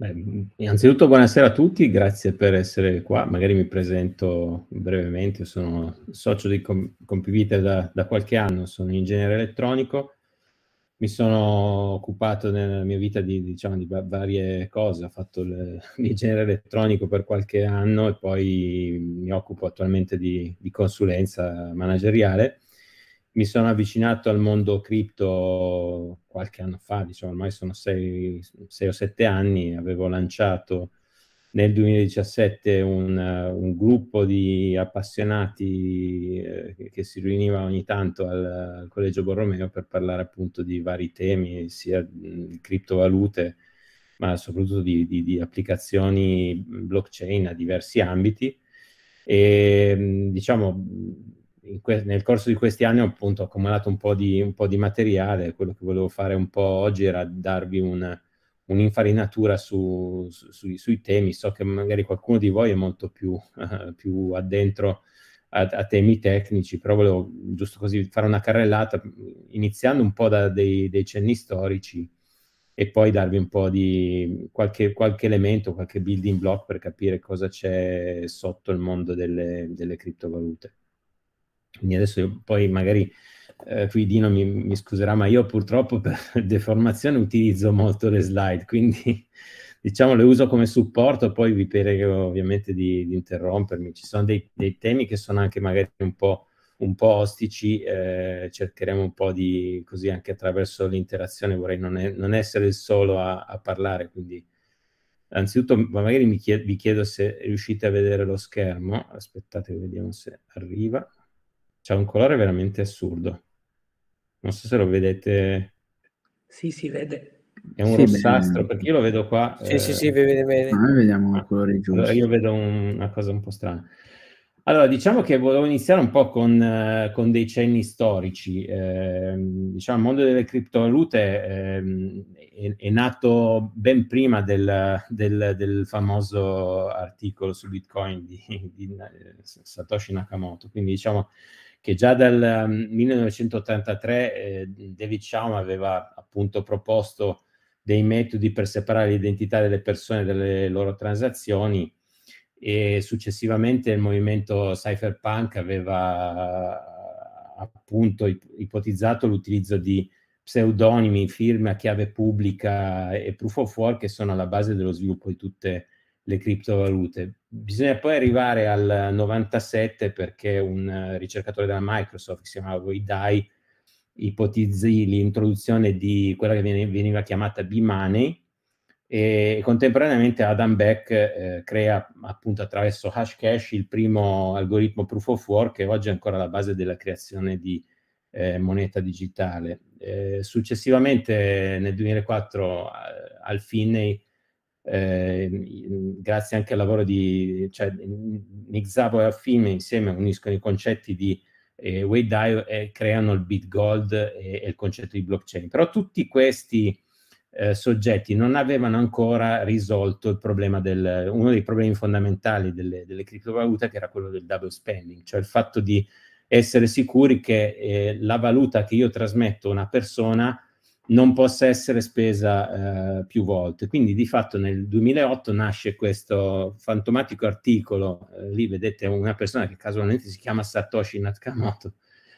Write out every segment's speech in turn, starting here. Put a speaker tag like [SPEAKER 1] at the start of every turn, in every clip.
[SPEAKER 1] Beh, mm, innanzitutto buonasera a tutti, grazie per essere qua. Magari mi presento brevemente, sono socio di Com- Compivita da, da, qualche anno, sono ingegnere elettronico, mi sono occupato nella mia vita di, diciamo, di varie cose, ho fatto l'ingegnere elettronico per qualche anno e poi mi occupo attualmente di, di consulenza manageriale mi sono avvicinato al mondo cripto qualche anno fa, diciamo ormai sono 6 o 7 anni, avevo lanciato nel 2017 un, un gruppo di appassionati eh, che, si riuniva ogni tanto al, al, Collegio Borromeo per parlare appunto di vari temi, sia di criptovalute, ma soprattutto di, di, di applicazioni blockchain a diversi ambiti. E diciamo que- nel corso di questi anni ho appunto accumulato un po, di, un po' di materiale, quello che volevo fare un po' oggi era darvi un, un'infarinatura su, su, su, sui temi, so che magari qualcuno di voi è molto più, uh, più addentro a, a, temi tecnici, però volevo giusto così fare una carrellata, iniziando un po' da dei, dei cenni storici e poi darvi un po' di qualche, qualche, elemento, qualche building block per capire cosa c'è sotto il mondo delle, delle criptovalute. Quindi adesso poi magari eh, qui Dino mi, mi, scuserà, ma io purtroppo per deformazione utilizzo molto le slide, quindi diciamo le uso come supporto, poi vi prego ovviamente di, di interrompermi. Ci sono dei, dei, temi che sono anche magari un po', un po ostici, eh, cercheremo un po' di, così anche attraverso l'interazione, vorrei non, è, non essere il solo a, a, parlare, quindi anzitutto magari chiedo, vi chiedo se riuscite a vedere lo schermo, aspettate che vediamo se arriva. C'ha un colore veramente assurdo. Non so se lo vedete.
[SPEAKER 2] Sì, si vede. È un sì, rossastro,
[SPEAKER 1] beh. perché io lo vedo qua. Sì, eh... sì, sì, eh, vede bene. Noi vediamo il colore giusto. Allora io vedo un... una cosa un po' strana. Allora, diciamo che volevo iniziare un po' con, eh, con dei cenni storici. Eh, diciamo, il mondo delle criptovalute eh, è, è, nato ben prima del, del, del, famoso articolo su Bitcoin di, di eh, Satoshi Nakamoto. Quindi, diciamo, che già dal 1983 ehm, eh, David Schaum aveva appunto proposto dei metodi per separare l'identità delle persone dalle loro transazioni e successivamente il movimento cypherpunk aveva appunto ipotizzato l'utilizzo di pseudonimi, firme a chiave pubblica e proof of work che sono alla base dello sviluppo di tutte le le criptovalute. Bisogna poi arrivare al 97 perché un eh, ricercatore della Microsoft che si chiamava Voidai ipotizzi l'introduzione di quella che veniva chiamata B-Money e contemporaneamente Adam Beck eh, crea appunto attraverso Hashcash il primo algoritmo proof of work che oggi è ancora la base della creazione di eh, moneta digitale. Eh, successivamente nel 2004 eh, Al Finney eh, grazie anche al lavoro di cioè, Nick Zabo e Affime insieme uniscono i concetti di eh, Wave e creano il BitGold e, e, il concetto di blockchain. Però tutti questi eh, soggetti non avevano ancora risolto il problema del, uno dei problemi fondamentali delle, delle criptovalute che era quello del double spending, cioè il fatto di essere sicuri che eh, la valuta che io trasmetto a una persona non possa essere spesa eh, più volte. Quindi di fatto nel 2008 nasce questo fantomatico articolo, eh, lì vedete una persona che casualmente si chiama Satoshi Nakamoto,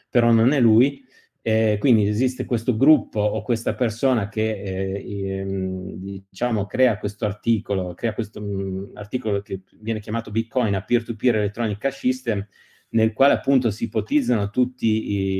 [SPEAKER 1] però non è lui, eh, quindi esiste questo gruppo o questa persona che eh, ehm, diciamo crea questo articolo, crea questo mh, mm, articolo che viene chiamato Bitcoin a peer-to-peer electronic cash system, nel quale appunto si ipotizzano tutti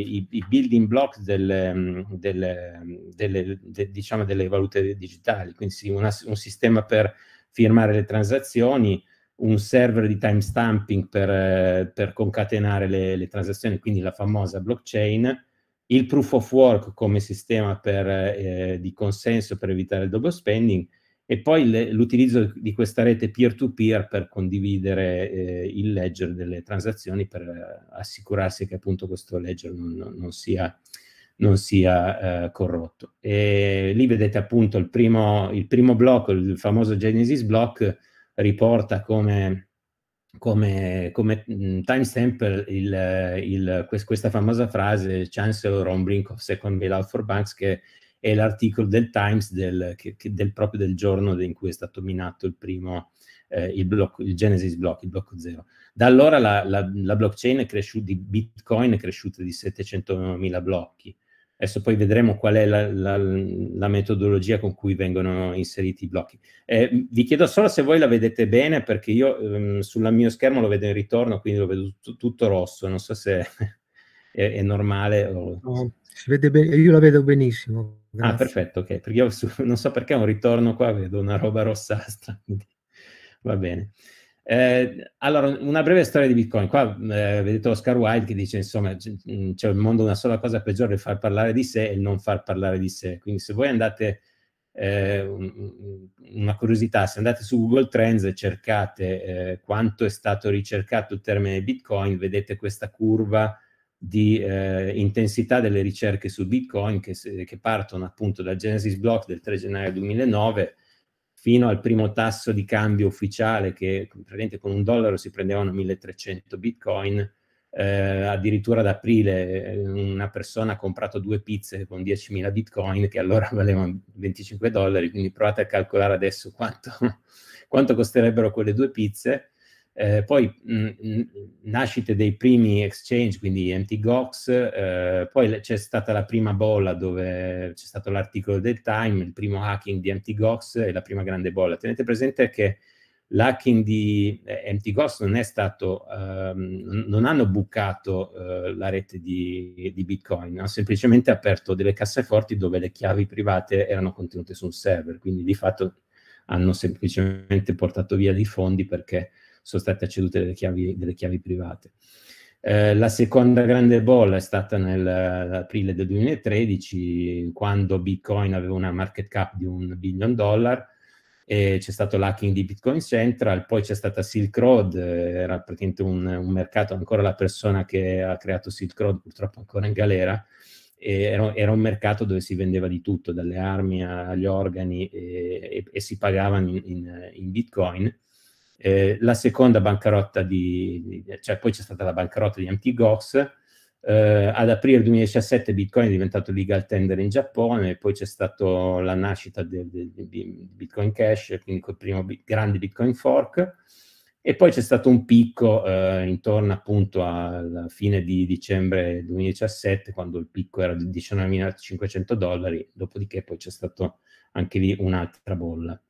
[SPEAKER 1] i, i, i building blocks delle, mm, delle, mm, delle, de, diciamo delle, valute digitali, quindi una, un sistema per firmare le transazioni, un server di timestamping per, eh, per concatenare le, le, transazioni, quindi la famosa blockchain, il proof of work come sistema per, eh, di consenso per evitare il double spending, e poi le, l'utilizzo di questa rete peer-to-peer per condividere eh, il ledger delle transazioni per eh, assicurarsi che appunto questo ledger non, non sia, non sia eh, corrotto. E lì vedete appunto il primo, il primo, blocco, il famoso Genesis block, riporta come, come, come mm, timestamp il, il, questa famosa frase Chancellor on brink of second bailout for banks che è l'articolo del Times del, che, che del, proprio del giorno in cui è stato minato il primo, eh, il, blocco, il Genesis block, il blocco zero. Da allora la, la, la blockchain cresciuta, di Bitcoin è cresciuta di 700.000 blocchi. Adesso poi vedremo qual è la, la, la, metodologia con cui vengono inseriti i blocchi. Eh, vi chiedo solo se voi la vedete bene, perché io ehm, sul mio schermo lo vedo in ritorno, quindi lo vedo tutto, tutto rosso. Non so se è, è normale. O...
[SPEAKER 3] No, si vede bene, io la vedo benissimo.
[SPEAKER 1] Ah, Grazie. Ah, perfetto, ok, perché io su, non so perché un ritorno qua vedo una roba rossastra, quindi va bene. Eh, allora, una breve storia di Bitcoin. Qua eh, vedete Oscar Wilde che dice, insomma, mm, c'è nel mondo una sola cosa peggiore, far parlare di sé e non far parlare di sé. Quindi se voi andate, eh, una curiosità, se andate su Google Trends e cercate eh, quanto è stato ricercato il termine Bitcoin, vedete questa curva di eh, intensità delle ricerche su Bitcoin che, che, partono appunto dal Genesis Block del 3 gennaio 2009 fino al primo tasso di cambio ufficiale che praticamente con un dollaro si prendevano 1300 Bitcoin, eh, addirittura ad aprile eh, una persona ha comprato due pizze con 10.000 Bitcoin che allora valevano 25 dollari, quindi provate a calcolare adesso quanto, quanto costerebbero quelle due pizze eh, poi mm, mm, nascite dei primi exchange, quindi MTGOX, eh, poi c'è stata la prima bolla dove c'è stato l'articolo del Time, il primo hacking di MTGOX e la prima grande bolla. Tenete presente che l'hacking di eh, MTGOX non è stato, ehm, non hanno bucato eh, la rete di, di, Bitcoin, hanno semplicemente aperto delle casseforti dove le chiavi private erano contenute su un server, quindi di fatto hanno semplicemente portato via dei fondi perché sono state accedute delle chiavi, delle chiavi private. Eh, la seconda grande bolla è stata nell'aprile del 2013, quando Bitcoin aveva una market cap di un billion dollar, e c'è stato l'hacking di Bitcoin Central, poi c'è stata Silk Road, eh, era praticamente un, un mercato, ancora la persona che ha creato Silk Road purtroppo ancora in galera, era, era, un mercato dove si vendeva di tutto, dalle armi agli organi e, e, e si pagavano in, in, in Bitcoin eh, la seconda bancarotta di, cioè poi c'è stata la bancarotta di MTGOX, eh, ad aprile 2017 Bitcoin è diventato legal tender in Giappone, poi c'è stata la nascita di Bitcoin Cash, quindi col primo bit, grande Bitcoin fork, e poi c'è stato un picco eh, intorno appunto alla fine di dicembre 2017, quando il picco era di 19.500 dollari, dopodiché poi c'è stata anche lì un'altra bolla.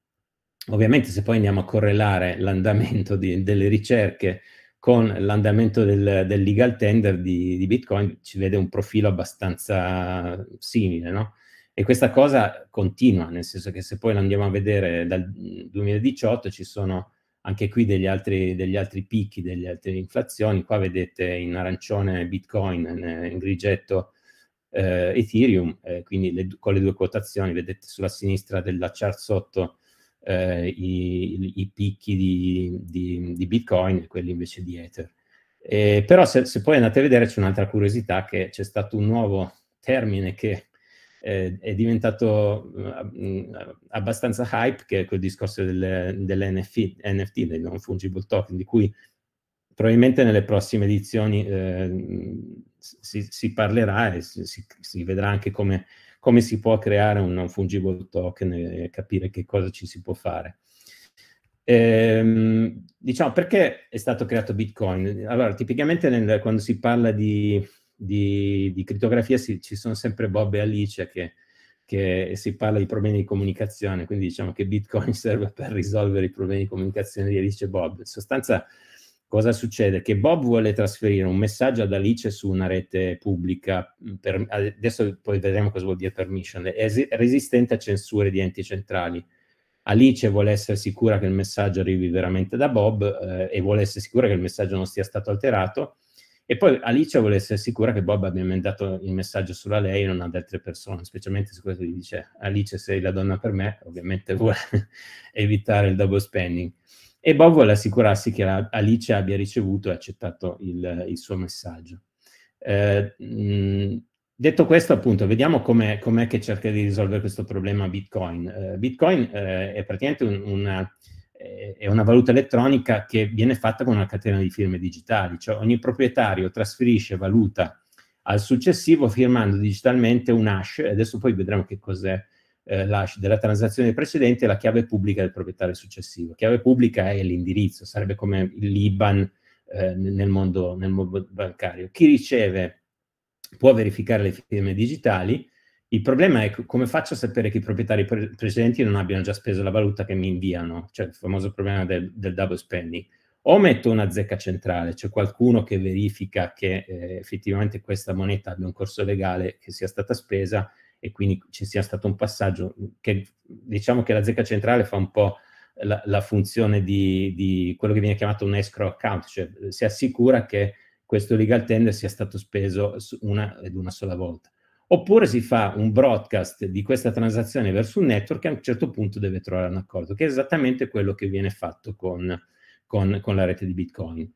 [SPEAKER 1] Ovviamente se poi andiamo a correlare l'andamento di, delle ricerche con l'andamento del, del legal tender di, di, Bitcoin, ci vede un profilo abbastanza simile, no? E questa cosa continua, nel senso che se poi andiamo a vedere dal 2018 ci sono anche qui degli altri, degli altri picchi, delle altre inflazioni. Qua vedete in arancione Bitcoin, in, in grigetto eh, Ethereum, eh, quindi le, con le due quotazioni, vedete sulla sinistra della chart sotto eh, i, i, picchi di, di, di, Bitcoin e quelli invece di Ether. Eh, però se, se, poi andate a vedere c'è un'altra curiosità che c'è stato un nuovo termine che eh, è diventato mh, eh, abbastanza hype, che è quel discorso delle dell'NFT, NFT, dei non fungible token, di cui probabilmente nelle prossime edizioni eh, si, si, parlerà e si, si, si vedrà anche come come si può creare un non fungible token e capire che cosa ci si può fare. Ehm, diciamo, perché è stato creato Bitcoin? Allora, tipicamente nel, quando si parla di, di, di criptografia si, ci sono sempre Bob e Alice che, che si parla di problemi di comunicazione, quindi diciamo che Bitcoin serve per risolvere i problemi di comunicazione di Alice e Bob. In sostanza cosa succede? Che Bob vuole trasferire un messaggio ad Alice su una rete pubblica, mm, per, adesso poi vedremo cosa vuol dire permission, è resistente a censure di enti centrali. Alice vuole essere sicura che il messaggio arrivi veramente da Bob eh, e vuole essere sicura che il messaggio non sia stato alterato. E poi Alice vuole essere sicura che Bob abbia mandato il messaggio solo a lei e non ad altre persone, specialmente se questo gli dice Alice sei la donna per me, ovviamente vuole evitare il double spending e Bob vuole assicurarsi che la, Alice abbia ricevuto e accettato il, il suo messaggio. Eh, mh, mm, detto questo, appunto, vediamo com'è, com'è, che cerca di risolvere questo problema Bitcoin. Eh, Bitcoin eh, è praticamente un, una, è una valuta elettronica che viene fatta con una catena di firme digitali, cioè ogni proprietario trasferisce valuta al successivo firmando digitalmente un hash, adesso poi vedremo che cos'è eh, la, della transazione precedente e la chiave pubblica del proprietario successivo. Chiave pubblica è l'indirizzo, sarebbe come l'IBAN eh, nel, mondo, nel, mondo, bancario. Chi riceve può verificare le firme digitali. Il problema è come faccio a sapere che i proprietari pre- precedenti non abbiano già speso la valuta che mi inviano, cioè il famoso problema del, del double spending. O metto una zecca centrale, cioè qualcuno che verifica che eh, effettivamente questa moneta abbia un corso legale, che sia stata spesa, e quindi ci sia stato un passaggio che diciamo che la zecca centrale fa un po' la, la funzione di, di, quello che viene chiamato un escrow account, cioè eh, si assicura che questo legal tender sia stato speso una ed una sola volta. Oppure si fa un broadcast di questa transazione verso un network che a un certo punto deve trovare un accordo, che è esattamente quello che viene fatto con, con, con la rete di Bitcoin.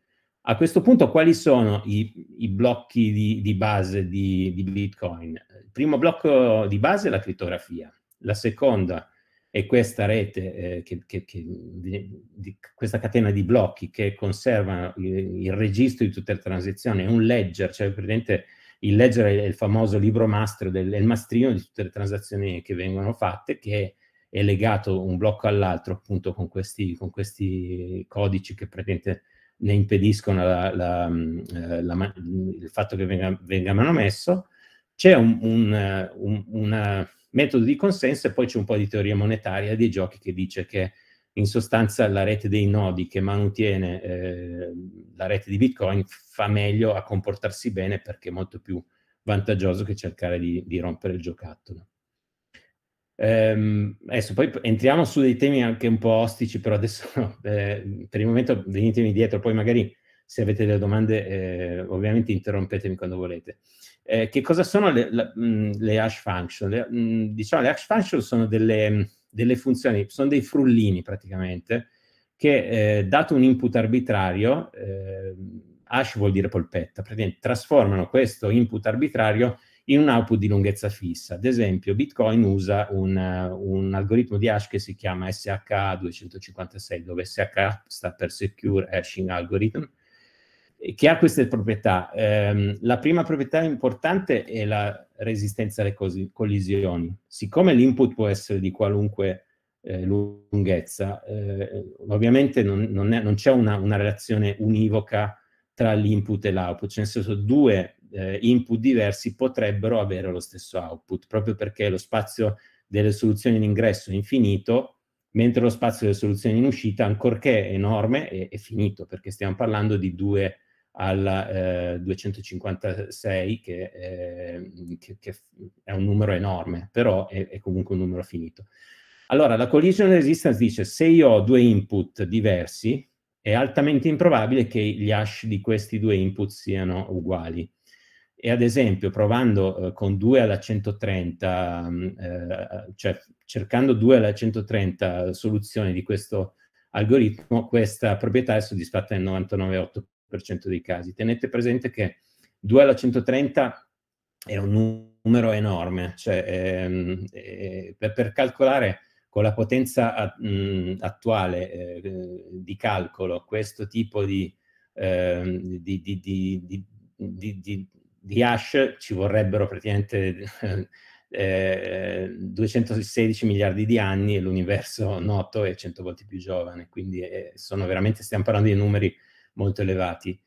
[SPEAKER 1] A questo punto quali sono i, i blocchi di, di base di, di, Bitcoin? Il primo blocco di base è la criptografia, la seconda è questa rete, eh, che, che, che, di, questa catena di blocchi che conserva il, il, registro di tutte le transizioni, è un ledger, cioè praticamente il ledger è il famoso libro mastro, del, è il mastrino di tutte le transazioni che vengono fatte, che è legato un blocco all'altro appunto con questi, con questi codici che praticamente ne impediscono la, la, mm, eh, la, il fatto che venga, venga manomesso, c'è un, un, un una, eh, metodo di consenso e poi c'è un po' di teoria monetaria dei giochi che dice che in sostanza la rete dei nodi che manutiene eh, la rete di Bitcoin fa meglio a comportarsi bene perché è molto più vantaggioso che cercare di, di rompere il giocattolo. Ehm, adesso poi entriamo su dei temi anche un po' ostici, però adesso no, eh, per il momento venitemi dietro, poi magari se avete delle domande eh, ovviamente interrompetemi quando volete. Eh, che cosa sono le, la, mh, mm, le hash function? Le, mh, mm, diciamo le hash function sono delle, mm, delle, funzioni, sono dei frullini praticamente, che eh, dato un input arbitrario, ehm, hash vuol dire polpetta, praticamente trasformano questo input arbitrario in un output di lunghezza fissa. Ad esempio, Bitcoin usa un, eh, un algoritmo di hash che si chiama SH256, dove SH sta per Secure Hashing Algorithm, che ha queste proprietà. Eh, la prima proprietà importante è la resistenza alle cosi- collisioni. Siccome l'input può essere di qualunque eh, lunghezza, eh, ovviamente non, non, è, non c'è una, una, relazione univoca tra l'input e l'output, cioè nel senso due eh, input diversi potrebbero avere lo stesso output, proprio perché lo spazio delle soluzioni in ingresso è infinito, mentre lo spazio delle soluzioni in uscita, ancorché enorme, è, è finito, perché stiamo parlando di 2 alla eh, 256, che, eh, che, che, è un numero enorme, però è, è comunque un numero finito. Allora, la collision resistance dice se io ho due input diversi, è altamente improbabile che gli hash di questi due input siano uguali e ad esempio provando eh, con 2 alla 130, mm, eh, cioè cercando 2 alla 130 soluzioni di questo algoritmo, questa proprietà è soddisfatta nel 99,8% dei casi. Tenete presente che 2 alla 130 è un numero enorme, cioè ehm, eh, per, per, calcolare con la potenza a, mh, mm, attuale eh, di calcolo questo tipo di, ehm, di, di, di di hash ci vorrebbero praticamente eh, 216 eh, miliardi di anni e l'universo noto è 100 volte più giovane, quindi eh, sono veramente, stiamo parlando di numeri molto elevati.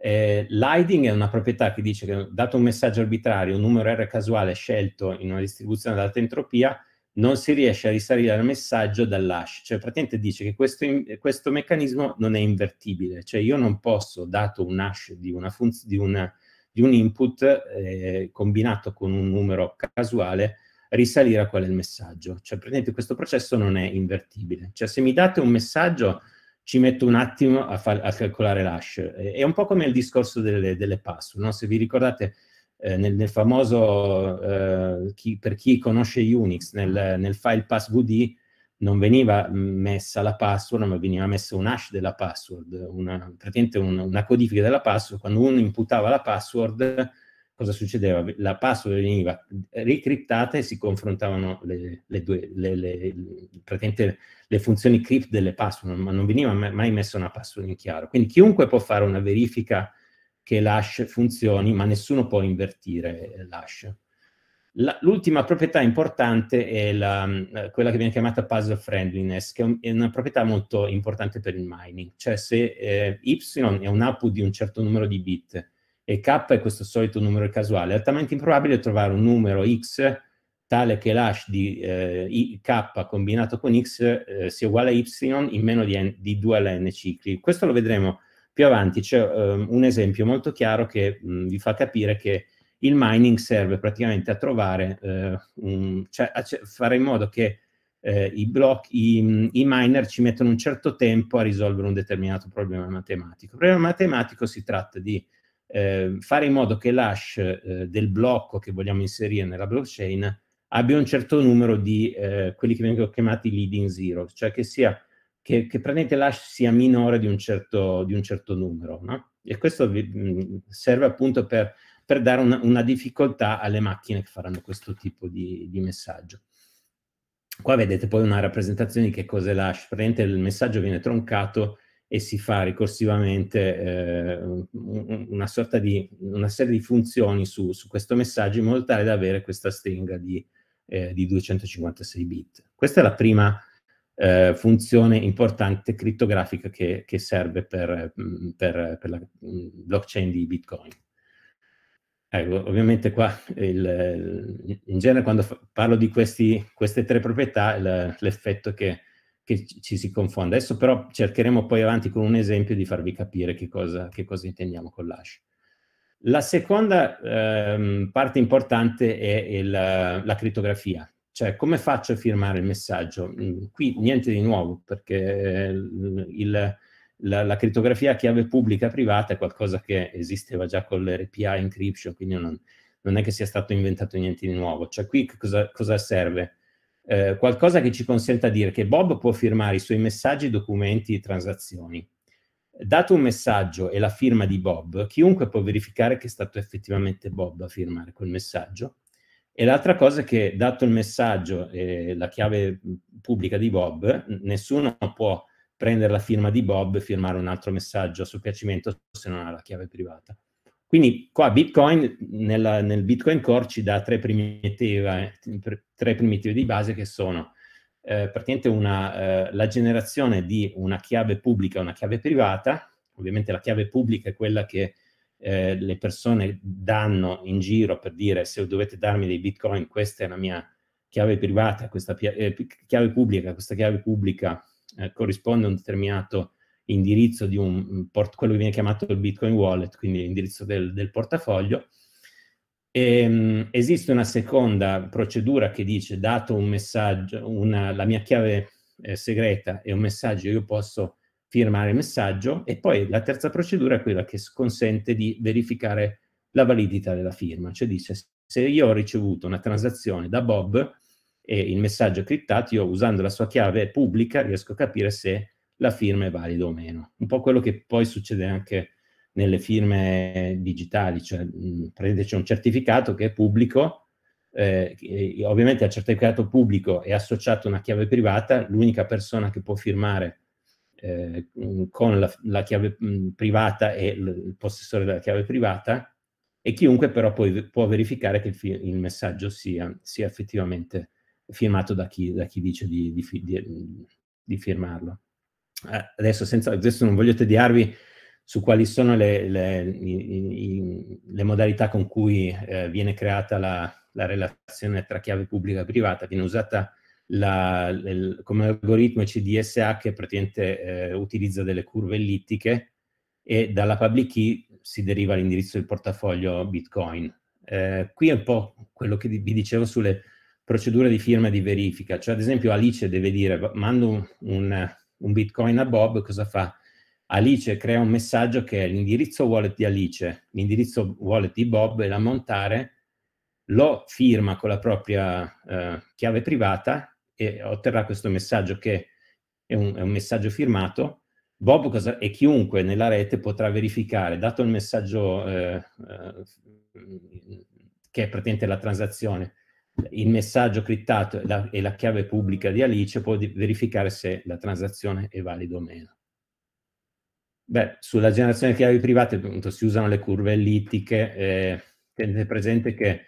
[SPEAKER 1] Eh, L'hiding è una proprietà che dice che dato un messaggio arbitrario, un numero R casuale scelto in una distribuzione ad alta entropia, non si riesce a risalire al messaggio dall'hash, cioè praticamente dice che questo, questo, meccanismo non è invertibile, cioè io non posso, dato un hash di una, funzione, di una di un input eh, combinato con un numero casuale risalire a qual è il messaggio. Cioè, praticamente questo processo non è invertibile. Cioè, se mi date un messaggio, ci metto un attimo a, far, a calcolare l'hash. È un po' come il discorso delle, delle password, no? Se vi ricordate, eh, nel, nel, famoso, eh, chi, per chi conosce Unix, nel, nel file passvd non veniva messa la password, ma veniva messo un hash della password, una, praticamente un, una codifica della password. Quando uno imputava la password, cosa succedeva? La password veniva ricriptata e si confrontavano le, le due, le, le, praticamente le funzioni crypt delle password, ma non veniva mai messa una password in chiaro. Quindi chiunque può fare una verifica che l'hash funzioni, ma nessuno può invertire l'hash l'ultima proprietà importante è la, eh, quella che viene chiamata puzzle friendliness, che è una proprietà molto importante per il mining, cioè se eh, y è un output di un certo numero di bit e k è questo solito numero casuale, è altamente improbabile trovare un numero x tale che l'hash di eh, k combinato con x eh, sia uguale a y in meno di, di 2 alla cicli. Questo lo vedremo più avanti, c'è um, un esempio molto chiaro che mh, vi fa capire che il mining serve praticamente a trovare, eh, un, cioè a fare in modo che eh, i, blocchi, i, i, miner ci mettono un certo tempo a risolvere un determinato problema matematico. Il problema matematico si tratta di eh, fare in modo che l'hash eh, del blocco che vogliamo inserire nella blockchain abbia un certo numero di eh, quelli che vengono chiamati leading zero, cioè che sia che, che praticamente l'hash sia minore di un certo, di un certo numero. No? E questo vi, mh, mm, serve appunto per per dare una, una difficoltà alle macchine che faranno questo tipo di, di messaggio. Qua vedete poi una rappresentazione di che cos'è l'hash, praticamente il messaggio viene troncato e si fa ricorsivamente eh, una sorta di una serie di funzioni su, su, questo messaggio in modo tale da avere questa stringa di, eh, di 256 bit. Questa è la prima eh, funzione importante crittografica che, che serve per, mm, per, per la mm, blockchain di Bitcoin. Ecco, ovviamente qua, il, in genere quando parlo di questi, queste tre proprietà, l'effetto che, che, ci si confonde. Adesso però cercheremo poi avanti con un esempio di farvi capire che cosa, che cosa intendiamo con l'hash. La seconda ehm, parte importante è il, la crittografia, cioè come faccio a firmare il messaggio? Mm, qui niente di nuovo, perché eh, il, la, la criptografia a chiave pubblica e privata è qualcosa che esisteva già con l'RPA encryption, quindi non, non, è che sia stato inventato niente di nuovo. Cioè qui cosa, cosa serve? Eh, qualcosa che ci consenta di dire che Bob può firmare i suoi messaggi, documenti e transazioni. Dato un messaggio e la firma di Bob, chiunque può verificare che è stato effettivamente Bob a firmare quel messaggio. E l'altra cosa è che, dato il messaggio e la chiave pubblica di Bob, nessuno può prendere la firma di Bob e firmare un altro messaggio a suo piacimento se non ha la chiave privata. Quindi qua Bitcoin, nella, nel Bitcoin Core ci dà tre primitive, eh, tre primitive di base che sono eh, praticamente una, eh, la generazione di una chiave pubblica e una chiave privata. Ovviamente la chiave pubblica è quella che eh, le persone danno in giro per dire se dovete darmi dei Bitcoin, questa è la mia chiave privata, questa eh, chiave pubblica, questa chiave pubblica eh, corrisponde a un determinato indirizzo di un port, quello che viene chiamato il Bitcoin wallet, quindi l'indirizzo del, del portafoglio. E, ehm, esiste una seconda procedura che dice, dato un messaggio, una, la mia chiave eh, segreta e un messaggio, io posso firmare il messaggio. E poi la terza procedura è quella che consente di verificare la validità della firma, cioè dice se io ho ricevuto una transazione da Bob, e il messaggio è criptato, io usando la sua chiave pubblica riesco a capire se la firma è valida o meno. Un po' quello che poi succede anche nelle firme digitali, cioè mh, c'è un certificato che è pubblico, eh, ovviamente al certificato pubblico è associata una chiave privata, l'unica persona che può firmare eh, con la, la chiave mh, privata è l- il possessore della chiave privata e chiunque però poi, può verificare che il, fi- il messaggio sia, sia effettivamente firmato da chi, da chi dice di, di, di, di firmarlo. Eh, adesso, senza, adesso, non voglio tediarvi su quali sono le, le, i, i, le modalità con cui eh, viene creata la, la, relazione tra chiave pubblica e privata, viene usata la, il, come algoritmo CDSA che praticamente eh, utilizza delle curve ellittiche e dalla public key si deriva l'indirizzo del portafoglio Bitcoin. Eh, qui è un po' quello che vi dicevo sulle procedura di firma e di verifica. Cioè, ad esempio, Alice deve dire, mando un, un, un bitcoin a Bob, cosa fa? Alice crea un messaggio che è l'indirizzo wallet di Alice, l'indirizzo wallet di Bob e l'ammontare, lo firma con la propria eh, chiave privata e otterrà questo messaggio che è un, è un messaggio firmato. Bob cosa, e chiunque nella rete potrà verificare, dato il messaggio eh, eh, che è praticamente la transazione, il messaggio criptato e la, e la chiave pubblica di Alice può verificare se la transazione è valida o meno. Beh, sulla generazione di chiavi private appunto, si usano le curve ellittiche, eh, tenete presente che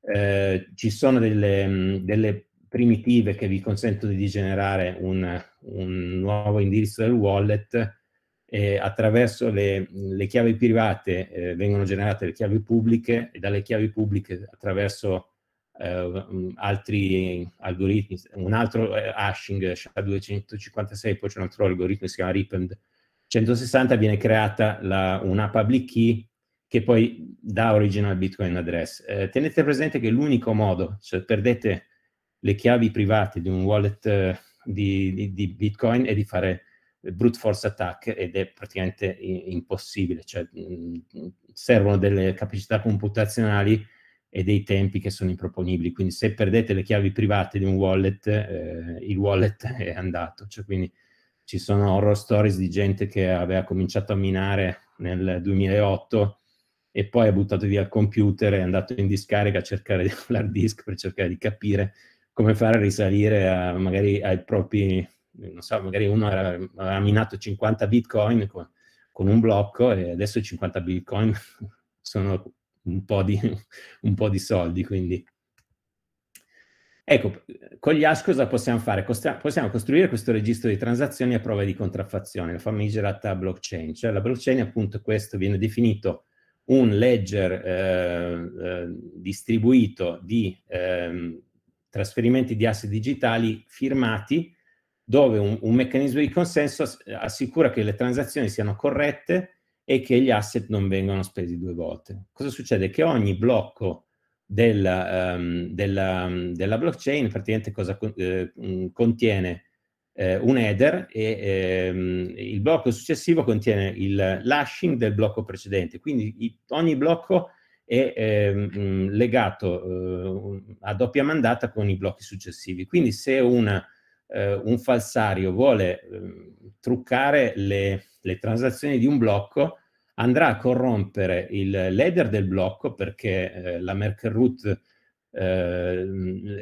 [SPEAKER 1] eh, ci sono delle, mm, delle, primitive che vi consentono di generare un, un nuovo indirizzo del wallet e attraverso le, le, chiavi private eh, vengono generate le chiavi pubbliche e dalle chiavi pubbliche attraverso eh, mm, altri algoritmi, un altro eh, hashing SHA-256, poi c'è un altro algoritmo che si chiama RIPEND 160, viene creata la, una public key che poi dà origine al Bitcoin address. Eh, tenete presente che l'unico modo, se cioè perdete le chiavi private di un wallet eh, di, di, di, Bitcoin, è di fare brute force attack ed è praticamente impossibile, cioè mh, mm, servono delle capacità computazionali e dei tempi che sono improponibili. Quindi se perdete le chiavi private di un wallet, eh, il wallet è andato. Cioè, quindi ci sono horror stories di gente che aveva cominciato a minare nel 2008 e poi ha buttato via il computer, è andato in discarica a cercare l'hard disk per cercare di capire come fare a risalire a, magari ai propri, non so, magari uno era, aveva minato 50 bitcoin con, con un blocco e adesso 50 bitcoin sono un po' di, un po di soldi. Quindi. Ecco, con gli hash cosa possiamo fare? Costa- possiamo costruire questo registro di transazioni a prova di contraffazione, la famigerata blockchain. Cioè la blockchain, appunto, questo viene definito un ledger eh, eh, distribuito di eh, trasferimenti di assi digitali firmati, dove un, un meccanismo di consenso assicura che le transazioni siano corrette e che gli asset non vengano spesi due volte. Cosa succede? Che ogni blocco della, um, ehm, della, ehm, della blockchain praticamente cosa, eh, contiene eh, un header e ehm, il blocco successivo contiene il lashing del blocco precedente. Quindi i, ogni blocco è ehm, legato eh, a doppia mandata con i blocchi successivi. Quindi se una eh, un falsario vuole eh, truccare le, le, transazioni di un blocco, andrà a corrompere il leader del blocco perché eh, la Merkle root eh,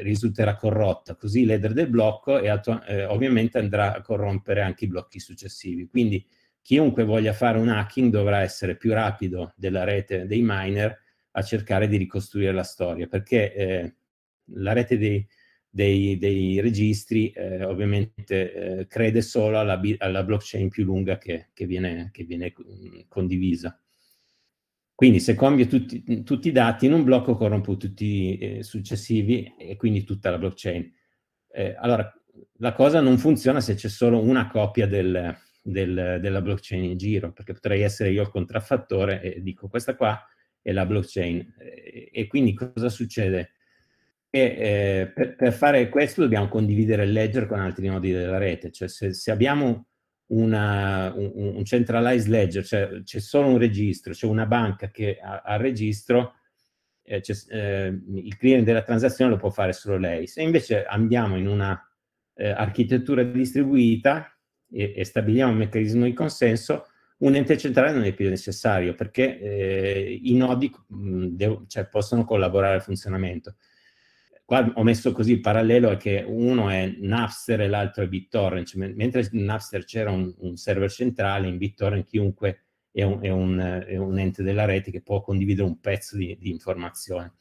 [SPEAKER 1] risulterà corrotta, così il leader del blocco e eh, ovviamente andrà a corrompere anche i blocchi successivi. Quindi chiunque voglia fare un hacking dovrà essere più rapido della rete dei miner a cercare di ricostruire la storia, perché eh, la rete dei, dei, dei registri, eh, ovviamente eh, crede solo alla, alla, blockchain più lunga che, che, viene, che viene, mm, condivisa. Quindi se cambio tutti, tutti, i dati in un blocco corrompo tutti i eh, successivi e quindi tutta la blockchain. Eh, allora, la cosa non funziona se c'è solo una copia del, del, della blockchain in giro, perché potrei essere io il contraffattore e dico questa qua è la blockchain. Eh, e quindi cosa succede? E, eh, per, per, fare questo dobbiamo condividere il ledger con altri nodi della rete, cioè se, se abbiamo una, un, un, centralized ledger, cioè c'è solo un registro, c'è una banca che ha, il registro, eh, eh, il cliente della transazione lo può fare solo lei. Se invece andiamo in una eh, architettura distribuita e, e, stabiliamo un meccanismo di consenso, un ente centrale non è più necessario perché eh, i nodi mh, cioè, possono collaborare al funzionamento. Qua ho messo così il parallelo che uno è Napster e l'altro è BitTorrent. Cioè, mentre in Napster c'era un, un, server centrale, in BitTorrent chiunque è un, è, un, è un, ente della rete che può condividere un pezzo di, di informazione.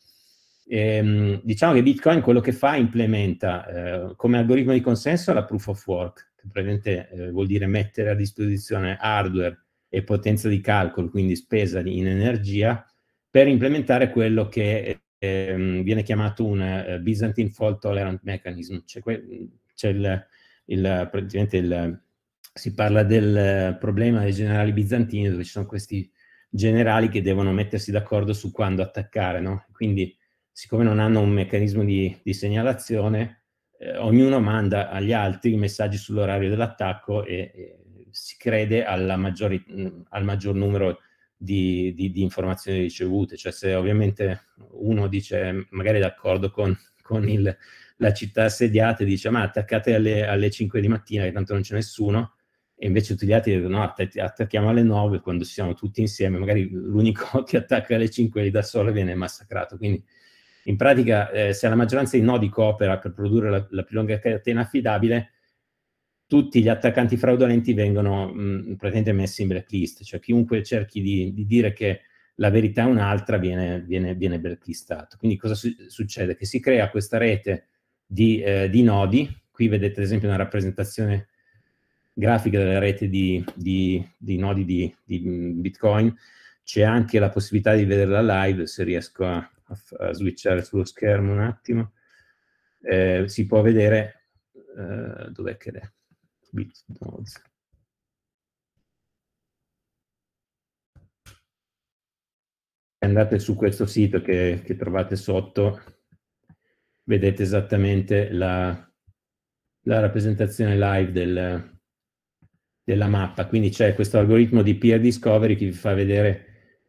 [SPEAKER 1] E, ehm, diciamo che Bitcoin quello che fa implementa eh, come algoritmo di consenso la proof of work, che praticamente eh, vuol dire mettere a disposizione hardware e potenza di calcolo, quindi spesa in energia, per implementare quello che ehm, viene chiamato un uh, Byzantine Fault Tolerant Mechanism, c'è, que- c'è il, il, praticamente il, si parla del problema dei generali bizantini dove ci sono questi generali che devono mettersi d'accordo su quando attaccare, no? Quindi, siccome non hanno un meccanismo di, di segnalazione, eh, ognuno manda agli altri i messaggi sull'orario dell'attacco e, e si crede maggiori, al maggior numero di di, di, di, informazioni ricevute. Cioè, se ovviamente uno dice, magari d'accordo con, con il, la città assediata, dice: Ma attaccate alle, alle 5 di mattina, che tanto non c'è nessuno. E invece tutti gli altri dicono: No, attacchiamo alle 9 quando siamo tutti insieme. Magari l'unico che attacca alle 5 da solo viene massacrato. Quindi, in pratica, eh, se la maggioranza dei nodi coopera per produrre la, la più lunga catena affidabile, tutti gli attaccanti fraudolenti vengono mh, praticamente messi in blacklist, cioè chiunque cerchi di, di dire che la verità è un'altra viene, viene, viene blacklistato. Quindi cosa su- succede? Che si crea questa rete di, eh, di, nodi, qui vedete ad esempio una rappresentazione grafica della rete di, di, di nodi di, Bitcoin, c'è anche la possibilità di vederla live, se riesco a, a switchare sullo schermo un attimo, eh, si può vedere, eh, dov'è che è?
[SPEAKER 4] bit dose.
[SPEAKER 1] Andate su questo sito che, che trovate sotto, vedete esattamente la, la rappresentazione live del, della mappa. Quindi c'è questo algoritmo di peer discovery che vi fa vedere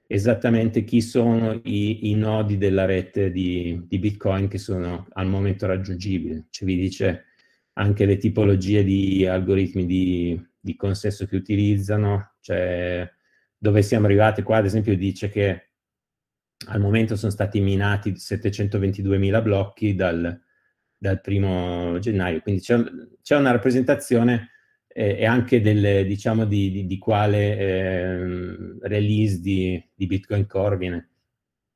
[SPEAKER 1] esattamente chi sono i, i nodi della rete di, di Bitcoin che sono al momento raggiungibili. Cioè vi dice anche le tipologie di algoritmi di, di consenso che utilizzano, cioè dove siamo arrivati qua, ad esempio dice che al momento sono stati minati 722.000 blocchi dal, dal primo gennaio, quindi c'è, c'è una rappresentazione eh, e anche del, diciamo di, di, di quale eh, release di, di, Bitcoin Core viene,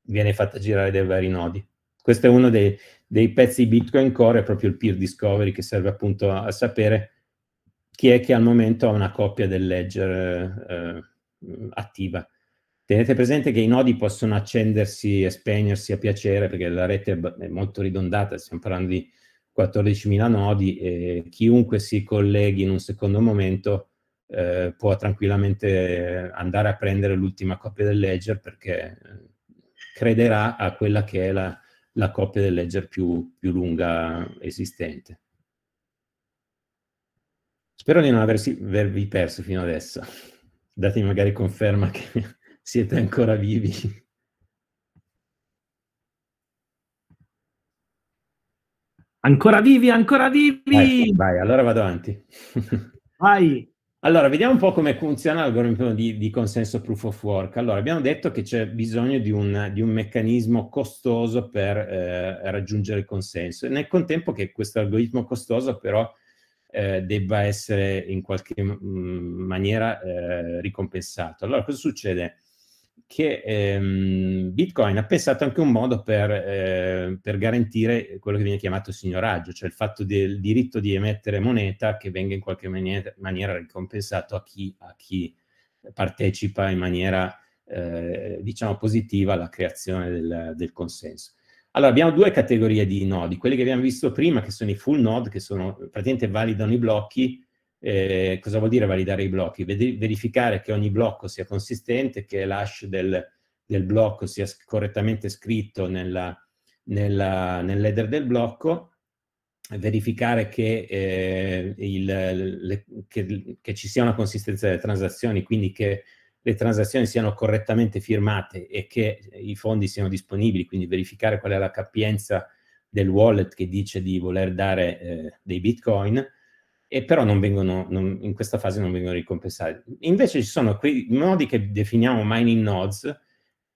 [SPEAKER 1] viene fatta girare dai vari nodi. Questo è uno dei, dei pezzi di Bitcoin Core è proprio il peer discovery che serve appunto a, a sapere chi è che al momento ha una copia del ledger eh, attiva. Tenete presente che i nodi possono accendersi e spegnersi a piacere perché la rete è molto ridondata, stiamo parlando di 14.000 nodi e chiunque si colleghi in un secondo momento eh, può tranquillamente andare a prendere l'ultima copia del ledger perché eh, crederà a quella che è la, la coppia del ledger più, più lunga esistente. Spero di non aversi, avervi perso fino adesso. Datemi magari conferma che siete ancora vivi. Ancora vivi, ancora vivi! Vai, vai allora vado avanti. Vai! Allora, vediamo un po' come funziona l'algoritmo di, di, consenso proof of work. Allora, abbiamo detto che c'è bisogno di un, di un meccanismo costoso per eh, raggiungere il consenso, e nel contempo che questo algoritmo costoso però eh, debba essere in qualche mh, mm, maniera eh, ricompensato. Allora, cosa succede? che ehm, Bitcoin ha pensato anche un modo per, eh, per, garantire quello che viene chiamato signoraggio, cioè il fatto del diritto di emettere moneta che venga in qualche maniera, maniera ricompensato a chi, a chi, partecipa in maniera, eh, diciamo, positiva alla creazione del, del, consenso. Allora, abbiamo due categorie di nodi, quelli che abbiamo visto prima, che sono i full node, che sono praticamente validano i blocchi, eh, cosa vuol dire validare i blocchi? Verificare che ogni blocco sia consistente, che l'hash del, del blocco sia correttamente scritto nella, nella, nell'header del blocco, verificare che, eh, il, le, che, che, ci sia una consistenza delle transazioni, quindi che le transazioni siano correttamente firmate e che i fondi siano disponibili, quindi verificare qual è la capienza del wallet che dice di voler dare eh, dei bitcoin e però non vengono, non, in questa fase non vengono ricompensati. Invece ci sono quei nodi che definiamo mining nodes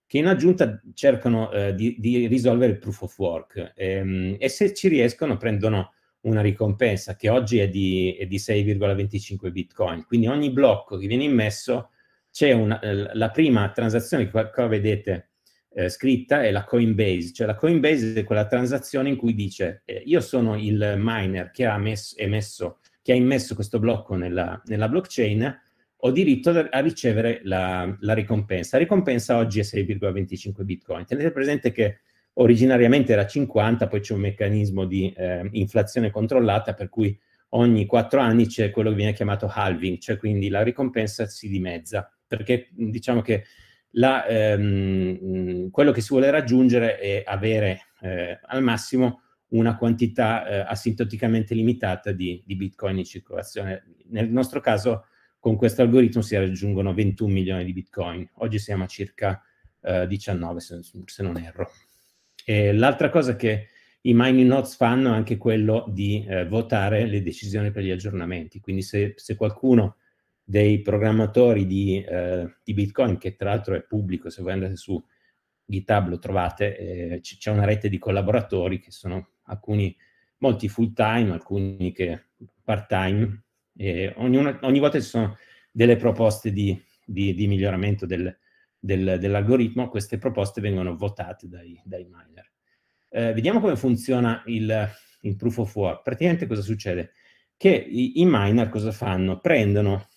[SPEAKER 1] che in aggiunta cercano eh, di, di, risolvere il proof of work e, ehm, e, se ci riescono prendono una ricompensa che oggi è di, è di 6,25 bitcoin. Quindi ogni blocco che viene immesso c'è una, eh, la prima transazione che qua vedete eh, scritta è la Coinbase, cioè la Coinbase è quella transazione in cui dice eh, io sono il miner che ha messo, emesso che ha immesso questo blocco nella, nella blockchain, ho diritto a ricevere la, la ricompensa. La ricompensa oggi è 6,25 bitcoin. Tenete presente che originariamente era 50, poi c'è un meccanismo di eh, inflazione controllata per cui ogni 4 anni c'è quello che viene chiamato halving, cioè quindi la ricompensa si dimezza, perché diciamo che la, ehm, quello che si vuole raggiungere è avere eh, al massimo una quantità eh, asintoticamente limitata di, di, bitcoin in circolazione. Nel nostro caso con questo algoritmo si raggiungono 21 milioni di bitcoin, oggi siamo a circa eh, 19 se, se, non erro. E l'altra cosa che i mining nodes fanno è anche quello di eh, votare le decisioni per gli aggiornamenti, quindi se, se qualcuno dei programmatori di, eh, di, bitcoin, che tra l'altro è pubblico, se voi andate su GitHub lo trovate, eh, c'è una rete di collaboratori che sono alcuni, molti full time, alcuni che part time, ogni, ogni volta ci sono delle proposte di, di, di miglioramento del, del, dell'algoritmo, queste proposte vengono votate dai, dai miner. Eh, vediamo come funziona il, il proof of work. Praticamente cosa succede? Che i, i miner cosa fanno? Prendono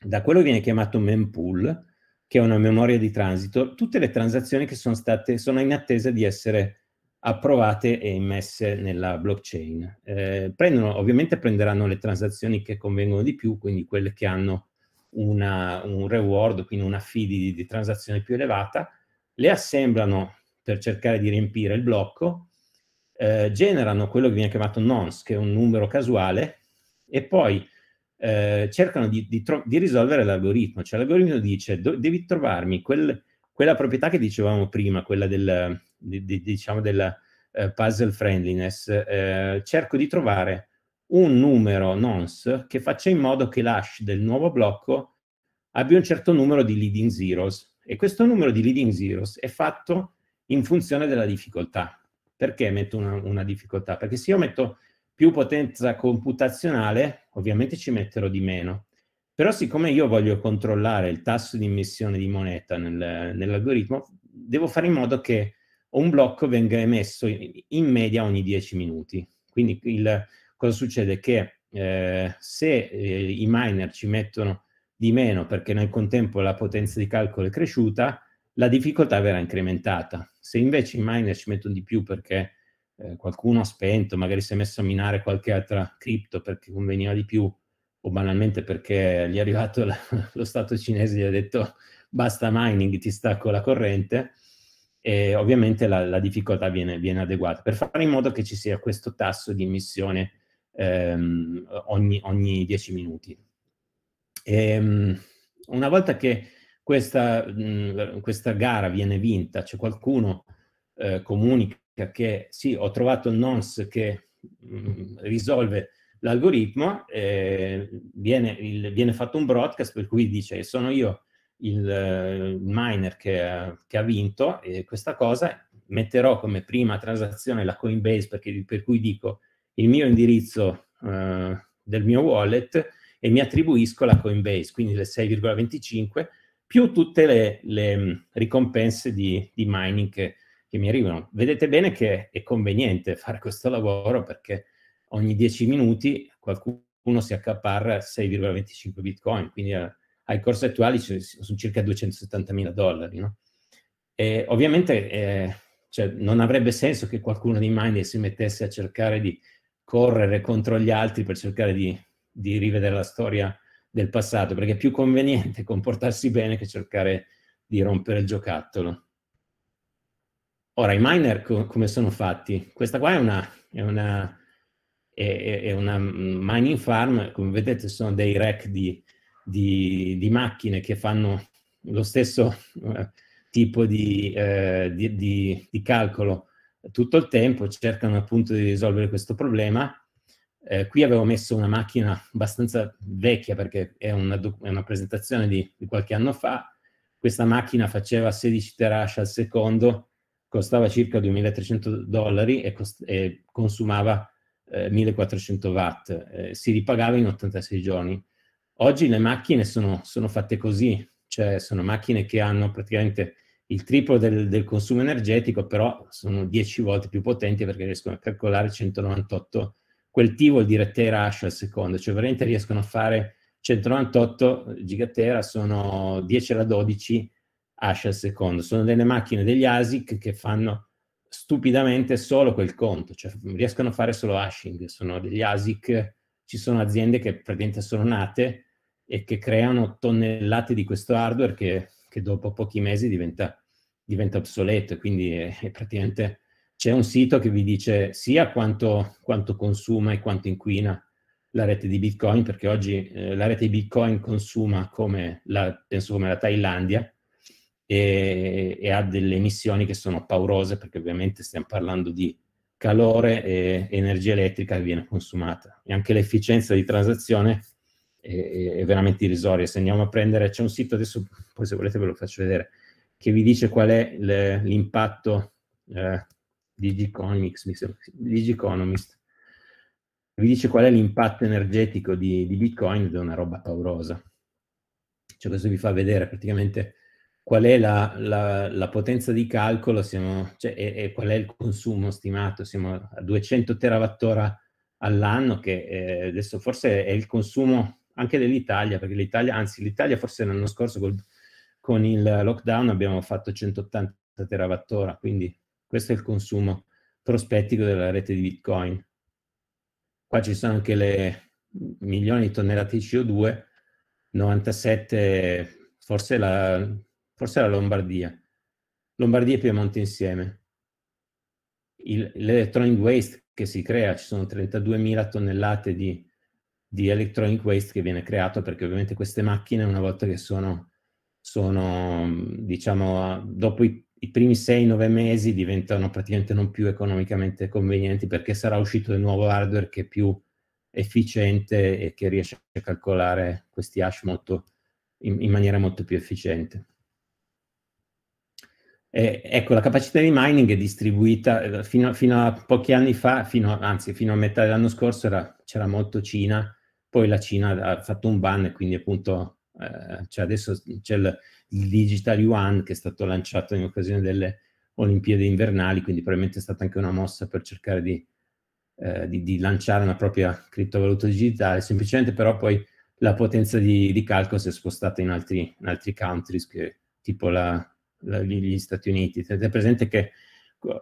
[SPEAKER 1] da quello che viene chiamato mempool, che è una memoria di transito, tutte le transazioni che sono state, sono in attesa di essere approvate e immesse nella blockchain. Eh, prendono, ovviamente prenderanno le transazioni che convengono di più, quindi quelle che hanno una, un reward, quindi una fee di, di transazione più elevata, le assemblano per cercare di riempire il blocco, eh, generano quello che viene chiamato nonce, che è un numero casuale, e poi eh, cercano di, di, di, risolvere l'algoritmo. Cioè l'algoritmo dice do, devi trovarmi quel, quella proprietà che dicevamo prima, quella del, di, di, diciamo della uh, eh, puzzle friendliness, eh, cerco di trovare un numero nonce che faccia in modo che l'hash del nuovo blocco abbia un certo numero di leading zeros e questo numero di leading zeros è fatto in funzione della difficoltà. Perché metto una, una difficoltà? Perché se io metto più potenza computazionale, ovviamente ci metterò di meno però siccome io voglio controllare il tasso di emissione di moneta nel, nell'algoritmo, devo fare in modo che un blocco venga emesso in, in media ogni 10 minuti. Quindi il, cosa succede? Che eh, se eh, i miner ci mettono di meno perché nel contempo la potenza di calcolo è cresciuta, la difficoltà verrà incrementata. Se invece i miner ci mettono di più perché eh, qualcuno ha spento, magari si è messo a minare qualche altra cripto perché conveniva di più, o banalmente perché gli è arrivato la, lo Stato cinese e gli ha detto basta mining, ti stacco la corrente, e ovviamente la, la difficoltà viene, viene, adeguata per fare in modo che ci sia questo tasso di emissione ehm, ogni, ogni 10 minuti. E, ehm, una volta che questa, mh, questa, gara viene vinta, c'è qualcuno eh, comunica che sì, ho trovato il nonce che mh, risolve l'algoritmo, eh, viene, il, viene, fatto un broadcast per cui dice sono io il, eh, il miner che, che, ha vinto e questa cosa metterò come prima transazione la Coinbase perché, per cui dico il mio indirizzo eh, del mio wallet e mi attribuisco la Coinbase, quindi le 6,25 più tutte le, le mm, ricompense di, di mining che, che, mi arrivano. Vedete bene che è conveniente fare questo lavoro perché ogni 10 minuti qualcuno si accaparra 6,25 bitcoin, quindi eh, ai corsi attuali sono circa 270 mila dollari. No? ovviamente eh, cioè, non avrebbe senso che qualcuno di Mindy si mettesse a cercare di correre contro gli altri per cercare di, di rivedere la storia del passato, perché è più conveniente comportarsi bene che cercare di rompere il giocattolo. Ora, i miner co- come sono fatti? Questa qua è una, è una è, è una mm, mining farm, come vedete sono dei rack di, di, di macchine che fanno lo stesso eh, tipo di, eh, di, calcolo tutto il tempo, cercano appunto di risolvere questo problema. Eh, qui avevo messo una macchina abbastanza vecchia perché è una, è una presentazione di, qualche anno fa. Questa macchina faceva 16 terash al secondo, costava circa 2.300 dollari e, e consumava eh, 1400 watt, eh, si ripagava in 86 giorni. Oggi le macchine sono, sono, fatte così, cioè sono macchine che hanno praticamente il triplo del, del, consumo energetico, però sono 10 volte più potenti perché riescono a calcolare 198, quel T vuol dire terahash al secondo, cioè veramente riescono a fare 198 gigatera, sono 10 alla 12 hash al secondo. Sono delle macchine, degli ASIC che fanno stupidamente solo quel conto, cioè riescono a fare solo hashing, sono degli ASIC, ci sono aziende che praticamente sono nate e che creano tonnellate di questo hardware che, che dopo pochi mesi diventa, diventa obsoleto, quindi è, è praticamente c'è un sito che vi dice sia quanto, quanto, consuma e quanto inquina la rete di Bitcoin, perché oggi eh, la rete di Bitcoin consuma come la, penso come la Thailandia, e, e ha delle emissioni che sono paurose perché ovviamente stiamo parlando di calore e energia elettrica che viene consumata e anche l'efficienza di transazione è, è veramente irrisoria. Se andiamo a prendere, c'è un sito adesso, poi se volete ve lo faccio vedere, che vi dice qual è le, l'impatto eh, di Digiconomist, vi dice qual è l'impatto energetico di, di Bitcoin ed è una roba paurosa. Cioè questo vi fa vedere praticamente qual è la, la, la potenza di calcolo siamo, cioè, e, e, qual è il consumo stimato. Siamo a 200 terawattora all'anno, che eh, adesso forse è il consumo anche dell'Italia, perché l'Italia, anzi l'Italia forse l'anno scorso col, con il lockdown abbiamo fatto 180 terawattora, quindi questo è il consumo prospettico della rete di Bitcoin. Qua ci sono anche le milioni di tonnellate di CO2, 97 forse la, forse la Lombardia, Lombardia e Piemonte insieme. Il, l'electronic waste che si crea, ci sono 32.000 tonnellate di, di electronic waste che viene creato perché ovviamente queste macchine una volta che sono, sono diciamo, dopo i, i primi 6-9 mesi diventano praticamente non più economicamente convenienti perché sarà uscito il nuovo hardware che è più efficiente e che riesce a calcolare questi hash molto, in, in maniera molto più efficiente. Eh, ecco, la capacità di mining è distribuita eh, fino, fino a pochi anni fa, fino, anzi fino a metà dell'anno scorso era, c'era molto Cina, poi la Cina ha fatto un ban e quindi appunto eh, cioè adesso c'è il, il, Digital Yuan che è stato lanciato in occasione delle Olimpiadi invernali, quindi probabilmente è stata anche una mossa per cercare di, eh, di, di lanciare una propria criptovaluta digitale, semplicemente però poi la potenza di, di calcolo si è spostata in altri, in altri countries che, tipo la, gli Stati Uniti. Tenete presente che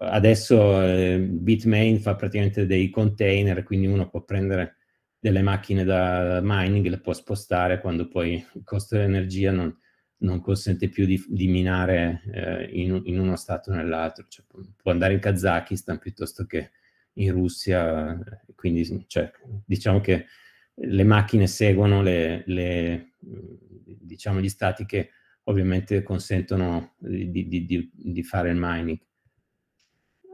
[SPEAKER 1] adesso eh, Bitmain fa praticamente dei container, quindi uno può prendere delle macchine da mining, le può spostare quando poi il costo dell'energia non, non consente più di, di minare eh, in, in, uno stato o nell'altro. Cioè, può andare in Kazakistan piuttosto che in Russia, quindi cioè, diciamo che le macchine seguono le, le, diciamo, gli stati che ovviamente consentono di, di, di, di fare il mining.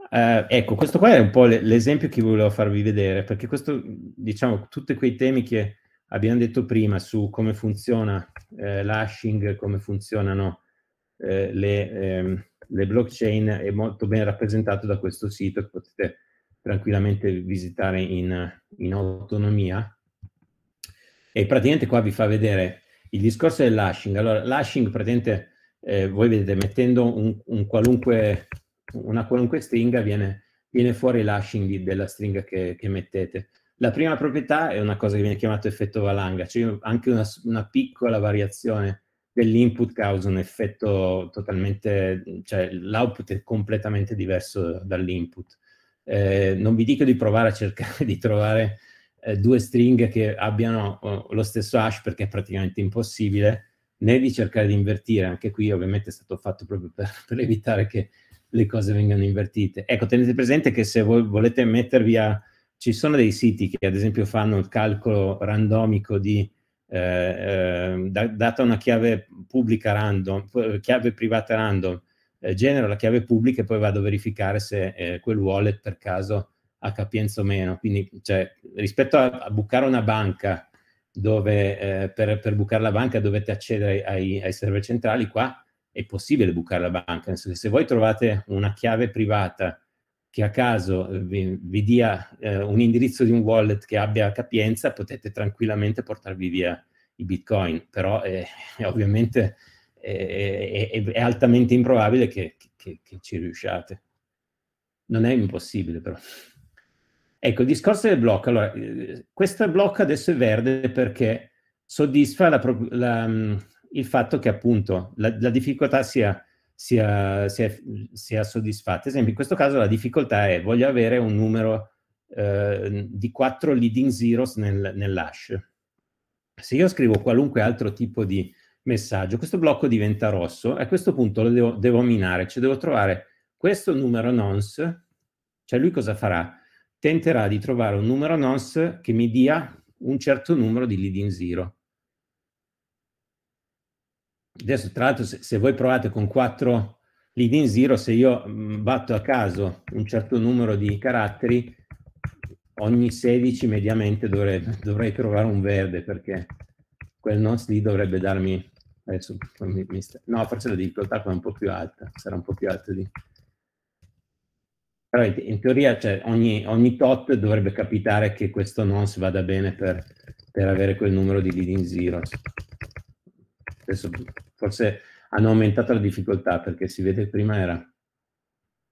[SPEAKER 1] Eh, ecco, questo qua è un po' l'esempio che volevo farvi vedere, perché questo, diciamo, tutti quei temi che abbiamo detto prima su come funziona eh, l'hashing, come funzionano eh, le, ehm, le, blockchain, è molto ben rappresentato da questo sito che potete tranquillamente visitare in, in autonomia. E praticamente qua vi fa vedere il discorso del lashing. Allora, lashing praticamente, eh, voi vedete, mettendo un, un qualunque, una qualunque stringa viene, viene fuori il lashing della stringa che, che, mettete. La prima proprietà è una cosa che viene chiamata effetto valanga, cioè anche una, una piccola variazione dell'input causa un effetto totalmente, cioè l'output è completamente diverso dall'input. Eh, non vi dico di provare a cercare di trovare eh, due stringhe che abbiano oh, lo stesso hash perché è praticamente impossibile, né di cercare di invertire, anche qui ovviamente è stato fatto proprio per, per evitare che le cose vengano invertite. Ecco, tenete presente che se voi volete mettervi a... Ci sono dei siti che ad esempio fanno il calcolo randomico di... Eh, ehm, da, data una chiave pubblica random, eh, chiave privata random, eh, genero la chiave pubblica e poi vado a verificare se eh, quel wallet per caso a capienza o meno. Quindi cioè, rispetto a, a, bucare una banca, dove eh, per, per, bucare la banca dovete accedere ai, ai, server centrali, qua è possibile bucare la banca. Se voi trovate una chiave privata che a caso eh, vi, vi dia eh, un indirizzo di un wallet che abbia capienza, potete tranquillamente portarvi via i bitcoin, però eh, ovviamente è, è, è, altamente improbabile che, che, che ci riusciate. Non è impossibile però. Ecco, il discorso del blocco. Allora, eh, questo blocco adesso è verde perché soddisfa la, la, mm, il fatto che appunto la, la difficoltà sia, sia, sia, sia, soddisfatta. Ad esempio, in questo caso la difficoltà è voglio avere un numero eh, di 4 leading zeros nel, nell'hash. Se io scrivo qualunque altro tipo di messaggio, questo blocco diventa rosso, a questo punto lo devo, devo minare, cioè devo trovare questo numero nonce, cioè lui cosa farà? tenterà di trovare un numero nonce che mi dia un certo numero di lead in zero. Adesso, tra l'altro, se, se, voi provate con quattro lead in zero, se io mm, batto a caso un certo numero di caratteri, ogni 16 mediamente dovrei, dovrei trovare un verde, perché quel nonce lì dovrebbe darmi... Adesso, mi, mi sta, no, forse la difficoltà qua è un po' più alta, sarà un po' più alta di... Però in, teoria cioè, ogni, ogni, tot dovrebbe capitare che questo nonce vada bene per, per avere quel numero di leading zero. Adesso, forse hanno aumentato la difficoltà perché si vede prima era,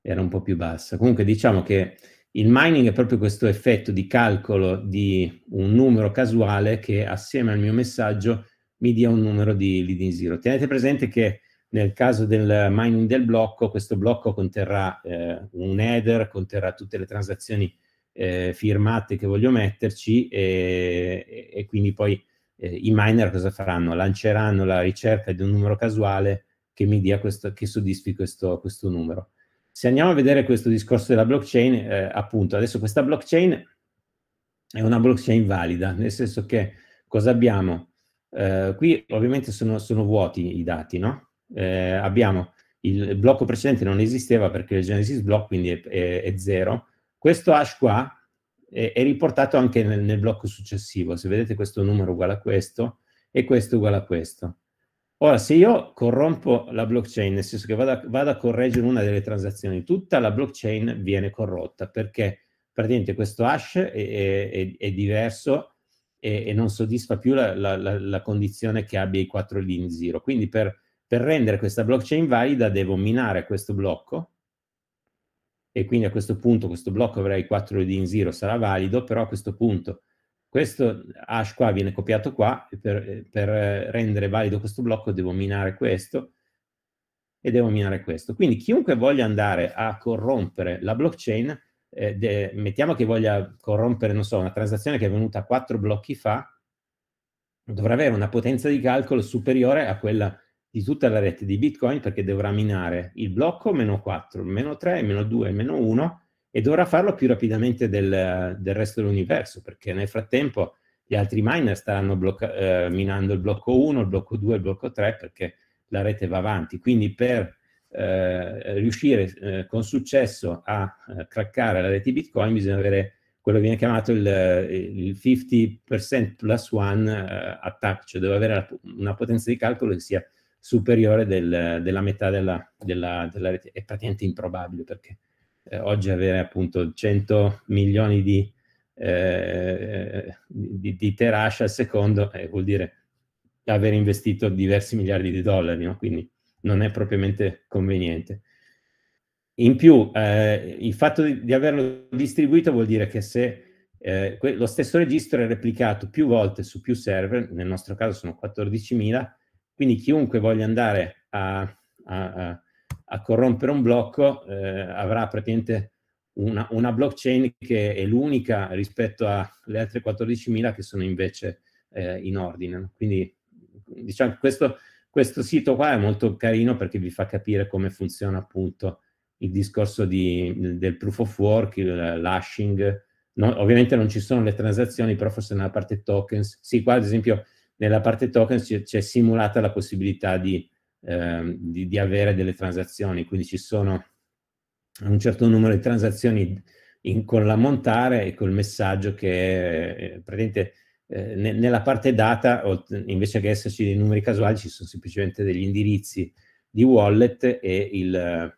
[SPEAKER 1] era un po' più bassa. Comunque diciamo che il mining è proprio questo effetto di calcolo di un numero casuale che assieme al mio messaggio mi dia un numero di leading zero. Tenete presente che nel caso del mining del blocco, questo blocco conterrà eh, un header, conterrà tutte le transazioni eh, firmate che voglio metterci e, e quindi poi eh, i miner cosa faranno? Lanceranno la ricerca di un numero casuale che mi dia questo, che soddisfi questo, questo numero. Se andiamo a vedere questo discorso della blockchain, eh, appunto, adesso questa blockchain è una blockchain valida, nel senso che cosa abbiamo? Eh, qui ovviamente sono, sono, vuoti i dati, no? eh, abbiamo il blocco precedente non esisteva perché il Genesis block quindi è, è, è zero. Questo hash qua è, è riportato anche nel, nel, blocco successivo. Se vedete questo numero uguale a questo e questo uguale a questo. Ora, se io corrompo la blockchain, nel senso che vado a, vado a correggere una delle transazioni, tutta la blockchain viene corrotta perché praticamente questo hash è, è, è diverso e, e, non soddisfa più la, la, la, la, condizione che abbia i quattro link zero Quindi per per rendere questa blockchain valida devo minare questo blocco e quindi a questo punto questo blocco avrai 4 di in 0 sarà valido, però a questo punto questo hash qua viene copiato qua e per, per eh, rendere valido questo blocco devo minare questo e devo minare questo. Quindi chiunque voglia andare a corrompere la blockchain, eh, de, mettiamo che voglia corrompere, non so, una transazione che è venuta 4 blocchi fa, dovrà avere una potenza di calcolo superiore a quella di tutta la rete di Bitcoin perché dovrà minare il blocco meno 4, meno 3, meno 2, meno 1 e dovrà farlo più rapidamente del, del resto dell'universo perché nel frattempo gli altri miner staranno blocca- eh, minando il blocco 1, il blocco 2, il blocco 3 perché la rete va avanti. Quindi per eh, riuscire eh, con successo a eh, craccare la rete Bitcoin bisogna avere quello che viene chiamato il, eh, il 50% plus one eh, attack, cioè deve avere una potenza di calcolo che sia superiore del, della metà della, della, della, rete. È praticamente improbabile perché eh, oggi avere appunto 100 milioni di, eh, di, di terash al secondo eh, vuol dire aver investito diversi miliardi di dollari, no? quindi non è propriamente conveniente. In più, eh, il fatto di, di, averlo distribuito vuol dire che se eh, que- lo stesso registro è replicato più volte su più server, nel nostro caso sono 14.000, quindi chiunque voglia andare a, a, a corrompere un blocco eh, avrà praticamente una, una, blockchain che è l'unica rispetto alle altre 14.000 che sono invece eh, in ordine. Quindi diciamo questo, questo, sito qua è molto carino perché vi fa capire come funziona appunto il discorso di, del proof of work, il lashing. No, ovviamente non ci sono le transazioni, però forse nella parte tokens. Sì, qua ad esempio nella parte token c'è simulata la possibilità di, eh, di, di, avere delle transazioni, quindi ci sono un certo numero di transazioni in, con l'ammontare e col messaggio che eh, praticamente eh, nella parte data, invece che esserci dei numeri casuali, ci sono semplicemente degli indirizzi di wallet e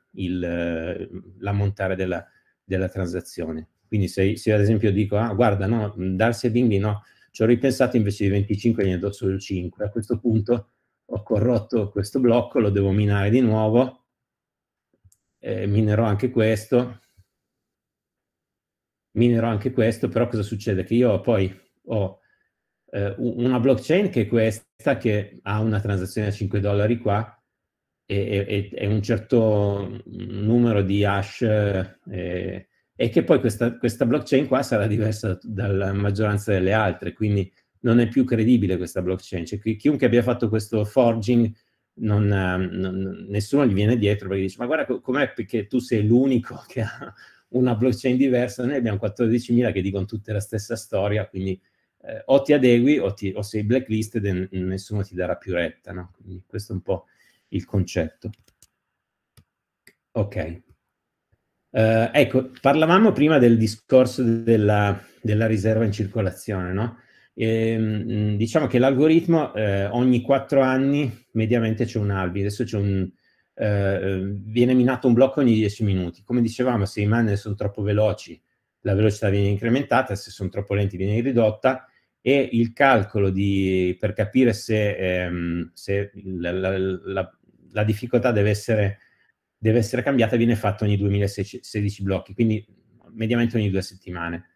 [SPEAKER 1] l'ammontare della, della, transazione. Quindi se, se, ad esempio dico, ah guarda, no, darsi a Bimbi no, ci ho ripensato invece di 25 ne do solo 5. A questo punto ho corrotto questo blocco, lo devo minare di nuovo, eh, minerò anche questo, minerò anche questo, però cosa succede? Che io poi ho eh, una blockchain che è questa, che ha una transazione a 5 dollari qua, e, e, e un certo numero di hash eh, e che poi questa, questa blockchain qua sarà diversa dalla maggioranza delle altre, quindi non è più credibile questa blockchain. Cioè, chiunque abbia fatto questo forging, non, ehm, non, nessuno gli viene dietro perché dice ma guarda com'è perché tu sei l'unico che ha una blockchain diversa, noi abbiamo 14.000 che dicono tutte la stessa storia, quindi eh, o ti adegui o, ti, o sei blacklisted e nessuno ti darà più retta, no? Quindi questo è un po' il concetto. Ok, eh, ecco, parlavamo prima del discorso della, della riserva in circolazione, no? E, ehm, mm, diciamo che l'algoritmo eh, ogni quattro anni mediamente c'è un albi, adesso c'è un, eh, ehm, viene minato un blocco ogni dieci minuti. Come dicevamo, se i miner sono troppo veloci, la velocità viene incrementata, se sono troppo lenti viene ridotta e il calcolo di, per capire se, ehm, se la, la, la, la difficoltà deve essere deve essere cambiata viene fatta ogni 2016 blocchi, quindi mediamente ogni due settimane.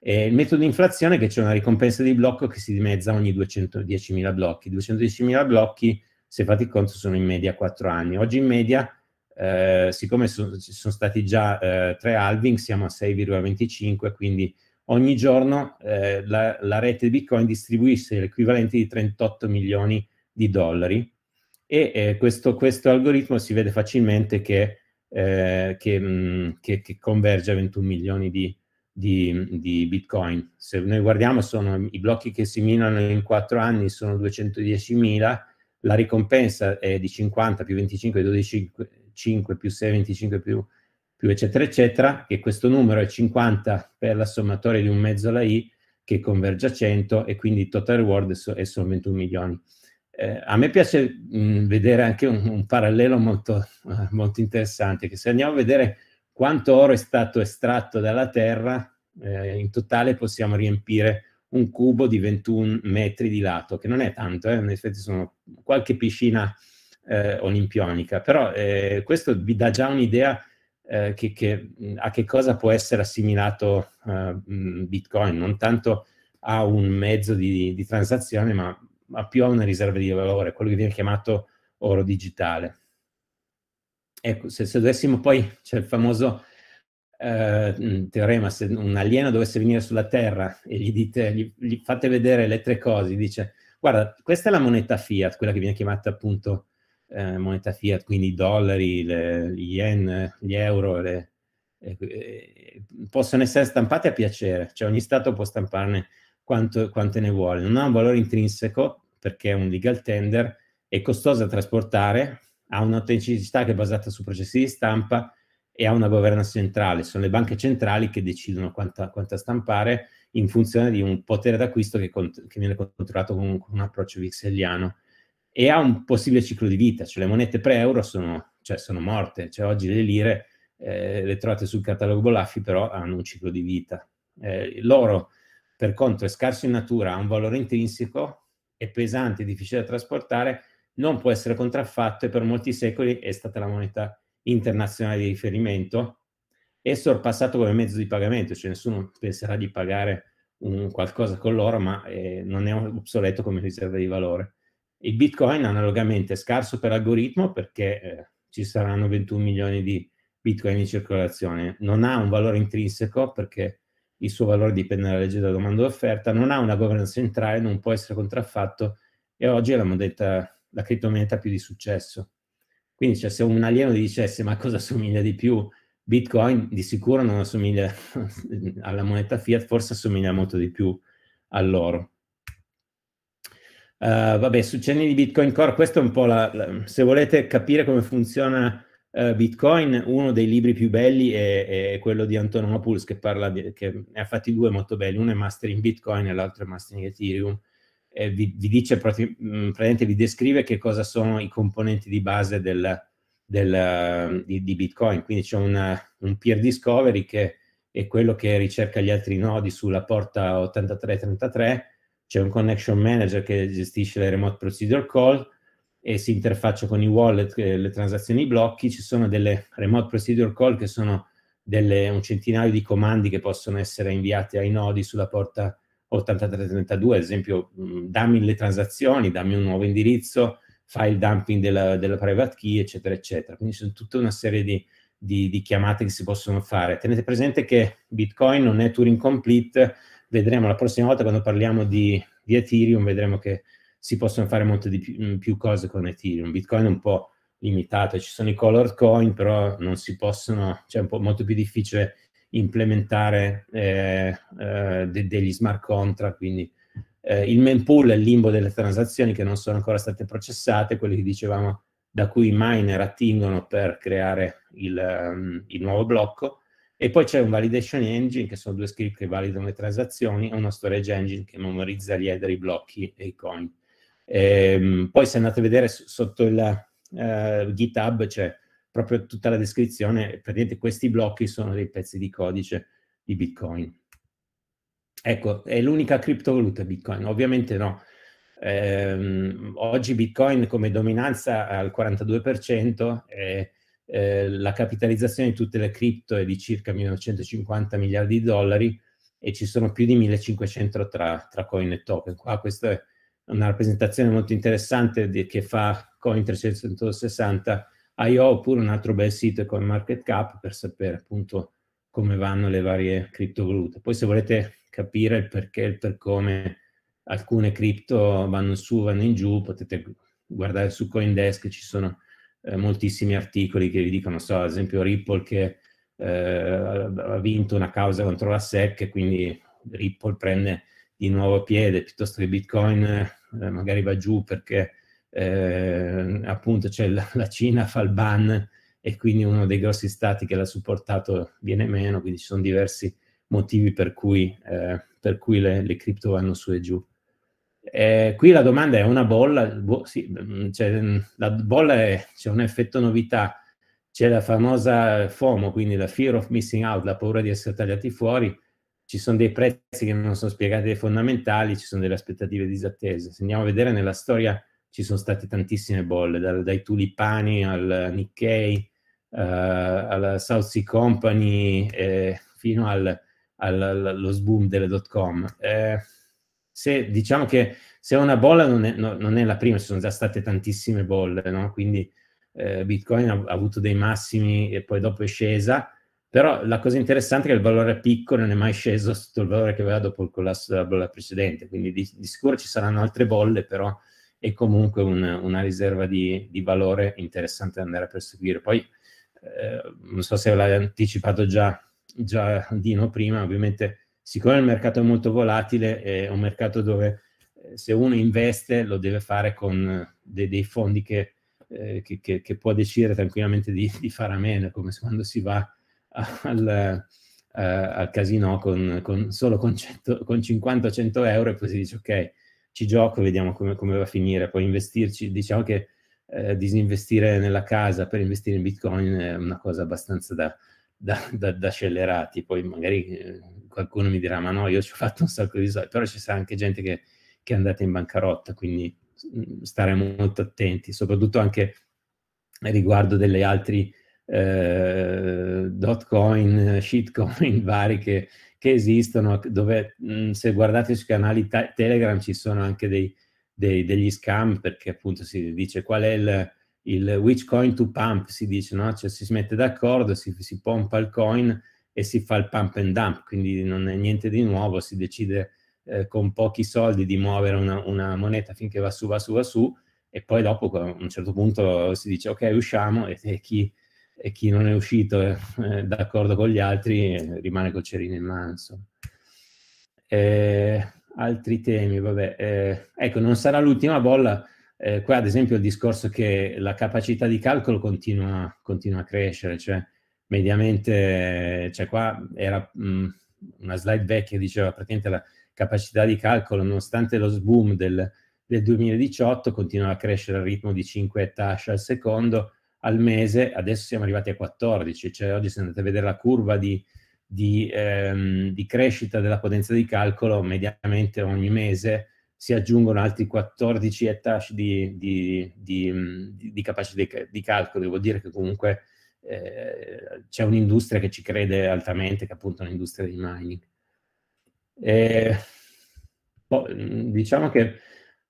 [SPEAKER 1] E il metodo di inflazione è che c'è una ricompensa di blocco che si dimezza ogni 210.000 blocchi. 210.000 blocchi, se fate il conto, sono in media 4 anni. Oggi in media, eh, siccome so, ci sono stati già eh, tre halving, siamo a 6,25, quindi ogni giorno eh, la, la rete Bitcoin distribuisce l'equivalente di 38 milioni di dollari e eh, questo, questo, algoritmo si vede facilmente che, eh, che, mh, mm, che, che, converge a 21 milioni di, di, di, bitcoin. Se noi guardiamo sono i blocchi che si minano in 4 anni sono 210.000, la ricompensa è di 50 più 25, 12, 5 più 6, 25 più, più eccetera eccetera, e questo numero è 50 per la sommatoria di un mezzo la i che converge a 100 e quindi il total reward è solo 21 milioni. Eh, a me piace mh, mm, vedere anche un, un parallelo molto, eh, molto, interessante, che se andiamo a vedere quanto oro è stato estratto dalla Terra, eh, in totale possiamo riempire un cubo di 21 metri di lato, che non è tanto, eh, in effetti sono qualche piscina eh, olimpionica, però eh, questo vi dà già un'idea eh, che, che, mm, a che cosa può essere assimilato eh, mm, Bitcoin, non tanto a un mezzo di, di transazione, ma ma più a una riserva di valore, quello che viene chiamato oro digitale. Ecco, se, se dovessimo poi, c'è il famoso eh, mm, teorema, se un alieno dovesse venire sulla Terra e gli dite, gli, gli fate vedere le tre cose, dice, guarda, questa è la moneta fiat, quella che viene chiamata appunto eh, moneta fiat, quindi i dollari, le, gli yen, gli euro, le, eh, possono essere stampate a piacere, cioè ogni Stato può stamparne quanto, quante ne vuole, non ha un valore intrinseco perché è un legal tender, è costosa da trasportare, ha un'autenticità che è basata su processi di stampa e ha una governance centrale. Sono le banche centrali che decidono quanta, quanta stampare in funzione di un potere d'acquisto che, cont- che viene controllato con, con, un approccio vixelliano. E ha un possibile ciclo di vita, cioè le monete pre-euro sono, cioè, sono morte, cioè oggi le lire eh, le trovate sul catalogo Bolaffi, però hanno un ciclo di vita. Eh, l'oro, per contro, è scarso in natura, ha un valore intrinseco, è pesante, è difficile da trasportare, non può essere contraffatto e per molti secoli è stata la moneta internazionale di riferimento e sorpassato come mezzo di pagamento, cioè nessuno penserà di pagare un qualcosa con l'oro, ma eh, non è obsoleto come riserva di valore. Il Bitcoin analogamente è scarso per algoritmo perché eh, ci saranno 21 milioni di Bitcoin in circolazione, non ha un valore intrinseco perché il suo valore dipende dalla legge della domanda e offerta, non ha una governance centrale, non può essere contraffatto e oggi è la, moneta, la criptomoneta più di successo. Quindi cioè, se un alieno gli dicesse ma cosa assomiglia di più Bitcoin, di sicuro non assomiglia alla moneta fiat, forse assomiglia molto di più all'oro. Uh, eh, vabbè, su cenni di Bitcoin Core, questo è un po' la, la, se volete capire come funziona uh, Bitcoin, uno dei libri più belli è, è quello di Antonopoulos che parla di, che ne ha fatti due molto belli, uno è Mastering Bitcoin e l'altro è Mastering Ethereum. E vi, vi, dice mm, praticamente vi descrive che cosa sono i componenti di base del, del, ehm, di, di, Bitcoin. Quindi c'è una, un peer discovery che è quello che ricerca gli altri nodi sulla porta 8333, c'è un connection manager che gestisce le remote procedure call e si interfaccia con i wallet, eh, le transazioni, i blocchi, ci sono delle remote procedure call che sono delle, un centinaio di comandi che possono essere inviati ai nodi sulla porta 8332, ad esempio mm, dammi le transazioni, dammi un nuovo indirizzo, fai il dumping della, della private key, eccetera, eccetera. Quindi c'è tutta una serie di, di, di, chiamate che si possono fare. Tenete presente che Bitcoin non è Turing complete, vedremo la prossima volta quando parliamo di, di Ethereum, vedremo che si possono fare molte di più, mm, più, cose con Ethereum. Bitcoin è un po' limitato, ci sono i color coin, però non si possono, cioè è un po' molto più difficile implementare eh, eh, de- degli smart contract, quindi eh, il mempool è il limbo delle transazioni che non sono ancora state processate, quelle che dicevamo da cui i miner attingono per creare il, um, il nuovo blocco, e poi c'è un validation engine, che sono due script che validano le transazioni, e uno storage engine che memorizza gli header, i blocchi e i coin. Ehm, poi se andate a vedere sotto il uh, GitHub c'è proprio tutta la descrizione, praticamente questi blocchi sono dei pezzi di codice di Bitcoin. Ecco, è l'unica criptovaluta Bitcoin, ovviamente no. Ehm, oggi Bitcoin come dominanza al 42% e eh, la capitalizzazione di tutte le cripto è di circa 1950 miliardi di dollari e ci sono più di 1500 tra, tra coin e token. Qua questo è una rappresentazione molto interessante di, che fa Coin360 IO oppure un altro bel sito con Market Cap per sapere appunto come vanno le varie criptovalute. Poi se volete capire il perché e il per come alcune cripto vanno su, vanno in giù, potete guardare su Coindesk, ci sono eh, moltissimi articoli che vi dicono, so, ad esempio Ripple che eh, ha vinto una causa contro la SEC, quindi Ripple prende di nuovo piede, piuttosto che Bitcoin eh, magari va giù perché eh, appunto cioè la, la, Cina fa il ban e quindi uno dei grossi stati che l'ha supportato viene meno, quindi ci sono diversi motivi per cui, eh, per cui le, le cripto vanno su e giù. Eh, qui la domanda è una bolla, boh, sì, mm, cioè, mm, la bolla è, c'è un effetto novità, c'è la famosa FOMO, quindi la fear of missing out, la paura di essere tagliati fuori, ci sono dei prezzi che non sono spiegati dei fondamentali, ci sono delle aspettative disattese. Se andiamo a vedere nella storia ci sono state tantissime bolle, dal, dai tulipani al Nikkei, uh, alla South Sea Company, eh, fino al, al, allo sboom delle dot com. Eh, se, diciamo che se una bolla non è, no, non è, la prima, ci sono già state tantissime bolle, no? quindi eh, Bitcoin ha, ha, avuto dei massimi e poi dopo è scesa, però la cosa interessante è che il valore picco non è mai sceso sotto il valore che aveva dopo il collasso della bolla precedente, quindi di, di sicuro ci saranno altre bolle, però è comunque un, una riserva di, di, valore interessante da andare a perseguire. Poi, eh, non so se l'hai anticipato già, già Dino prima, ovviamente siccome il mercato è molto volatile, è un mercato dove eh, se uno investe lo deve fare con eh, de- dei fondi che, eh, che, che, che, può decidere tranquillamente di, di fare a meno, come quando si va al, eh, al casino con, con solo con, 100, con 50-100 euro e poi si dice ok, ci gioco, vediamo come, come va a finire, poi investirci, diciamo che eh, disinvestire nella casa per investire in bitcoin è una cosa abbastanza da, da, da, da scellerati, poi magari eh, qualcuno mi dirà ma no, io ci ho fatto un sacco di soldi, però ci sarà anche gente che, che è andata in bancarotta, quindi mm, stare molto attenti, soprattutto anche riguardo delle altri eh, dotcoin, shitcoin vari che, che esistono, dove mh, se guardate sui canali ta- Telegram ci sono anche dei, dei, degli scam, perché appunto si dice qual è il, il which coin to pump, si dice, no? Cioè si mette d'accordo, si, si pompa il coin e si fa il pump and dump, quindi non è niente di nuovo, si decide eh, con pochi soldi di muovere una, una moneta finché va su, va su, va su, e poi dopo a un certo punto si dice ok usciamo e, e chi e chi non è uscito eh, eh, d'accordo con gli altri rimane col cerino in mano. Eh, altri temi, vabbè, eh, ecco, non sarà l'ultima bolla. Eh, qua ad esempio il discorso che la capacità di calcolo continua, continua a crescere, cioè mediamente, cioè qua era mh, mm, una slide vecchia, diceva praticamente la capacità di calcolo, nonostante lo boom del, del 2018, continua a crescere al ritmo di 5 tasce al secondo, al mese, adesso siamo arrivati a 14, cioè oggi se andate a vedere la curva di, di, ehm, di crescita della potenza di calcolo, mediamente ogni mese si aggiungono altri 14 attach di, di, di, di capacità di calcolo, vuol dire che comunque eh, c'è un'industria che ci crede altamente, che appunto è un'industria di mining. E, eh, boh, diciamo che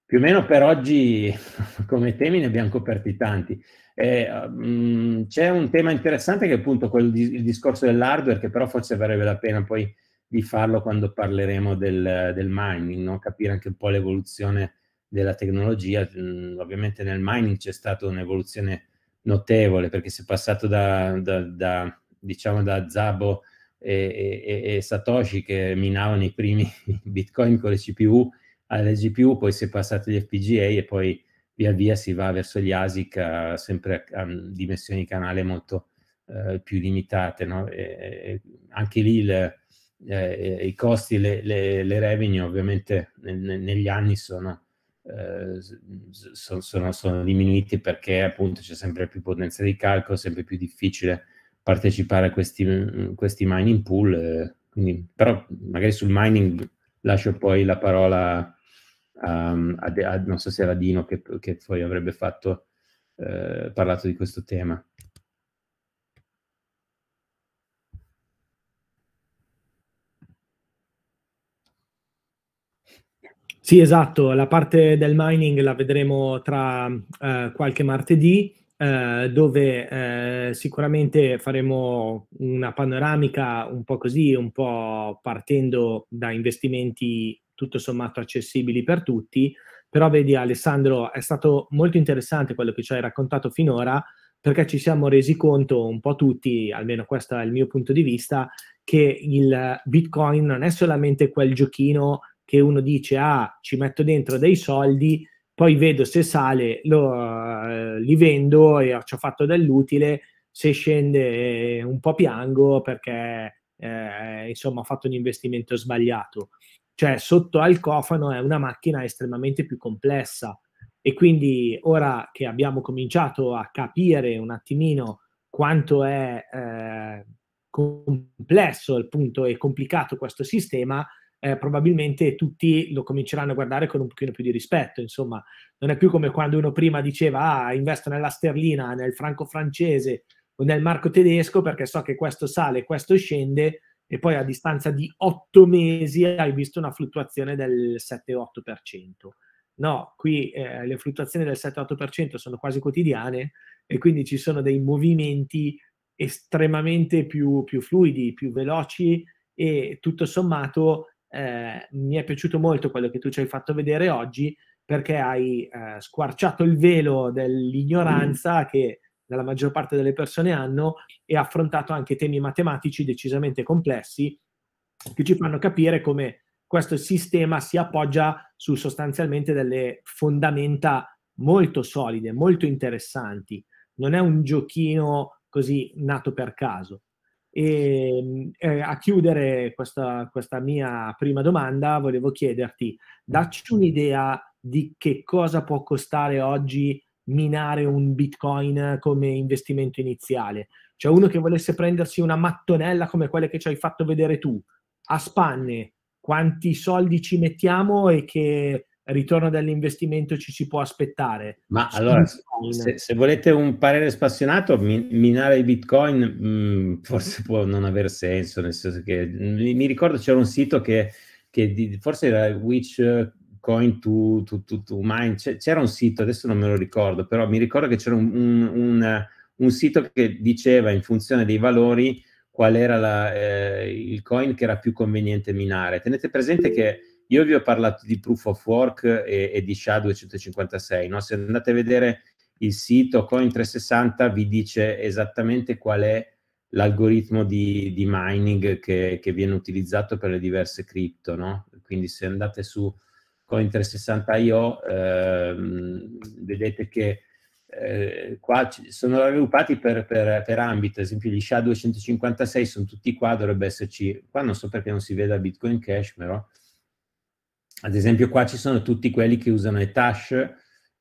[SPEAKER 1] più o meno per oggi come temi ne abbiamo coperti tanti. Eh, mh, mm, c'è un tema interessante che è appunto quello di, il discorso dell'hardware, che però forse varrebbe la pena poi di farlo quando parleremo del, del mining, no? capire anche un po' l'evoluzione della tecnologia. Mh, mm, ovviamente nel mining c'è stata un'evoluzione notevole perché si è passato da, da, da diciamo da Zabo e, e, e, Satoshi che minavano i primi bitcoin con le CPU alle GPU, poi si è passati agli FPGA e poi via via si va verso gli ASIC eh, sempre a, dimensioni di canale molto eh, più limitate. No? E, anche lì le, eh, i costi, le, le, le revenue ovviamente ne, ne, negli anni sono, eh, so, sono, sono, diminuiti perché appunto c'è sempre più potenza di calcolo, sempre più difficile partecipare a questi, mm, questi mining pool. Eh, quindi, però magari sul mining lascio poi la parola um, a, De- a, non so se era Dino che, che poi avrebbe fatto, eh, parlato di questo tema.
[SPEAKER 2] Sì, esatto, la parte del mining la vedremo tra eh, qualche martedì eh, dove eh, sicuramente faremo una panoramica un po' così, un po' partendo da investimenti tutto sommato accessibili per tutti, però vedi Alessandro è stato molto interessante quello che ci hai raccontato finora perché ci siamo resi conto un po' tutti, almeno questo è il mio punto di vista, che il Bitcoin non è solamente quel giochino che uno dice ah ci metto dentro dei soldi poi vedo se sale, lo, eh, li vendo e ci ho fatto dell'utile, se scende eh, un po' piango perché eh, insomma ho fatto un investimento sbagliato. Cioè sotto al cofano è una macchina estremamente più complessa e quindi ora che abbiamo cominciato a capire un attimino quanto è eh, complesso appunto e complicato questo sistema, eh, probabilmente tutti lo cominceranno a guardare con un pochino più di rispetto. Insomma, non è più come quando uno prima diceva ah, investo nella sterlina, nel franco francese o nel marco tedesco perché so che questo sale e questo scende e poi a distanza di otto mesi hai visto una fluttuazione del 7-8%. No, qui eh, le fluttuazioni del 7-8% sono quasi quotidiane e quindi ci sono dei movimenti estremamente più, più fluidi, più veloci e tutto sommato eh, mi è piaciuto molto quello che tu ci hai fatto vedere oggi perché hai eh, squarciato il velo dell'ignoranza mm. che la maggior parte delle persone hanno e affrontato anche temi matematici decisamente complessi che ci fanno capire come questo sistema si appoggia su sostanzialmente delle fondamenta molto solide, molto interessanti. Non è un giochino così nato per caso. E ehm, eh, a chiudere questa, questa, mia prima domanda, volevo chiederti, dacci un'idea di che cosa può costare oggi minare un bitcoin come investimento iniziale. Cioè uno che volesse prendersi una mattonella come quelle che ci hai fatto vedere tu, a spanne, quanti soldi ci mettiamo e che ritorno dall'investimento ci si può aspettare. Ma Su allora, se,
[SPEAKER 1] se, volete un parere spassionato, minare i bitcoin mh, mm, forse può non aver senso, nel senso che mm, mi, mi ricordo c'era un sito che, che di, forse era Witch Coin to, to, to, to Mine, c'era un sito, adesso non me lo ricordo, però mi ricordo che c'era un, un, un, un sito che diceva in funzione dei valori qual era la, eh, il coin che era più conveniente minare. Tenete presente che io vi ho parlato di Proof of Work e, e di SHA-256, no? se andate a vedere il sito Coin360 vi dice esattamente qual è l'algoritmo di, di mining che, che, viene utilizzato per le diverse cripto, no? quindi se andate su Coin360.io ehm, vedete che eh, qua sono raggruppati per, per, per, ambito, ad esempio gli SHA 256 sono tutti qua, dovrebbe esserci, qua non so perché non si veda Bitcoin Cash però, ad esempio qua ci sono tutti quelli che usano Etash,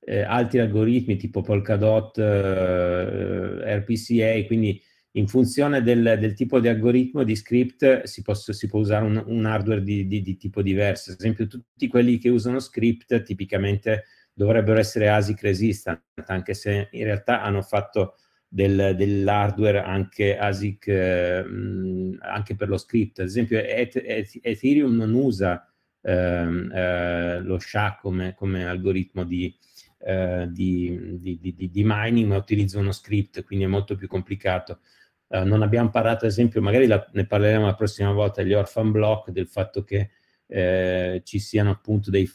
[SPEAKER 1] eh, altri algoritmi tipo Polkadot, eh, RPCA, quindi in funzione del, del, tipo di algoritmo di script si, posso, si può usare un, un hardware di, di, di, tipo diverso. Ad esempio, tutti quelli che usano script tipicamente dovrebbero essere ASIC resistant, anche se in realtà hanno fatto del, dell'hardware anche ASIC eh, anche per lo script. Ad esempio, Et- Et- Ethereum non usa Ehm, eh, lo SHA come, come algoritmo di, eh, di, di, di, mining, ma utilizza uno script, quindi è molto più complicato. Eh, non abbiamo parlato, ad esempio, magari la, ne parleremo la prossima volta, gli orphan block, del fatto che eh, ci siano appunto dei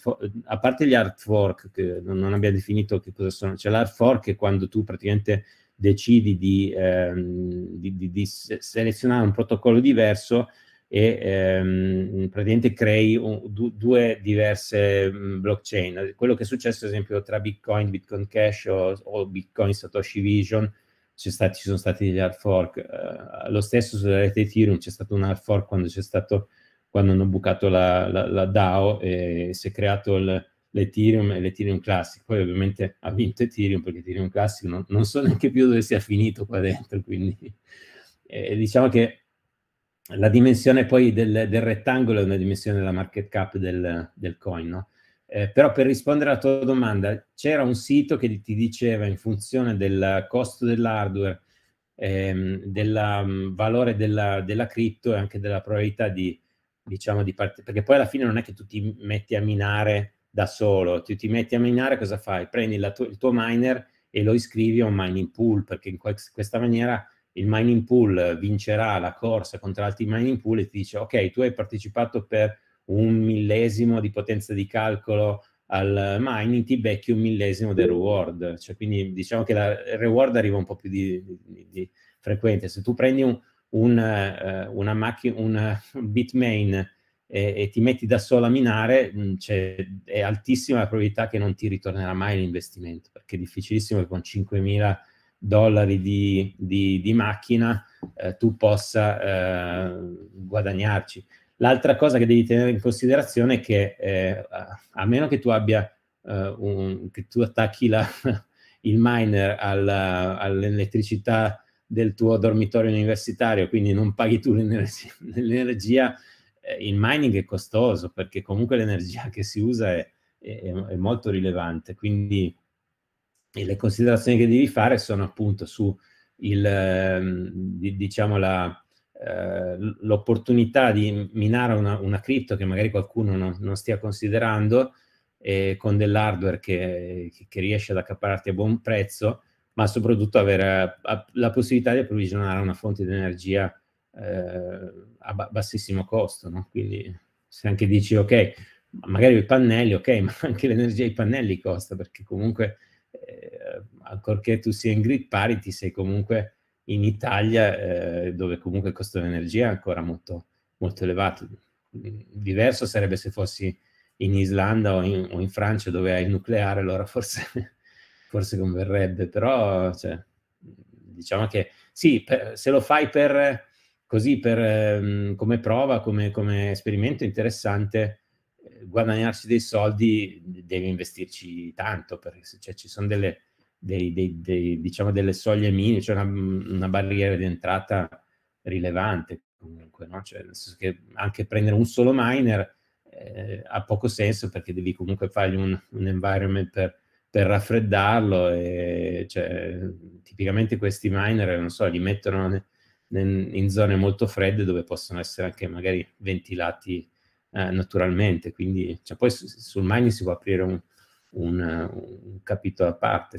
[SPEAKER 1] a parte gli hard fork che non, non abbiamo definito che cosa sono c'è l'hard fork è quando tu praticamente decidi di, ehm, di, di, di selezionare un protocollo diverso e ehm, praticamente crei un, du, due diverse mm, blockchain. Quello che è successo, ad esempio, tra Bitcoin, Bitcoin Cash o, o Bitcoin Satoshi Vision, stati, ci sono stati degli hard fork. Eh, lo stesso sulla rete Ethereum c'è stato un hard fork quando, stato, quando hanno bucato la, la, la, DAO e si è creato il, l'Ethereum e l'Ethereum Classic. Poi ovviamente ha vinto Ethereum perché Ethereum Classic non, non so neanche più dove sia finito qua dentro, quindi eh, diciamo che la dimensione poi del, del, rettangolo è una dimensione della market cap del, del coin, no? Eh, però per rispondere alla tua domanda, c'era un sito che ti diceva in funzione del costo dell'hardware, ehm, del mm, valore della, della cripto e anche della probabilità di, diciamo, di partire, perché poi alla fine non è che tu ti metti a minare da solo, tu ti metti a minare, cosa fai? Prendi tu- il tuo miner e lo iscrivi a un mining pool, perché in que- questa maniera il mining pool vincerà la corsa contro altri mining pool e ti dice ok, tu hai partecipato per un millesimo di potenza di calcolo al mining, ti becchi un millesimo del reward. Cioè, quindi diciamo che la, il reward arriva un po' più di, di, di frequente. Se tu prendi un, un, eh, una macchina, un bitmain e, e, ti metti da solo a minare, mm, cioè, è altissima la probabilità che non ti ritornerà mai l'investimento, perché è difficilissimo che con 5.000 dollari di, di, di macchina eh, tu possa eh, guadagnarci. L'altra cosa che devi tenere in considerazione è che eh, a meno che tu abbia eh, un, che tu attacchi la, il miner alla, all'elettricità del tuo dormitorio universitario, quindi non paghi tu l'energia, l'energia eh, il mining è costoso perché comunque l'energia che si usa è, è, è molto rilevante. Quindi e le considerazioni che devi fare sono appunto su il, ehm, diciamo la, eh, l'opportunità di minare una, una cripto che magari qualcuno non, non stia considerando eh, con dell'hardware che, che, riesce ad accapararti a buon prezzo, ma soprattutto avere la possibilità di approvvigionare una fonte di energia eh, a bassissimo costo. No? Quindi se anche dici ok, magari i pannelli, ok, ma anche l'energia dei pannelli costa perché comunque ancorché tu sia in grid parity, sei comunque in Italia, eh, dove comunque il costo dell'energia è ancora molto, molto elevato. Diverso sarebbe se fossi in Islanda o in, o in Francia, dove hai il nucleare, allora forse, forse converrebbe, però cioè, diciamo che sì, per, se lo fai per, così per, ehm, come prova, come, come esperimento interessante, eh, guadagnarci dei soldi devi investirci tanto, perché cioè, ci sono delle dei, dei, dei, diciamo delle soglie minime, cioè una, una, barriera di entrata rilevante comunque, no? cioè, nel senso che anche prendere un solo miner eh, ha poco senso perché devi comunque fargli un, un environment per, per raffreddarlo e, cioè, tipicamente questi miner, non so, li mettono ne, ne, in zone molto fredde dove possono essere anche magari ventilati eh, naturalmente, quindi cioè, poi su, sul mining si può aprire un, un, un capitolo a parte.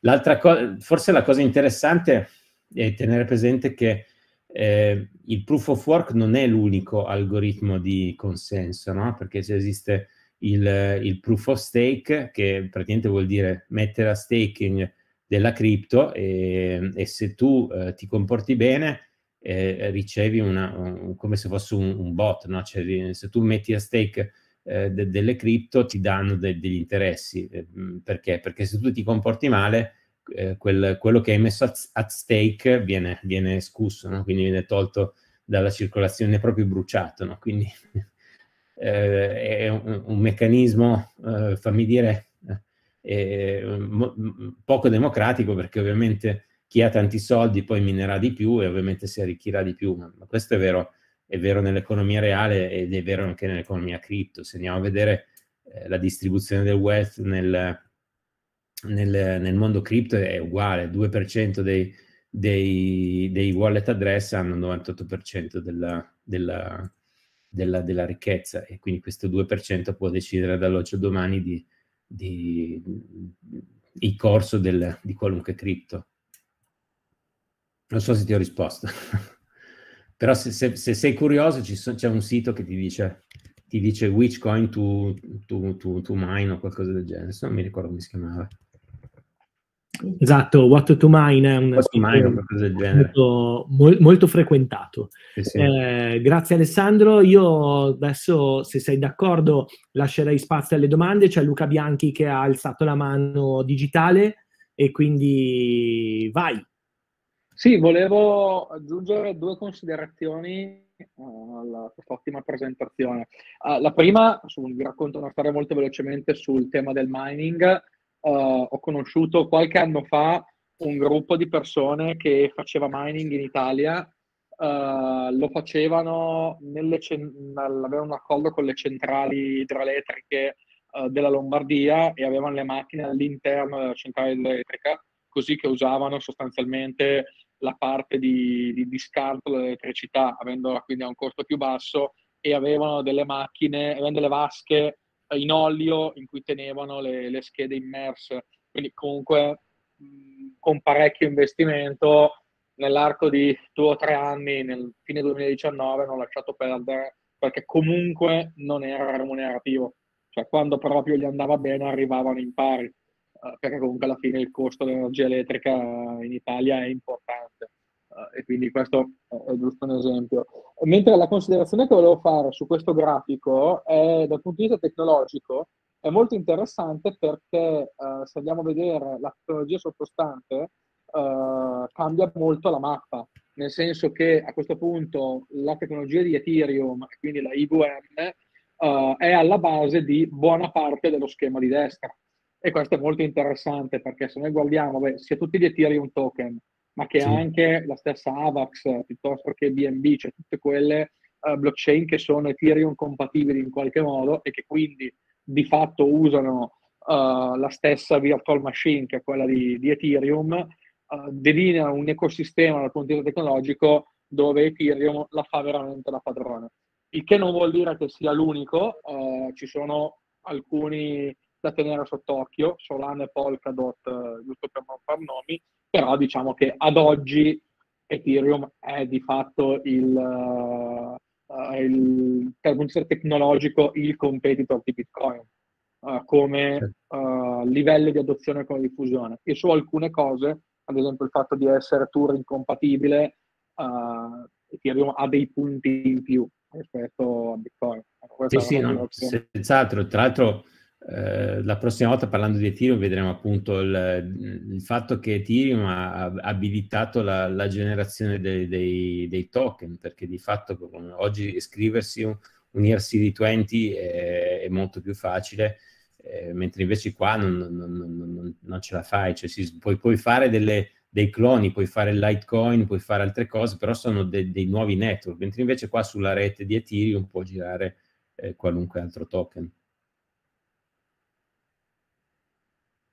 [SPEAKER 1] L'altra cosa, forse la cosa interessante è tenere presente che eh, il proof of work non è l'unico algoritmo di consenso, no? perché esiste il, il, proof of stake, che praticamente vuol dire mettere a staking della cripto e, e, se tu eh, ti comporti bene eh, ricevi una, un, come se fosse un, un bot, no? cioè, se tu metti a stake eh, de- delle cripto ti danno de- degli interessi. Eh, perché? Perché se tu ti comporti male, eh, quel, quello che hai messo at, at stake viene, viene escusso, no? quindi viene tolto dalla circolazione, proprio bruciato. No? Quindi eh, è un, un meccanismo, eh, fammi dire, eh, mo- poco democratico perché ovviamente chi ha tanti soldi poi minerà di più e ovviamente si arricchirà di più, ma questo è vero è vero nell'economia reale ed è vero anche nell'economia cripto. Se andiamo a vedere eh, la distribuzione del wealth nel, nel, nel mondo cripto è uguale, 2% dei, dei, dei, wallet address hanno il 98% della, della, della, della, ricchezza e quindi questo 2% può decidere dall'oggi al domani di, di, il corso del, di qualunque cripto. Non so se ti ho risposto. Però se, se, se sei curioso so, c'è un sito che ti dice, ti dice which coin to, to, to, to mine o qualcosa del genere, se non mi ricordo come si chiamava.
[SPEAKER 2] Esatto, What to Mine è un mine, molto, molto, frequentato. Sì, sì. Eh, grazie Alessandro, io adesso se sei d'accordo lascerei spazio alle domande, c'è Luca Bianchi che ha alzato la mano digitale e quindi vai. Sì, volevo
[SPEAKER 3] aggiungere due considerazioni eh, alla ottima presentazione. Uh, la prima, su, vi racconto una storia molto velocemente sul tema del mining. Uh, ho conosciuto qualche anno fa un gruppo di persone che faceva mining in Italia. Uh, lo facevano, cen- avevano un accordo con le centrali idroelettriche della Lombardia e avevano le macchine all'interno della centrale idroelettrica, così che usavano sostanzialmente la parte di, di, di scarto dell'elettricità, avendola quindi a un costo più basso e avevano delle macchine, avevano delle vasche eh, in olio in cui tenevano le, le schede immerse. Quindi comunque con parecchio investimento nell'arco di due o tre anni, nel fine 2019, hanno lasciato perdere perché comunque non era remunerativo. Cioè quando proprio gli andava bene arrivavano in pari. Eh, perché comunque alla fine il costo dell'energia elettrica in Italia è importante eh, e quindi questo è giusto un esempio. Mentre la considerazione che volevo fare su questo grafico è dal punto di vista tecnologico è molto interessante perché eh, se andiamo a vedere la tecnologia sottostante eh, cambia molto la mappa, nel senso che a questo punto la tecnologia di Ethereum, quindi la IBM, eh, è alla base di buona parte dello schema di destra e questo è molto interessante perché se noi guardiamo beh, sia tutti gli Ethereum token, ma che sì. anche la stessa Avax piuttosto che BNB, cioè tutte quelle uh, blockchain che sono Ethereum compatibili in qualche modo e che quindi di fatto usano uh, la stessa virtual machine che è quella di, di Ethereum, uh, eh, delineano un ecosistema dal punto di vista tecnologico dove Ethereum la fa veramente la padrona. Il che non vuol dire che sia l'unico, ci sono alcuni da tenere sott'occhio, Solana e Polkadot, eh, giusto per non far nomi, però diciamo che ad oggi Ethereum è di fatto il, uh, il dal punto di vista tecnologico il competitor di Bitcoin uh, come uh, livello di adozione e come diffusione. E su alcune cose, ad esempio il fatto di essere Turing compatibile, Ethereum ha dei punti in più rispetto a Bitcoin. Ecco, questa sì, sì,
[SPEAKER 1] no, senz'altro. Tra l'altro eh, la prossima volta parlando di Ethereum vedremo appunto il, il fatto che Ethereum ha abilitato la, la generazione dei, dei, dei, token, perché di fatto oggi scriversi un, un ERC20 è, è, molto più facile, eh, mentre invece qua non, non, non, non, ce la fai, cioè si, puoi, puoi, fare delle, dei cloni, puoi fare Litecoin, puoi fare altre cose, però sono de, dei nuovi network, mentre invece qua sulla rete di Ethereum può girare eh, qualunque altro token.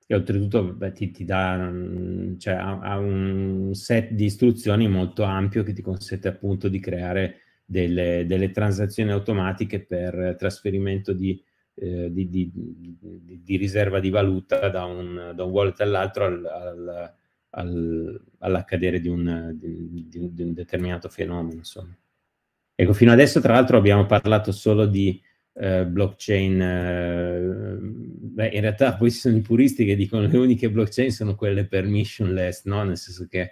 [SPEAKER 1] e oltretutto beh, ti, ti dà, mm, cioè, ha, ha, un set di istruzioni molto ampio che ti consente appunto di creare delle, delle transazioni automatiche per trasferimento di, eh, di, di, di riserva di valuta da un, da un wallet all'altro al, al, al, all'accadere di un, un determinato fenomeno. Insomma. Ecco, fino adesso tra l'altro abbiamo parlato solo di eh, blockchain, eh, beh, in realtà poi ci sono i puristi che dicono che le uniche blockchain sono quelle permissionless, no? Nel senso che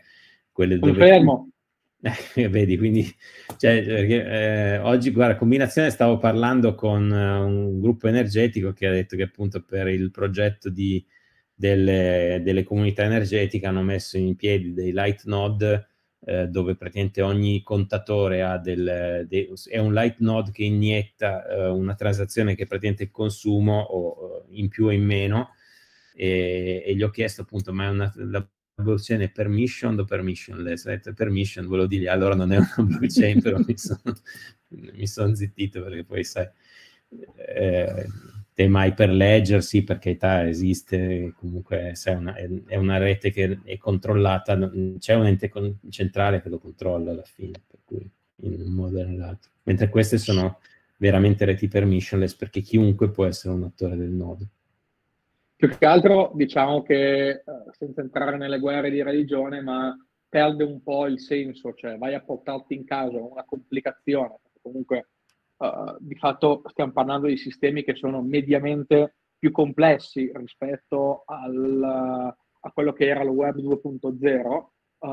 [SPEAKER 1] quelle dove... Confermo. Eh, vedi, quindi cioè, perché, eh, oggi, guarda, combinazione, stavo parlando con eh, un gruppo energetico che ha detto che appunto per il progetto di, delle, delle comunità energetiche hanno messo in piedi dei light node eh, dove praticamente ogni contatore ha del, de, è un light node che inietta eh, una transazione che praticamente il consumo o eh, in più o in meno e, e gli ho chiesto appunto ma è una la blockchain è permission o permissionless? Ho detto permission, volevo dire allora non è una blockchain però mi sono son zittito perché poi sai eh, tema iperledgersi perché ta, esiste, comunque è una, è, è, una, rete che è controllata, c'è un ente con, centrale che lo controlla alla fine, per cui in un modo o nell'altro. Mentre queste sono veramente reti permissionless perché chiunque può essere un attore del nodo.
[SPEAKER 3] Più che altro diciamo che eh, senza entrare nelle guerre di religione, ma perde un po' il senso, cioè vai a portarti in casa una complicazione, comunque eh, di fatto stiamo parlando di sistemi che sono mediamente più complessi rispetto al, eh, a quello che era il web 2.0, uh,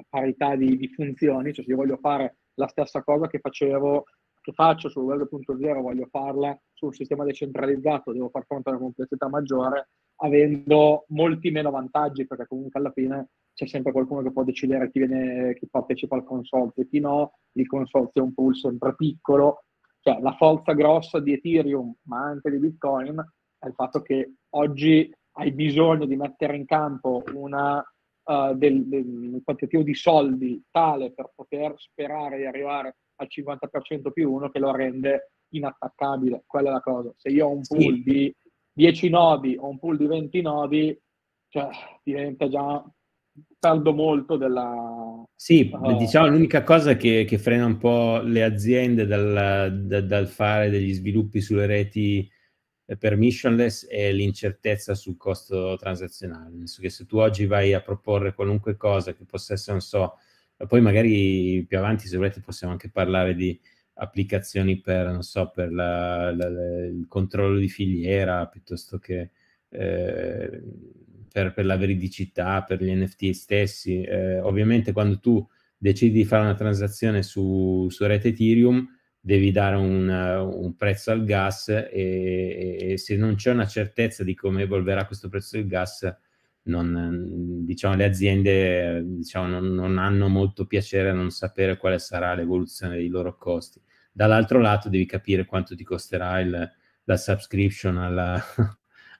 [SPEAKER 3] eh, parità di, di, funzioni, cioè se io voglio fare la stessa cosa che facevo, che faccio sul web 2.0, voglio farla su un sistema decentralizzato, devo far fronte a una complessità maggiore, avendo molti meno vantaggi, perché comunque alla fine c'è sempre qualcuno che può decidere chi, viene, chi partecipa al consorzio e chi no, il consorzio è un pool sempre piccolo, cioè la forza grossa di Ethereum, ma anche di Bitcoin, è il fatto che oggi hai bisogno di mettere in campo una, uh, del, del, un quantitativo di soldi tale per poter sperare di arrivare al 50% più uno che lo rende inattaccabile. Quella è la cosa. Se io ho un pool sì. di 10 nodi o un pool di 20 nodi, cioè diventa già perdo molto della...
[SPEAKER 4] Sì, uh,
[SPEAKER 3] diciamo
[SPEAKER 1] l'unica cosa che, che, frena un po' le aziende dal, da, dal, fare degli sviluppi sulle reti eh, permissionless è l'incertezza sul costo transazionale, nel senso che se tu oggi vai a proporre qualunque cosa che possa essere, non so, poi magari più avanti se volete possiamo anche parlare di applicazioni per, non so, per la, la, la, il controllo di filiera piuttosto che... Eh, per, per, la veridicità, per gli NFT stessi. Eh, ovviamente quando tu decidi di fare una transazione su, su rete Ethereum, devi dare un, un prezzo al gas e, e, se non c'è una certezza di come evolverà questo prezzo del gas, non, diciamo, le aziende diciamo, non, non, hanno molto piacere a non sapere quale sarà l'evoluzione dei loro costi. Dall'altro lato devi capire quanto ti costerà il, la subscription alla,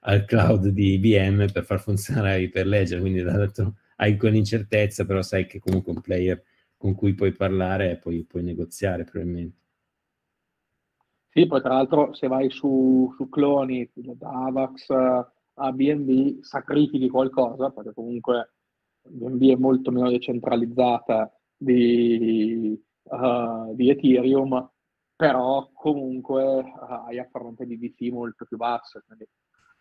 [SPEAKER 1] al cloud di IBM per far funzionare Hyperledger, quindi dall'altro hai quell'incertezza, però sai che comunque un player con cui puoi parlare e poi puoi negoziare probabilmente.
[SPEAKER 3] Sì, poi tra l'altro se vai su, su cloni da Avax a BNB sacrifichi qualcosa, perché comunque BNB è molto meno decentralizzata di, uh, di Ethereum, però comunque uh, hai a fronte di DC molto più basse, quindi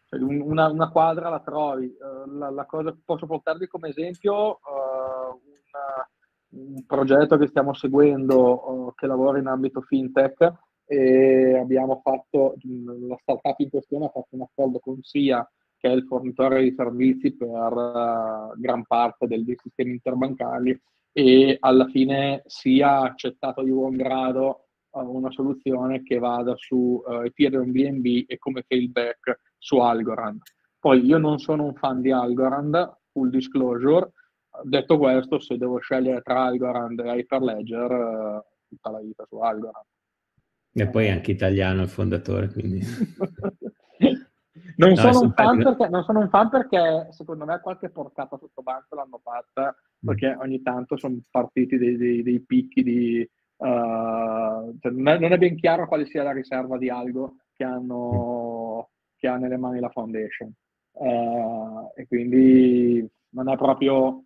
[SPEAKER 4] cioè, una,
[SPEAKER 3] una quadra la trovi. Eh, la, la, cosa che posso portarvi come esempio, uh, eh, una, un progetto che stiamo seguendo uh, che lavora in ambito fintech e abbiamo fatto, la startup in questione ha fatto un accordo con SIA, che è il fornitore di servizi per uh, gran parte del, dei sistemi interbancari e alla fine SIA ha accettato di buon grado una soluzione che vada su Ethereum BNB e come failback su Algorand. Poi io non sono un fan di Algorand, full disclosure, detto questo, se devo scegliere tra Algorand e Hyperledger, eh, tutta la vita su Algorand.
[SPEAKER 1] E poi è anche italiano il fondatore, quindi... non, no, sono un fan perché,
[SPEAKER 3] non sono un fan perché secondo me qualche portata sotto banco l'hanno fatta,
[SPEAKER 1] mm. perché mm.
[SPEAKER 3] ogni tanto sono partiti dei, dei, dei picchi di... Uh, cioè non, è, non, è, ben chiaro quale sia la riserva di algo che hanno mm che ha nelle mani la foundation. Eh, e quindi non è proprio,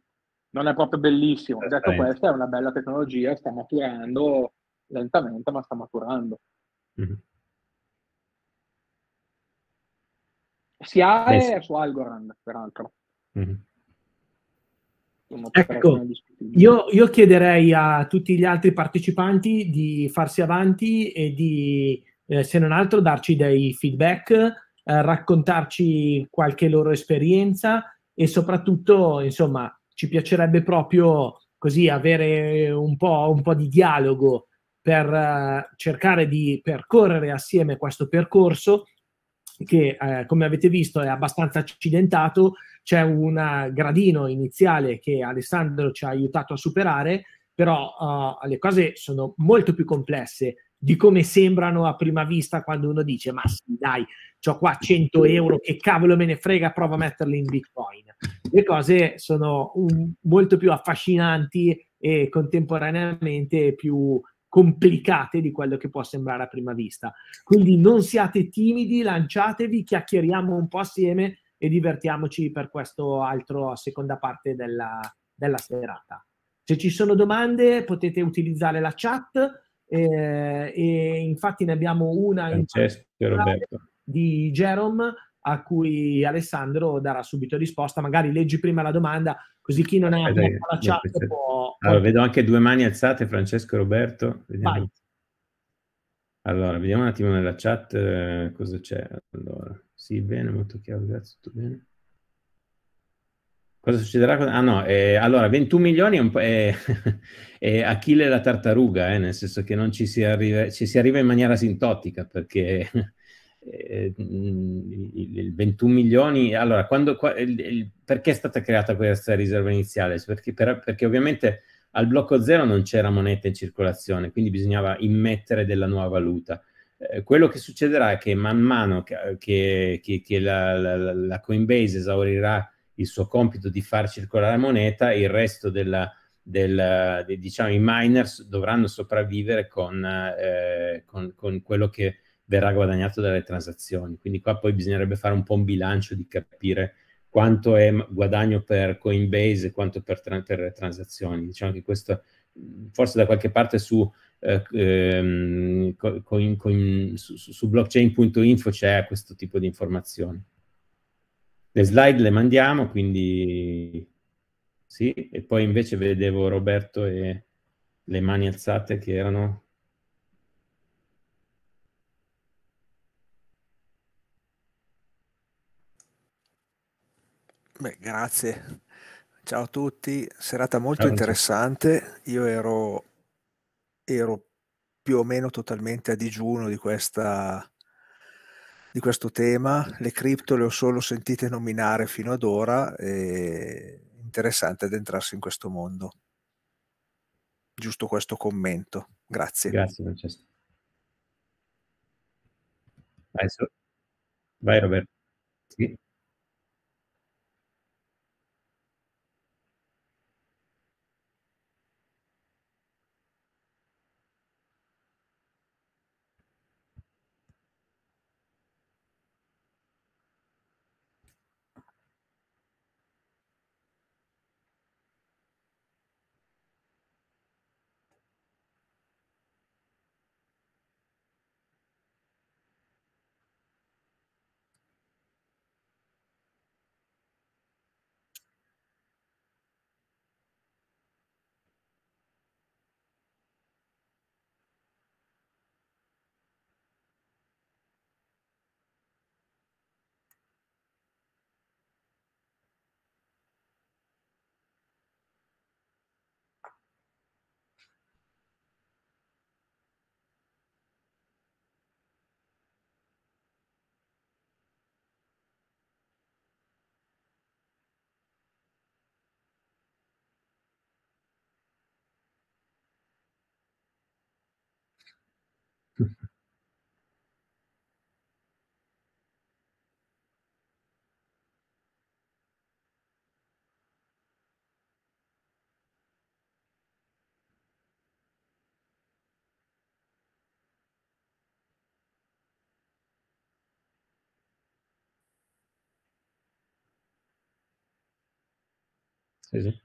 [SPEAKER 3] non è proprio bellissimo. Detto questo, è una bella tecnologia, sta maturando lentamente, ma sta maturando. Mm-hmm. Sia eh, è su Algorand, peraltro.
[SPEAKER 4] Mm-hmm.
[SPEAKER 2] Ecco, io, io, chiederei a tutti gli altri partecipanti di farsi avanti e di, eh, se non altro, darci dei feedback eh, raccontarci qualche loro esperienza e soprattutto, insomma, ci piacerebbe proprio così avere un po', un po di dialogo per uh, cercare di percorrere assieme questo percorso che eh, come avete visto è abbastanza accidentato, c'è un gradino iniziale che Alessandro ci ha aiutato a superare, però uh, le cose sono molto più complesse di come sembrano a prima vista quando uno dice ma sì dai, ho qua 100 euro, che cavolo me ne frega, provo a metterli in bitcoin. Le cose sono un, molto più affascinanti e contemporaneamente più complicate di quello che può sembrare a prima vista. Quindi non siate timidi, lanciatevi, chiacchieriamo un po' assieme e divertiamoci per questo altro seconda parte della, della serata. Se ci sono domande potete utilizzare la chat eh, e infatti ne abbiamo una in di Jerome a cui Alessandro darà subito risposta. Magari leggi prima la domanda, così chi non ha eh, la chat può... Allora,
[SPEAKER 1] vedo anche due mani alzate, Francesco e Roberto. Vediamo. Allora, vediamo un attimo nella chat eh, cosa c'è. Allora, sì, bene, molto chiaro, grazie, tutto bene. Cosa succederà? Ah no, eh, allora 21 milioni è, un po', è, eh, è Achille la tartaruga, eh, nel senso che non ci si, arriva, ci si arriva in maniera sintotica perché eh, il 21 milioni... Allora, quando, qua, il, il, perché è stata creata questa riserva iniziale? Perché, per, perché ovviamente al blocco zero non c'era moneta in circolazione, quindi bisognava immettere della nuova valuta eh, quello che succederà è che man mano che, che, che la, la, la, Coinbase esaurirà il suo compito di far circolare la moneta e il resto della, del, de, diciamo, i miners dovranno sopravvivere con, eh, con, con, quello che verrà guadagnato dalle transazioni. Quindi qua poi bisognerebbe fare un po' un bilancio di capire quanto è guadagno per Coinbase e quanto per, tra- per transazioni. Diciamo che questo forse da qualche parte su, eh, ehm, coin, coin, su, su blockchain.info c'è questo tipo di informazioni. Le slide le mandiamo, quindi sì, e poi invece vedevo Roberto e le mani alzate che erano...
[SPEAKER 3] Beh, grazie. Ciao a tutti, serata molto ciao,
[SPEAKER 2] interessante.
[SPEAKER 3] Ciao. Io ero, ero più o meno totalmente a digiuno di questa di questo tema, le cripto le ho solo sentite nominare fino ad ora, è interessante addentrarsi in questo mondo. Giusto questo commento, grazie. Grazie Francesco.
[SPEAKER 1] Vai, Roberto. Sì. sim é.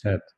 [SPEAKER 1] Certo.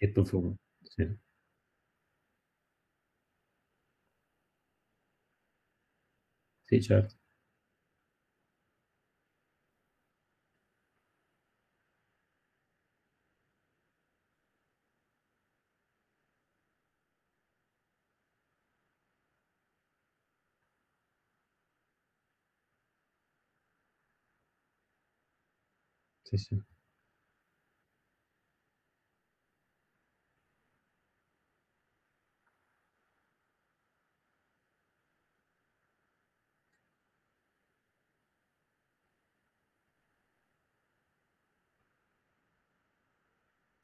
[SPEAKER 4] Getto fumo, sì. Sì, certo. Sì, sì.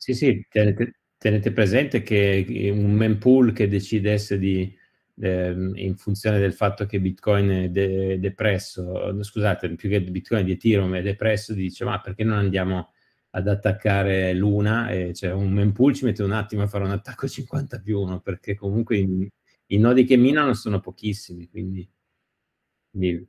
[SPEAKER 4] Sì, sì,
[SPEAKER 1] tenete, tenete presente che un mempool che decidesse di, ehm, in funzione del fatto che Bitcoin è de- depresso, scusate, più che Bitcoin di Ethereum è depresso, dice ma perché non andiamo ad attaccare l'una? E cioè un mempool ci mette un attimo a fare un attacco 50 più 1 perché comunque i, i nodi che minano sono pochissimi, quindi, quindi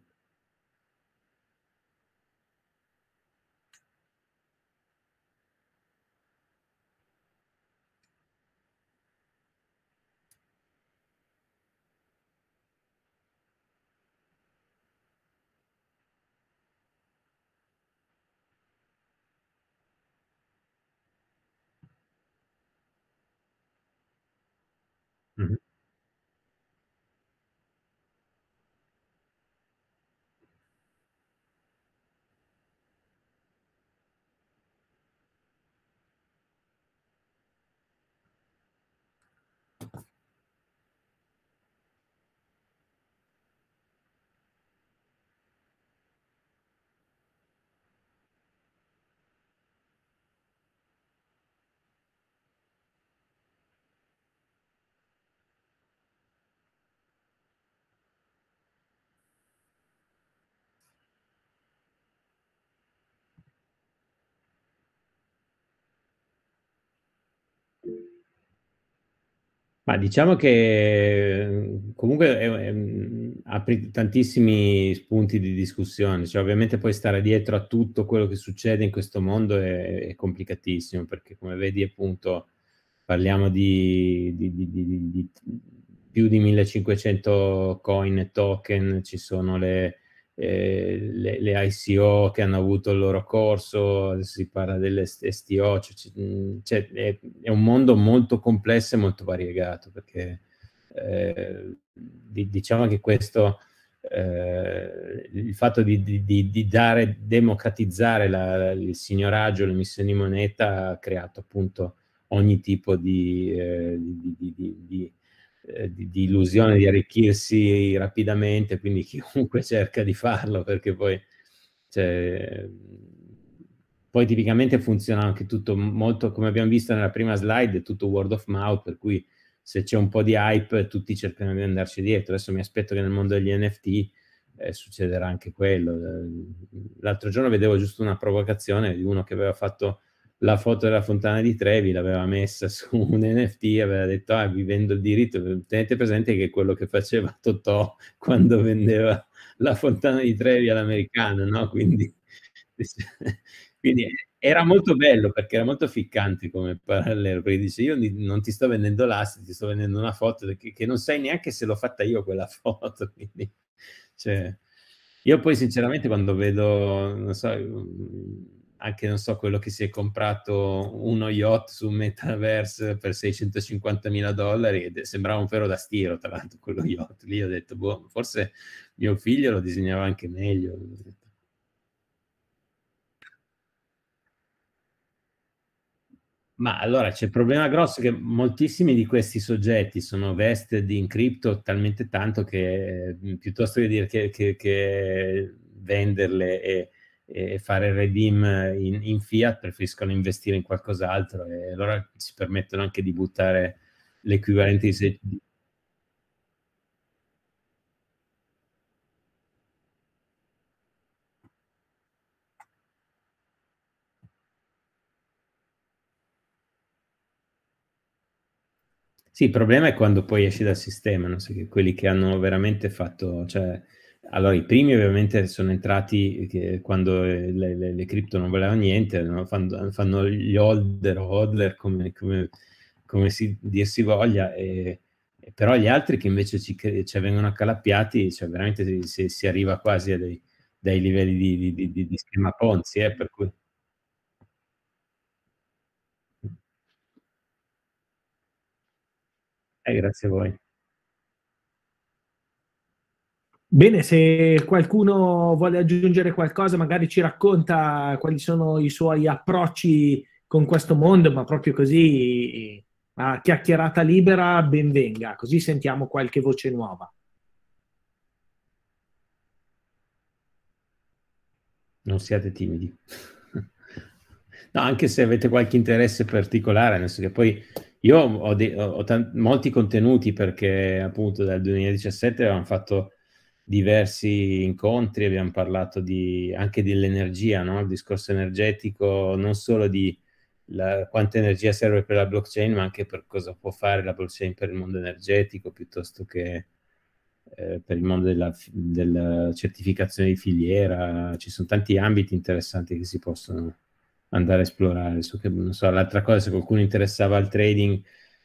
[SPEAKER 1] Ma diciamo che ehm, comunque è, è, ehm, apri tantissimi spunti di discussione, cioè ovviamente poi stare dietro a tutto quello che succede in questo mondo è, è complicatissimo, perché come vedi appunto parliamo di, di, di, di più di 1500 coin e token, ci sono le, eh, le, le, ICO che hanno avuto il loro corso, si parla delle STO, cioè, mm, cioè, è, è, un mondo molto complesso e molto variegato perché eh, diciamo che questo... Eh, il fatto di, di, di dare, democratizzare la, il signoraggio, l'emissione di moneta ha creato appunto ogni tipo di, eh, di eh, di, di, illusione di arricchirsi rapidamente, quindi chiunque cerca di farlo, perché poi, cioè, poi tipicamente funziona anche tutto molto, come abbiamo visto nella prima slide, tutto word of mouth, per cui se c'è un po' di hype tutti cercano di andarci dietro. Adesso mi aspetto che nel mondo degli NFT eh, succederà anche quello. L'altro giorno vedevo giusto una provocazione di uno che aveva fatto la foto della fontana di Trevi l'aveva messa su un NFT, aveva detto, ah, vi vendo il diritto, tenete presente che è quello che faceva Totò quando vendeva la fontana di Trevi all'americano, no? Quindi, quindi era molto bello perché era molto ficcante come parallelo, perché dice io non ti sto vendendo l'asse, ti sto vendendo una foto che, che non sai neanche se l'ho fatta io quella foto, quindi, cioè, io poi sinceramente quando vedo, non so anche non so quello che si è comprato uno yacht su Metaverse per 650 mila dollari ed sembrava un ferro da stiro tra l'altro quello yacht lì ho detto boh forse mio figlio lo disegnava anche meglio Ma allora c'è il problema grosso che moltissimi di questi soggetti sono vested in cripto talmente tanto che eh, piuttosto che dire che, che, che venderle e, e fare redeem in, in fiat, preferiscono investire in qualcos'altro e allora si permettono anche di buttare l'equivalente di... Se... Sì, il problema è quando poi esci dal sistema, no? quelli che hanno veramente fatto, cioè, allora, i primi ovviamente sono entrati eh, quando eh, le, le, le cripto non valevano niente, no? fanno, fanno, gli holder o hodler come, come, come si, dir si voglia, e, e però gli altri che invece ci, cioè, vengono accalappiati, cioè veramente si, si arriva quasi a dei, dei livelli di, di, di, di schema Ponzi, eh, per cui... Eh, grazie a voi.
[SPEAKER 2] Bene, se qualcuno vuole aggiungere qualcosa, magari ci racconta quali sono i suoi approcci con questo mondo, ma proprio così a chiacchierata libera, benvenga, così sentiamo qualche voce nuova.
[SPEAKER 4] Non
[SPEAKER 1] siate timidi. no, anche se avete qualche interesse particolare, nel senso che poi io ho, ho molti contenuti perché appunto dal 2017 avevamo fatto diversi incontri, abbiamo parlato di, anche dell'energia, no? il discorso energetico, non solo di la, quanta energia serve per la blockchain, ma anche per cosa può fare la blockchain per il mondo energetico piuttosto che eh, per il mondo della, della, certificazione di filiera. Ci sono tanti ambiti interessanti che si possono andare a esplorare. So che, so, l'altra cosa, se qualcuno interessava al trading,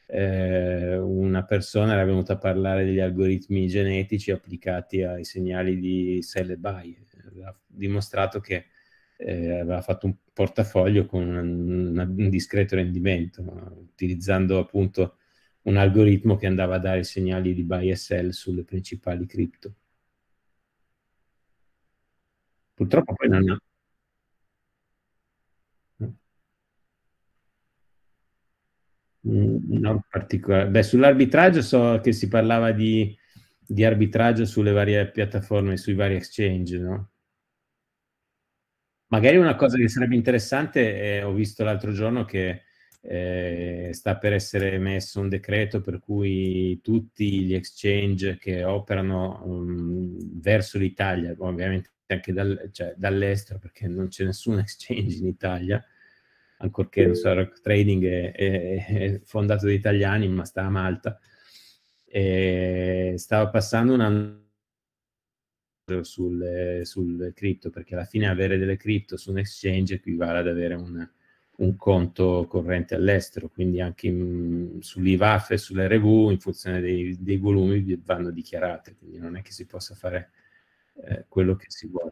[SPEAKER 1] eh, una persona era venuta a parlare degli algoritmi genetici applicati ai segnali di sell e buy. Ha dimostrato che eh, aveva fatto un portafoglio con un, un discreto rendimento, utilizzando appunto un algoritmo che andava a dare segnali di buy e sell sulle principali cripto. Purtroppo poi non ha, No, particolare. Beh, sull'arbitraggio so che si parlava di, di arbitraggio sulle varie piattaforme, sui vari exchange, no? Magari una cosa che sarebbe interessante, eh, ho visto l'altro giorno che eh, sta per essere emesso un decreto per cui tutti gli exchange che operano um, verso l'Italia, ovviamente anche dal, cioè, dall'estero, perché non c'è nessun exchange in Italia, ancorché non so, eh. Rock Trading è, è, è fondato da italiani, ma sta a Malta. E stava passando un anno sul, sul cripto, perché alla fine avere delle cripto su un exchange equivale ad avere un, un conto corrente all'estero, quindi anche in, sull'IVAF e sull'RV in funzione dei, dei, volumi vanno dichiarate, quindi non è che si possa fare eh, quello che si vuole.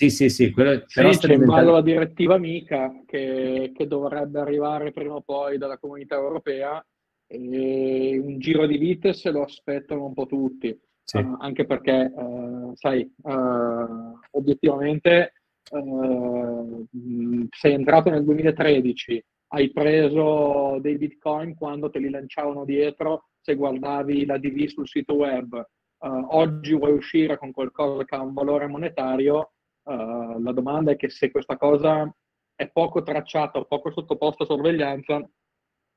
[SPEAKER 1] Sì, sì, sì, quello,
[SPEAKER 4] però sì, c'è in ballo la
[SPEAKER 3] direttiva mica che, che, dovrebbe arrivare prima o poi dalla comunità europea e un giro di vite se lo aspettano un po' tutti, sì. uh, anche perché, uh, sai, uh, obiettivamente eh, sei entrato nel 2013, hai preso dei bitcoin quando te li lanciavano dietro se guardavi la DV sul sito web, oggi vuoi uscire con qualcosa che ha un valore monetario eh, la domanda è che se questa cosa è poco tracciata o poco sottoposta a sorveglianza,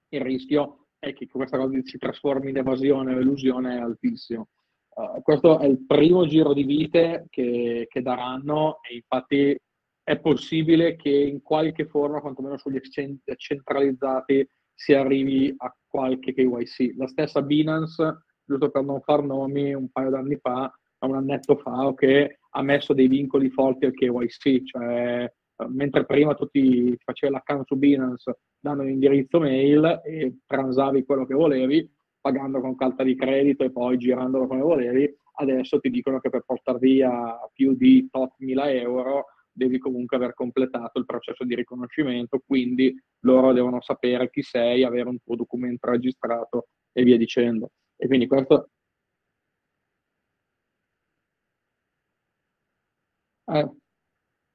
[SPEAKER 3] il rischio è che questa cosa si trasformi in evasione o illusione altissimo. Uh, questo è il primo giro di vite che, che daranno e infatti è possibile che in qualche forma, quantomeno sugli exchange centralizzati, si arrivi a qualche KYC. La stessa Binance, giusto per non far nomi, un paio d'anni fa da un annetto fa che ha messo dei vincoli forti al KYC, cioè eh, mentre prima tu ti facevi l'account su Binance dando l'indirizzo mail e transavi quello che volevi, pagando con carta di credito e poi girandolo come volevi, adesso ti dicono che per portare via più di top 1000 euro devi comunque aver completato il processo di riconoscimento, quindi loro devono sapere chi sei, avere un tuo documento registrato e via dicendo. E quindi questo Eh,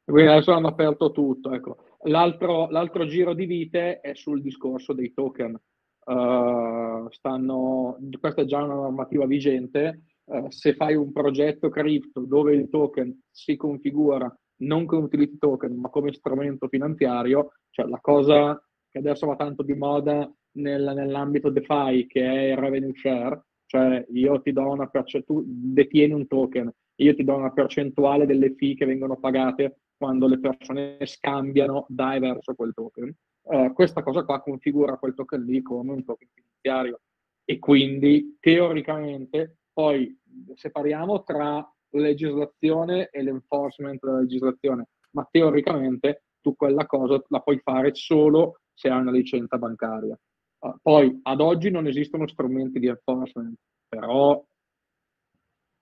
[SPEAKER 3] quindi adesso hanno aperto tutto. Ecco. L'altro, l'altro, giro di vite è sul discorso dei token. Uh, stanno, questa è già una normativa vigente. Uh, se fai un progetto cripto dove il token si configura non come utility token ma come strumento finanziario, cioè la cosa che adesso va tanto di moda nel, nell'ambito DeFi che è il revenue share, cioè io ti do una percentuale, tu detieni un token, io ti do una percentuale delle fee che vengono pagate quando le persone scambiano DAI verso quel token. Eh, questa cosa qua configura quel token lì come un token finanziario e quindi teoricamente poi separiamo tra legislazione e l'enforcement della legislazione, ma teoricamente tu quella cosa la puoi fare solo se hai una licenza bancaria. Uh, poi ad oggi non esistono strumenti di enforcement, però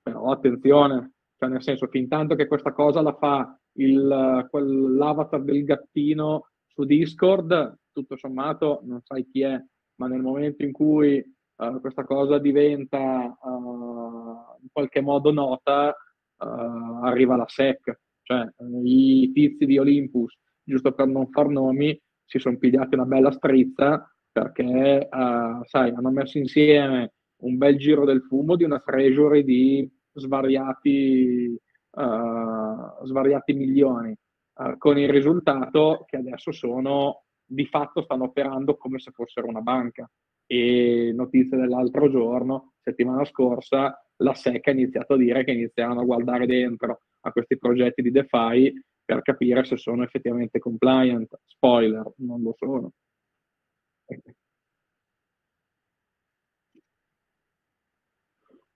[SPEAKER 3] però attenzione, cioè nel senso, fin tanto che questa cosa la fa il, quell'avatar del gattino su Discord, tutto sommato non sai chi è, ma nel momento in cui uh, questa cosa diventa uh, in qualche modo nota, uh, arriva la SEC, cioè i tizi di Olympus, giusto per non far nomi, si sono pigliati una bella strizza perché, sai, hanno messo insieme un bel giro del fumo di una treasury di svariati, uh, svariati milioni, uh, con il risultato che adesso sono di fatto stanno operando come se fossero una banca. E notizie dell'altro giorno, settimana scorsa, la SEC ha iniziato a dire che inizieranno a guardare dentro a questi progetti di DeFi per capire se sono effettivamente compliant. Spoiler, non lo sono.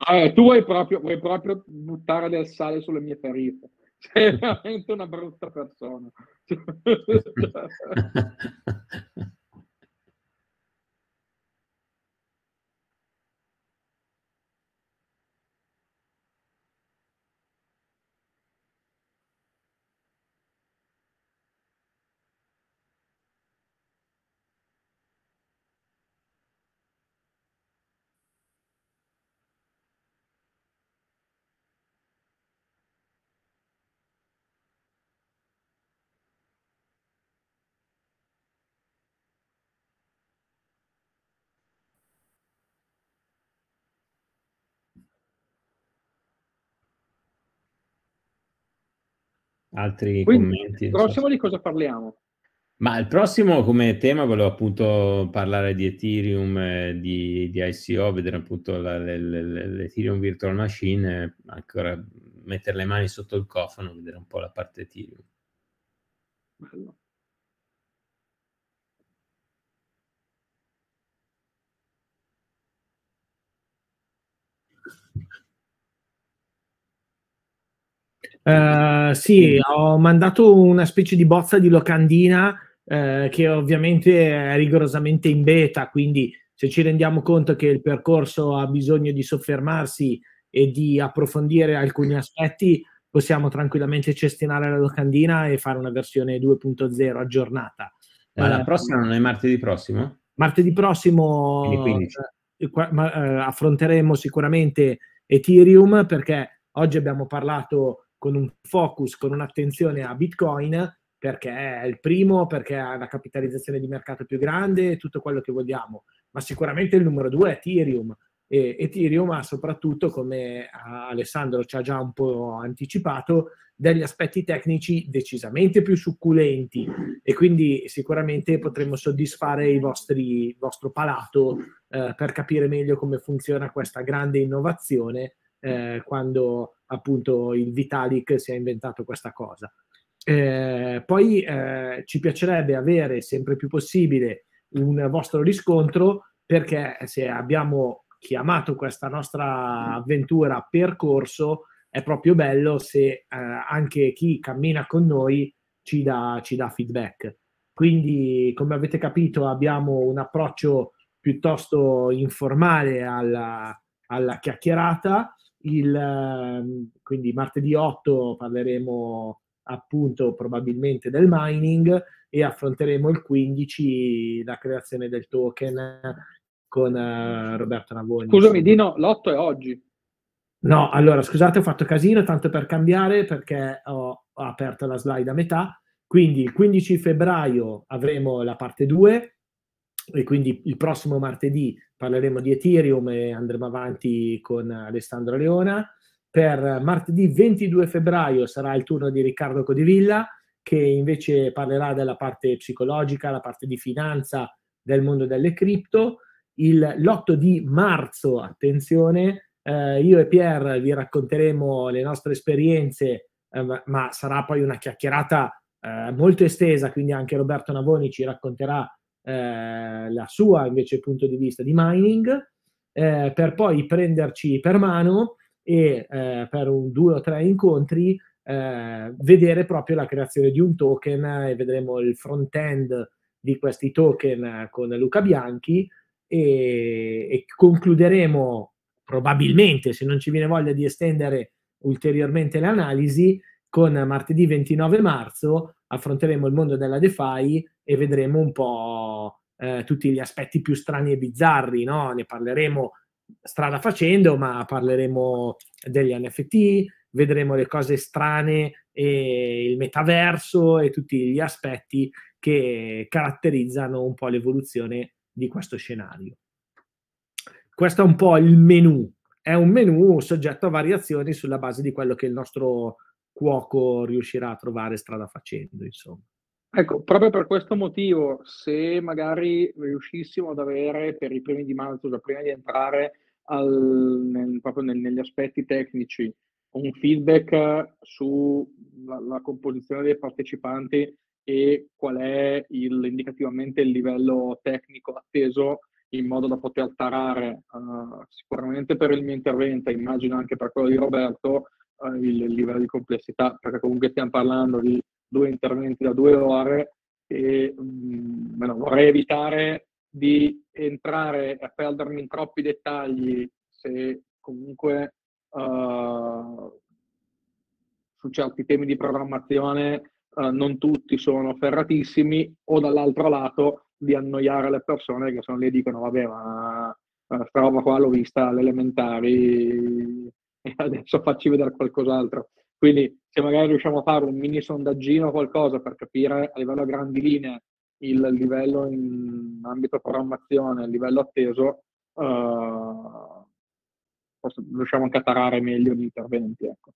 [SPEAKER 3] Allora, ah, eh, tu vuoi proprio, vuoi proprio, buttare del sale sulle mie ferite. Sei veramente una brutta persona.
[SPEAKER 4] Altri Quindi,
[SPEAKER 1] commenti? Il prossimo
[SPEAKER 3] so. di cosa parliamo?
[SPEAKER 1] Ma il prossimo come tema volevo appunto parlare di Ethereum, eh, di, di, ICO, vedere appunto la, le, le, l'Ethereum Virtual Machine, eh, ancora mettere le mani sotto il cofano, vedere un po' la parte Ethereum. Bello.
[SPEAKER 2] Uh, sì, ho mandato una specie di bozza di locandina uh, che ovviamente è rigorosamente in beta, quindi se ci rendiamo conto che il percorso ha bisogno di soffermarsi e di approfondire alcuni aspetti, possiamo tranquillamente cestinare la locandina e fare una versione 2.0 aggiornata. Ma la eh, prossima
[SPEAKER 1] non è martedì prossimo?
[SPEAKER 2] Martedì prossimo affronteremo sicuramente Ethereum perché oggi abbiamo parlato con un focus, con un'attenzione a Bitcoin, perché è il primo, perché ha la capitalizzazione di mercato più grande, tutto quello che vogliamo, ma sicuramente il numero due è Ethereum. E Ethereum ha soprattutto, come Alessandro ci ha già un po' anticipato, degli aspetti tecnici decisamente più succulenti e quindi sicuramente potremmo soddisfare il vostro palato eh, per capire meglio come funziona questa grande innovazione eh, quando appunto il Vitalik si è inventato questa cosa. Eh, poi eh, ci piacerebbe avere sempre più possibile un vostro riscontro perché se abbiamo chiamato questa nostra avventura percorso è proprio bello se eh, anche chi cammina con noi ci dà, ci dà, feedback. Quindi come avete capito abbiamo un approccio piuttosto informale alla, alla chiacchierata il, ehm, quindi martedì 8 parleremo appunto probabilmente del mining e affronteremo il 15 la creazione del token con uh, Roberto Navoni. Scusami Dino, l'8 è oggi. No, allora scusate ho fatto casino tanto per cambiare perché ho, ho aperto la slide a metà. Quindi il 15 febbraio avremo la parte 2, e quindi il prossimo martedì parleremo di Ethereum e andremo avanti con Alessandro Leona. Per martedì 22 febbraio sarà il turno di Riccardo Codivilla che invece parlerà della parte psicologica, la parte di finanza del mondo delle cripto. l'8 di marzo, attenzione, eh, io e Pier vi racconteremo le nostre esperienze, eh, ma sarà poi una chiacchierata eh, molto estesa, quindi anche Roberto Navoni ci racconterà eh, la sua invece punto di vista di mining, eh, per poi prenderci per mano e eh, per un, due o tre incontri eh, vedere proprio la creazione di un token e vedremo il front-end di questi token con Luca Bianchi e, e concluderemo probabilmente, se non ci viene voglia di estendere ulteriormente l'analisi, con martedì 29 marzo affronteremo il mondo della DeFi e vedremo un po' eh, tutti gli aspetti più strani e bizzarri, no? Ne parleremo strada facendo, ma parleremo degli NFT, vedremo le cose strane e il metaverso e tutti gli aspetti che caratterizzano un po' l'evoluzione di questo scenario. Questo è un po' il menu, è un menu soggetto a variazioni sulla base di quello che il nostro cuoco riuscirà a trovare strada facendo, insomma.
[SPEAKER 3] Ecco, proprio per questo motivo, se magari riuscissimo ad avere per i primi di marzo, già cioè prima di entrare al, nel, proprio nel, negli aspetti tecnici, un feedback sulla composizione dei partecipanti e qual è il, indicativamente il livello tecnico atteso in modo da poter tarare uh, sicuramente per il mio intervento, immagino anche per quello di Roberto, eh, il livello di complessità, perché comunque stiamo parlando di due interventi da due ore e mh, mm, no, vorrei evitare di entrare a perdermi in troppi dettagli se comunque uh, su certi temi di programmazione uh, non tutti sono ferratissimi o dall'altro lato di annoiare le persone che sono lì e dicono vabbè ma questa roba qua l'ho vista all'elementari e adesso facci vedere qualcos'altro. Quindi se magari riusciamo a fare un mini sondaggino o qualcosa per capire a livello a grandi linee il livello in ambito programmazione, il livello atteso, eh, forse riusciamo anche a tarare
[SPEAKER 4] meglio gli interventi. Ecco.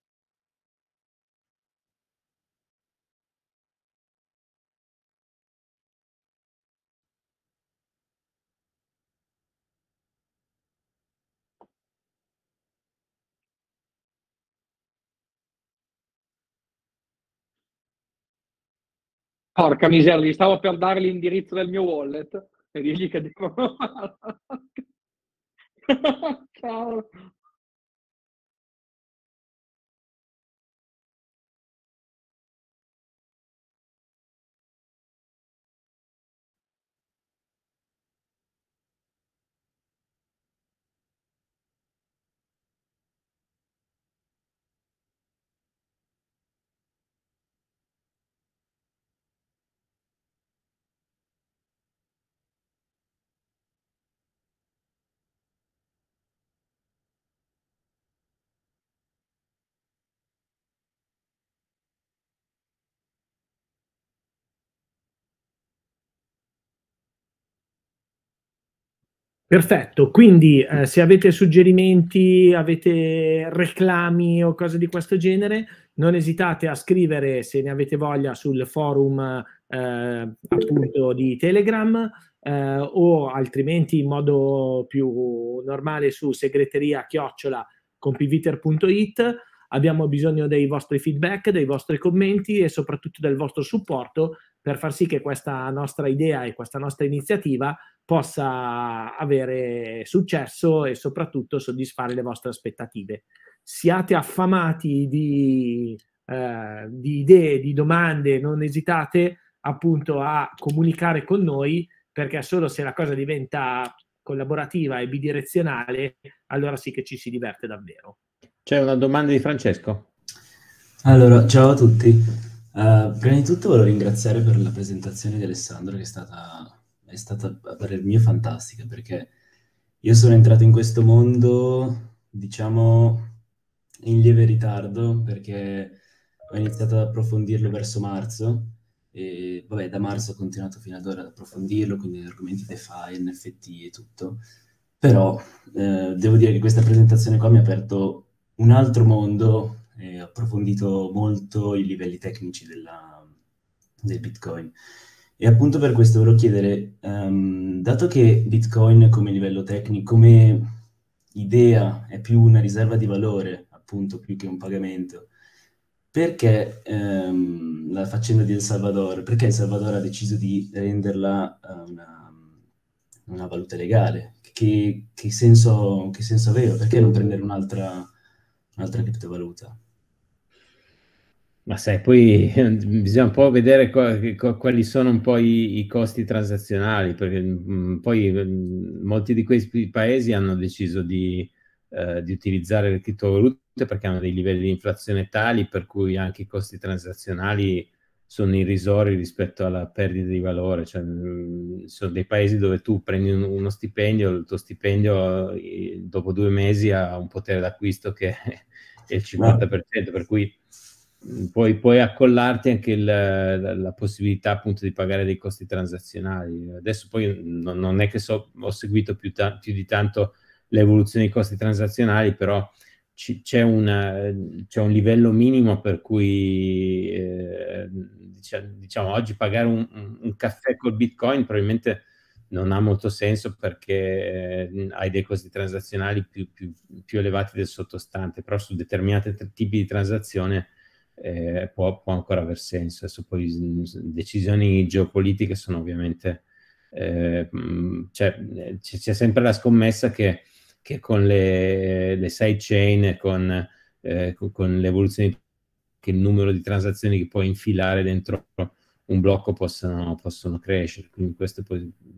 [SPEAKER 3] Porca miseria, gli stavo per dare l'indirizzo del mio wallet e dirgli che devo...
[SPEAKER 2] Ciao, Perfetto, quindi eh, se avete suggerimenti, avete reclami o cose di questo genere, non esitate a scrivere se ne avete voglia sul forum eh, appunto di Telegram eh, o altrimenti in modo più normale su segreteria chiocciola compiviter.it Abbiamo bisogno dei vostri feedback, dei vostri commenti e soprattutto del vostro supporto per far sì che questa nostra idea e questa nostra iniziativa possa avere successo e soprattutto soddisfare le vostre aspettative. Siate affamati di, eh, di idee, di domande, non esitate appunto a comunicare con noi perché solo se la cosa diventa collaborativa e bidirezionale allora sì che ci si diverte davvero.
[SPEAKER 1] C'è una domanda di Francesco.
[SPEAKER 4] Allora, ciao a tutti. Uh, prima di tutto volevo ringraziare per la presentazione di Alessandro che è stata, è stata a parer mio fantastica perché io sono entrato in questo mondo, diciamo, in lieve ritardo perché ho iniziato ad approfondirlo verso marzo e vabbè da marzo ho continuato fino ad ora ad approfondirlo, quindi gli argomenti DeFi, NFT e tutto, però eh, devo dire che questa presentazione qua mi ha aperto un altro mondo e eh, approfondito molto i livelli tecnici della, del Bitcoin. E appunto per questo volevo chiedere, um, dato che Bitcoin come livello tecnico, come idea è più una riserva di valore, appunto, più che un pagamento, perché ehm, la faccenda di El Salvador, perché El Salvador ha deciso di renderla eh, una, una valuta legale? Che, che, senso, che senso aveva? Perché non prendere un'altra un'altra criptovaluta.
[SPEAKER 1] Ma sai, poi bisogna un po' vedere quali sono un po' i, i costi transazionali, perché mm, poi mm, molti di questi paesi hanno deciso di, eh, di utilizzare le criptovalute perché hanno dei livelli di inflazione tali per cui anche i costi transazionali sono irrisori rispetto alla perdita di valore, cioè,
[SPEAKER 4] mm,
[SPEAKER 1] sono dei paesi dove tu prendi uno stipendio, il tuo stipendio eh, dopo due mesi ha un potere d'acquisto che è il 50%, per cui mm, puoi, puoi accollarti anche il, la, la, possibilità appunto di pagare dei costi transazionali. Adesso poi non, non è che so, ho seguito più, ta- più di tanto l'evoluzione dei costi transazionali, però c'è, una, c'è, un livello minimo per cui... Eh, cioè, diciamo oggi pagare un, un, caffè col bitcoin probabilmente non ha molto senso perché eh, hai dei costi transazionali più, più, più, elevati del sottostante, però su determinati tipi di transazione eh, può, può, ancora aver senso. Adesso poi decisioni geopolitiche sono ovviamente... Eh, mm, cioè, eh, c'è, sempre la scommessa che, che con le, le sidechain, con, eh, con l'evoluzione di che il numero di transazioni che puoi infilare dentro un blocco possono, possono crescere. Quindi queste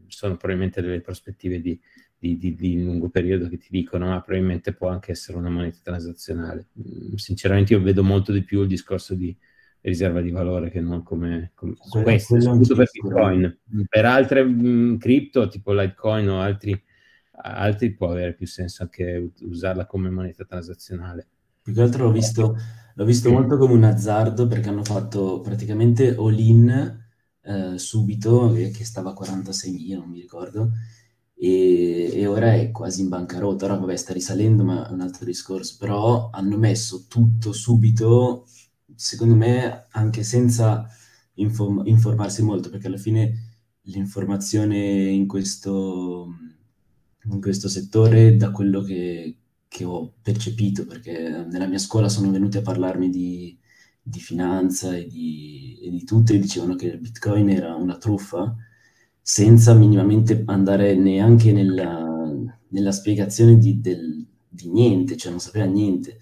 [SPEAKER 1] sono probabilmente delle prospettive di, di, di, di, lungo periodo che ti dicono, ma ah, probabilmente può anche essere una moneta transazionale. Mm, sinceramente io vedo molto di più il discorso di riserva di valore che non come, come Beh, questo, soprattutto per eh. Bitcoin. Mm. Per altre mh, mm, cripto, tipo Litecoin o altri, altri, può avere più senso anche usarla come moneta transazionale.
[SPEAKER 4] Più che altro l'ho visto, l'ho visto molto come un azzardo perché hanno fatto praticamente all-in eh, subito, che stava a 46.000, non mi ricordo, e, e, ora è quasi in bancarotta. Ora vabbè sta risalendo, ma è un altro discorso. Però hanno messo tutto subito, secondo me, anche senza inform- informarsi molto, perché alla fine l'informazione in questo, in questo settore, da quello che, che ho percepito, perché nella mia scuola sono venuti a parlarmi di, di finanza e di, e di, tutto e dicevano che il bitcoin era una truffa senza minimamente andare neanche nella, nella spiegazione di, del, di, niente, cioè non sapeva niente.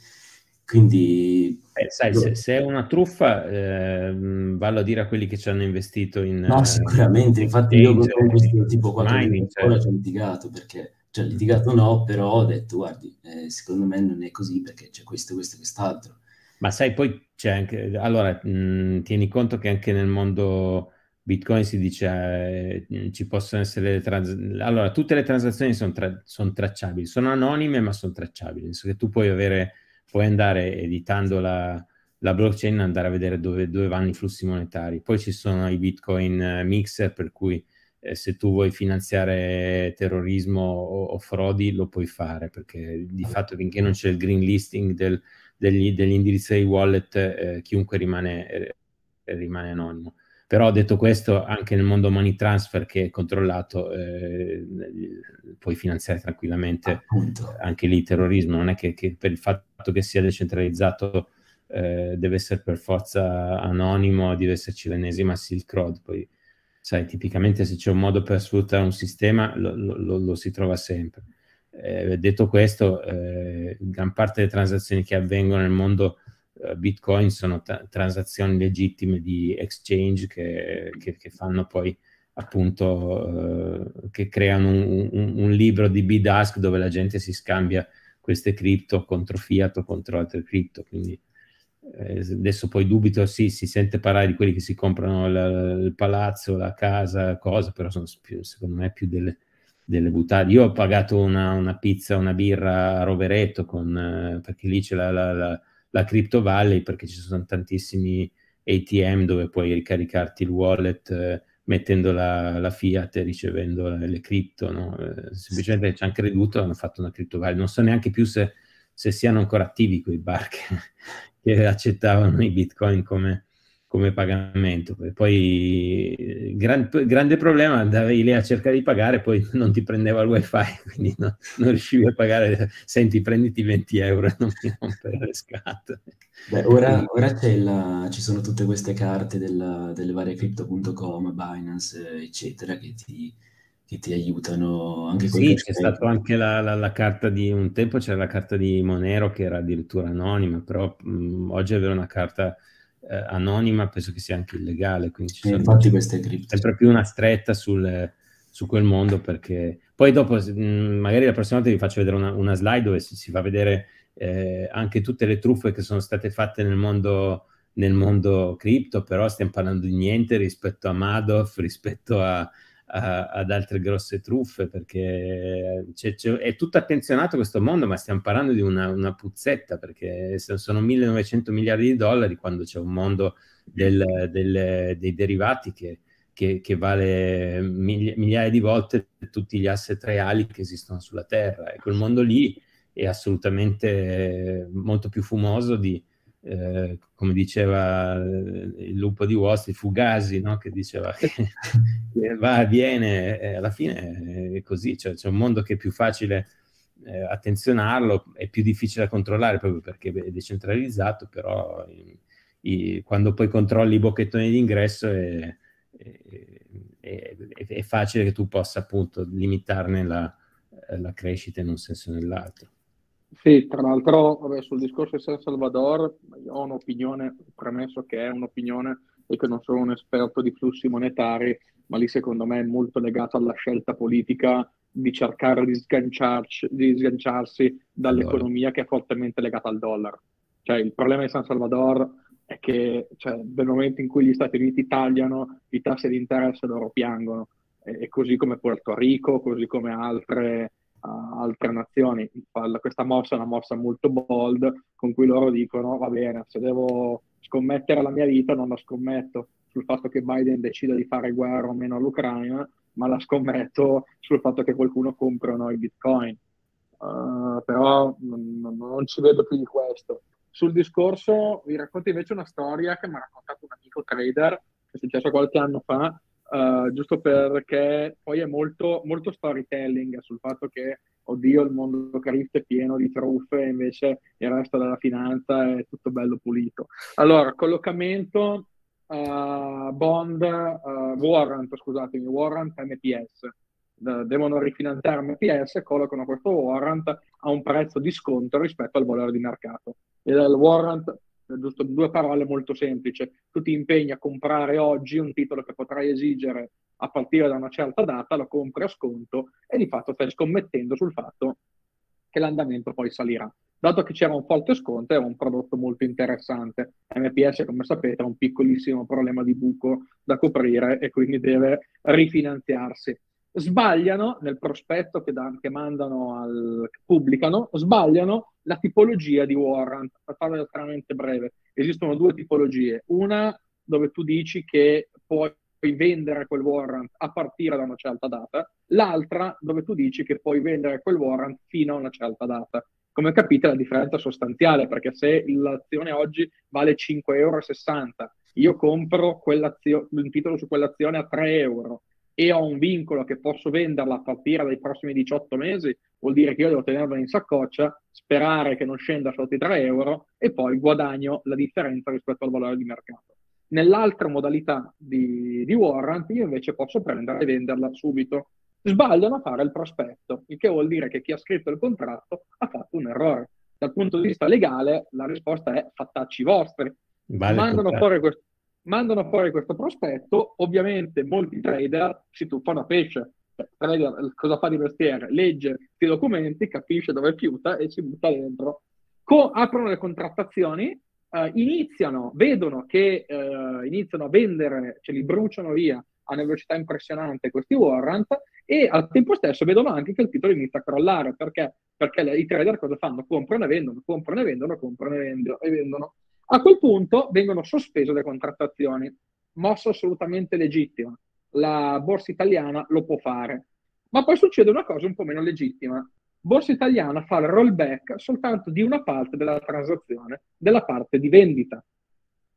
[SPEAKER 4] Quindi... Eh, sai, se, se, è una truffa, eh, vallo a dire a quelli
[SPEAKER 1] che ci hanno investito in... No, eh, sicuramente, infatti io con investito
[SPEAKER 4] tipo 4 mining, cioè... ho litigato perché cioè litigato no, però ho detto guardi, eh, secondo me non è così perché c'è questo, questo, e quest'altro.
[SPEAKER 1] Ma sai, poi c'è anche, allora, mh, tieni conto che anche nel mondo Bitcoin si dice eh, ci possono essere le transazioni, allora tutte le transazioni sono, tra- sono tracciabili, sono anonime ma sono tracciabili, nel senso che tu puoi avere, puoi andare editando la, la blockchain andare a vedere dove, dove, vanno i flussi monetari. Poi ci sono i Bitcoin eh, mixer per cui eh, se tu vuoi finanziare terrorismo o, o, frodi lo puoi fare, perché di fatto finché non c'è il green listing del, degli, degli, indirizzi dei wallet eh, chiunque rimane, eh, rimane, anonimo. Però detto questo, anche nel mondo money transfer che è controllato eh, puoi finanziare tranquillamente Appunto. anche lì terrorismo. Non è che, che per il fatto che sia decentralizzato eh, deve essere per forza anonimo, deve esserci l'ennesima Silk Road, poi sai, tipicamente se c'è un modo per sfruttare un sistema lo, lo, lo si trova sempre. Eh, detto questo, eh, gran parte delle transazioni che avvengono nel mondo eh, Bitcoin sono tra- transazioni legittime di exchange che, che, che fanno poi appunto eh, che creano un, un, un, libro di bidask dove la gente si scambia queste cripto contro fiat o contro altre cripto. Quindi eh, adesso poi dubito, sì, si sente parlare di quelli che si comprano la, il palazzo, la casa, cose, però sono più, secondo me più delle, delle buttate. Io ho pagato una, una, pizza, una birra a Rovereto, con, eh, perché lì c'è la, la, la, la Crypto Valley, perché ci sono tantissimi ATM dove puoi ricaricarti il wallet eh, mettendo la, fiat e ricevendo le, le cripto. No? Eh, semplicemente ci hanno creduto, hanno fatto una Crypto Non so neanche più se se siano ancora attivi quei bar che, che accettavano i bitcoin come, come pagamento. E poi gran, grande problema, andavi lì a cercare di pagare, poi non ti prendeva il wifi, quindi no, non riuscivi a pagare. Senti, prenditi 20 euro e non mi rompere le
[SPEAKER 4] scatole. Beh, ora, ora la, ci sono tutte queste carte della, delle varie crypto.com, Binance, eccetera, che ti che ti aiutano anche con Sì, c'è stata
[SPEAKER 1] anche la, la, la, carta di un tempo, c'era la carta di Monero che era addirittura anonima, però mh, oggi avere una carta eh, anonima penso che sia anche illegale. Quindi ci eh, sono infatti queste cripto. Sempre più una stretta sul, su quel mondo perché... Poi dopo, mh, magari la prossima volta vi faccio vedere una, una slide dove si, si fa vedere eh, anche tutte le truffe che sono state fatte nel mondo nel mondo cripto, però stiamo parlando di niente rispetto a Madoff, rispetto a, a, ad altre grosse truffe, perché c'è, cioè, c'è, cioè, è tutto attenzionato questo mondo, ma stiamo parlando di una, una puzzetta, perché sono 1900 miliardi di dollari quando c'è un mondo del, del, dei derivati che, che, che, vale migliaia di volte tutti gli asset reali che esistono sulla Terra. E quel mondo lì è assolutamente molto più fumoso di, eh, come diceva eh, il lupo di Wall Street, Fugazi, no? che diceva che va, viene, e eh, alla fine è così, cioè, c'è un mondo che è più facile eh, attenzionarlo, è più difficile da controllare proprio perché è decentralizzato, però i, i, quando poi controlli i bocchettoni d'ingresso è, è, è, è facile che tu possa appunto limitarne la, la crescita in un senso o nell'altro.
[SPEAKER 3] Sì, tra l'altro vabbè, sul discorso di San Salvador ho un'opinione, premesso che è un'opinione e che non sono un esperto di flussi monetari, ma lì secondo me è molto legato alla scelta politica di cercare di, di sganciarsi dall'economia che è fortemente legata al dollaro. Cioè, il problema di San Salvador è che cioè, nel momento in cui gli Stati Uniti tagliano i tassi di interesse loro piangono, e, e così come Puerto Rico, così come altre altre nazioni. Questa mossa è una mossa molto bold con cui loro dicono va bene, se devo scommettere la mia vita non la scommetto sul fatto che Biden decida di fare guerra o meno all'Ucraina, ma la scommetto sul fatto che qualcuno compra o no i bitcoin. Uh, però non, non, non ci vedo più di questo. Sul discorso vi racconto invece una storia che mi ha raccontato un amico trader, che è successa qualche anno fa, uh, giusto perché poi è molto, molto storytelling sul fatto che, oddio, il mondo carista è pieno di truffe, invece il resto della finanza è tutto bello pulito. Allora, collocamento, uh, bond, uh, warrant, scusatemi, warrant MPS. devono rifinanziare MPS, collocano questo warrant a un prezzo di sconto rispetto al valore di mercato. Il warrant eh, giusto due parole molto semplici, tu ti impegni a comprare oggi un titolo che potrai esigere a partire da una certa data, lo compri a sconto e di fatto stai scommettendo sul fatto che l'andamento poi salirà. Dato che c'era un forte sconto, era un prodotto molto interessante. MPS, come sapete, ha un piccolissimo problema di buco da coprire e quindi deve rifinanziarsi sbagliano nel prospetto che, da, che mandano al che pubblicano, sbagliano la tipologia di warrant, per farlo estremamente breve. Esistono due tipologie, una dove tu dici che puoi vendere quel warrant a partire da una certa data, l'altra dove tu dici che puoi vendere quel warrant fino a una certa data. Come capite la differenza è sostanziale, perché se l'azione oggi vale 5,60 euro, io compro un titolo su quell'azione a 3 euro, e ho un vincolo che posso venderla a partire dai prossimi 18 mesi, vuol dire che io devo tenerla in saccoccia, sperare che non scenda sotto i 3 euro e poi guadagno la differenza rispetto al valore di mercato. Nell'altra modalità di, di warrant io invece posso prendere e venderla subito. Sbagliano a fare il prospetto, il che vuol dire che chi ha scritto il contratto ha fatto un errore. Dal punto di vista legale la risposta è fattacci vostri.
[SPEAKER 1] Vale mandano fuori
[SPEAKER 3] questo mandano fuori questo prospetto, ovviamente molti trader si tuffano a pesce. Cioè, trader eh, cosa fa di mestiere? Legge i documenti, capisce dove fiuta e si butta dentro. Co- aprono le contrattazioni, eh, iniziano, vedono che eh, iniziano a vendere, ce li bruciano via a una velocità impressionante questi warrant e al tempo stesso vedono anche che il titolo inizia a crollare perché, perché i trader cosa fanno? Comprano e vendono, comprano e vendono, comprano e vendono. E vendono. A quel punto vengono sospese le contrattazioni, mossa assolutamente legittima. La borsa italiana lo può fare. Ma poi succede una cosa un po' meno legittima. Borsa italiana fa il rollback soltanto di una parte della transazione, della parte di vendita.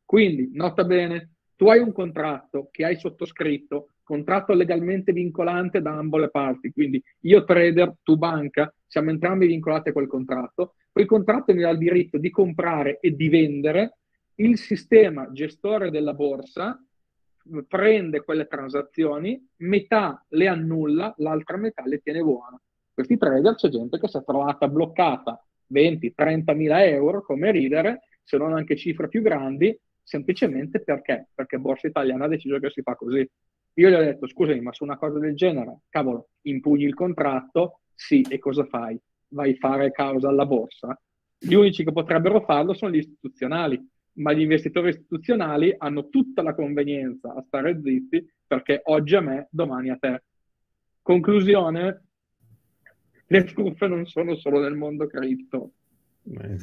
[SPEAKER 3] Quindi, nota bene, tu hai un contratto che hai sottoscritto, contratto legalmente vincolante da ambo le parti, quindi io trader, tu banca, siamo entrambi vincolati a quel contratto, poi il contratto mi dà il diritto di comprare e di vendere, il sistema gestore della borsa prende quelle transazioni, metà le annulla, l'altra metà le tiene buona. Questi trader c'è gente che si è trovata bloccata 20-30 mila euro come ridere, se non anche cifre più grandi, semplicemente perché? Perché Borsa Italiana ha deciso che si fa così. Io gli ho detto, scusami, ma su una cosa del genere, cavolo, impugni il contratto, sì, e cosa fai? vai a fare causa alla borsa, gli unici che potrebbero farlo sono gli istituzionali, ma gli investitori istituzionali hanno tutta la convenienza a stare zitti perché oggi a me, domani a te. Conclusione, le truffe non sono solo nel mondo cripto.
[SPEAKER 1] Eh,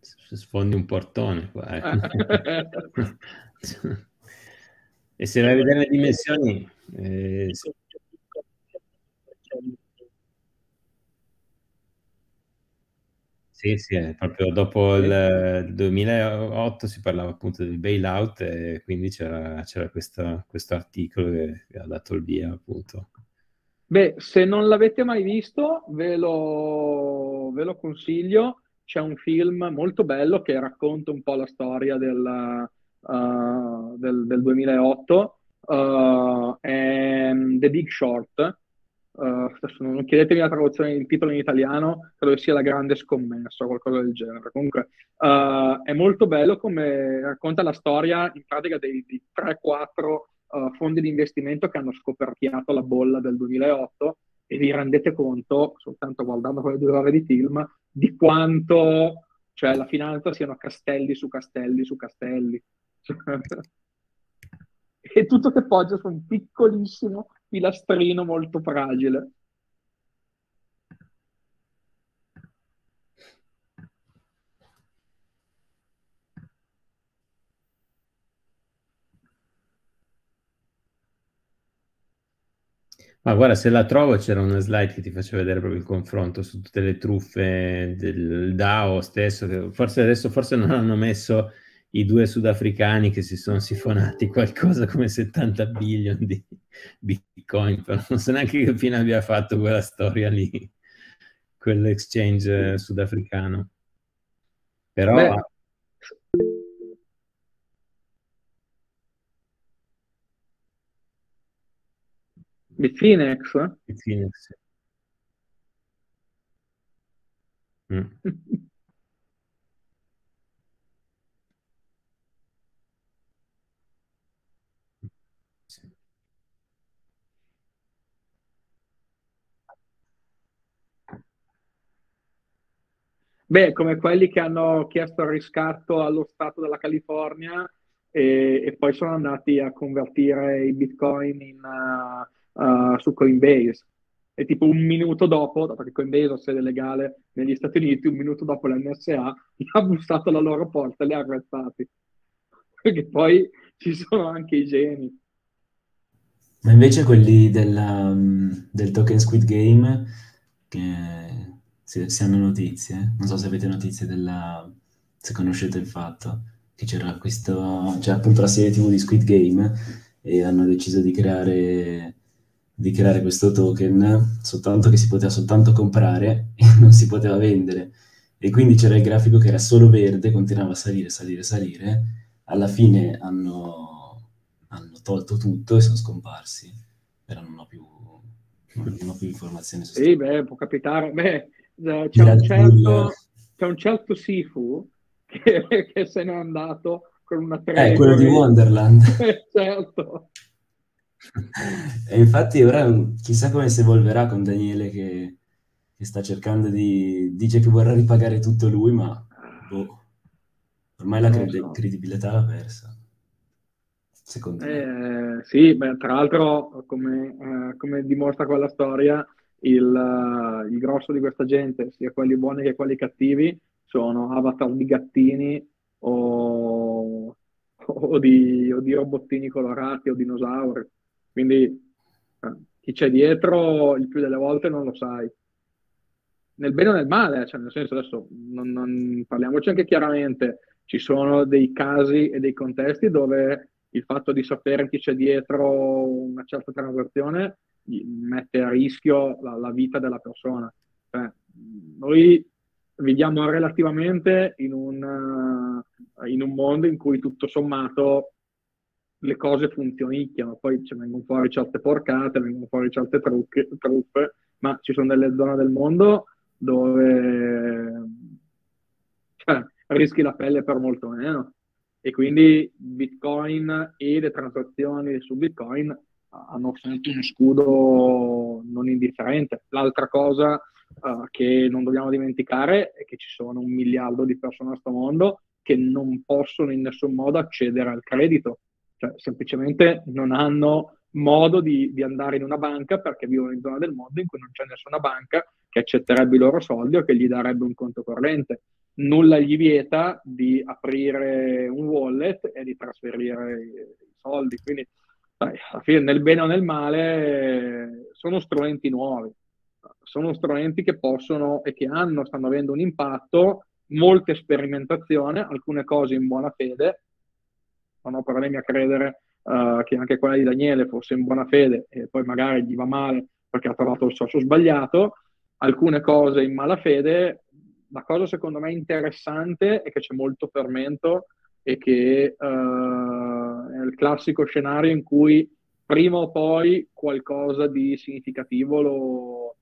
[SPEAKER 1] sfondi un portone qua. Eh. e se vai a vedere le dimensioni, eh, Sì, sì, proprio dopo il 2008 si parlava appunto del bailout e quindi c'era, c'era questo, questo articolo che, ha dato il via appunto.
[SPEAKER 3] Beh, se non l'avete mai visto, ve lo, ve lo, consiglio. C'è un film molto bello che racconta un po' la storia del, uh, del, del 2008, uh, eh, è mm, The Big Short, Uh, non chiedetemi la traduzione del titolo in italiano, credo sia La grande scommessa o qualcosa del genere. Comunque uh, è molto bello come racconta la storia in pratica dei, dei 3-4 uh, fondi di investimento che hanno scoperchiato la bolla del 2008 e vi rendete conto, soltanto guardando quelle due ore di film, di quanto cioè, la finanza siano castelli su castelli su castelli. e tutto che poggia su un piccolissimo pilastrino molto fragile.
[SPEAKER 1] Ma guarda, se la trovo c'era una slide che ti faceva vedere proprio il confronto su tutte le truffe del DAO stesso, forse adesso forse non hanno messo i due sudafricani che si sono sifonati qualcosa come 70 billion di bitcoin, però non so neanche che fine abbia fatto quella storia lì, quell'exchange sudafricano.
[SPEAKER 3] Però...
[SPEAKER 4] Beh. Bitfinex? Bitfinex. Mm.
[SPEAKER 3] Beh, come quelli che hanno chiesto il riscatto allo Stato della California e, e poi sono andati a convertire i bitcoin in, uh, uh, su Coinbase. E tipo un minuto dopo, dato che Coinbase ha sede legale negli Stati Uniti, un minuto dopo l'NSA ha bussato alla loro porta e li ha arrestati. Perché poi ci sono anche i geni.
[SPEAKER 4] Ma invece quelli della, um, del token Squid Game, che se, se hanno notizie, non so se avete notizie della, se conoscete il fatto, che c'era questo, cioè appunto la serie tv di Squid Game e hanno deciso di creare, di creare questo token soltanto che si poteva soltanto comprare e non si poteva vendere. E quindi c'era il grafico che era solo verde, continuava a salire, salire, salire. Alla fine hanno, hanno tolto tutto e sono scomparsi. Però non ho più, non ho più informazioni su
[SPEAKER 3] Sì, beh, può capitare. Beh, eh, c'è un certo, eh. c'è un certo Sifu che, che se n'è andato con una traiettoria. È eh, quello di Wonderland. Eh, certo.
[SPEAKER 4] E infatti ora chissà come si evolverà con Daniele che, che sta cercando di... dice che vorrà ripagare tutto lui, ma boh, ormai la cred- so. credibilità l'ha persa. Secondo
[SPEAKER 3] eh, Sì, beh, tra l'altro come, eh, come dimostra quella storia, il, eh, il grosso di questa gente, sia quelli buoni che quelli cattivi, sono avatar di gattini o, o, di, o di robottini colorati o dinosauri. Quindi eh, chi c'è dietro il più delle volte non lo sai. Nel bene o nel male, eh, cioè nel senso adesso non, non, parliamoci anche chiaramente, ci sono dei casi e dei contesti dove il fatto di sapere chi c'è dietro una certa transazione mette a rischio la, la vita della persona. Cioè, noi viviamo relativamente in un, eh, in un, mondo in cui tutto sommato le cose funzionicchiano, poi ci cioè, vengono fuori certe porcate, vengono fuori certe trucche, truppe, ma ci sono delle zone del mondo dove cioè, rischi la pelle per molto meno. E quindi Bitcoin e le transazioni su Bitcoin hanno offerto uno scudo non indifferente. L'altra cosa uh, che non dobbiamo dimenticare è che ci sono un miliardo di persone a sto mondo che non possono in nessun modo accedere al credito, cioè semplicemente non hanno modo di, di andare in una banca perché vivono in zona del mondo in cui non c'è nessuna banca che accetterebbe i loro soldi o che gli darebbe un conto corrente. Nulla gli vieta di aprire un wallet e di trasferire i soldi. Quindi dai, alla fine, nel bene o nel male, eh, sono strumenti nuovi, sono strumenti che possono e che hanno, stanno avendo un impatto, molte sperimentazioni, alcune cose in buona fede, non ho problemi a credere uh, che anche quella di Daniele fosse in buona fede e poi magari gli va male perché ha trovato il socio sbagliato, alcune cose in mala fede. La cosa secondo me interessante è che c'è molto fermento e che uh, è il classico scenario
[SPEAKER 2] in cui prima o poi qualcosa di significativo lo,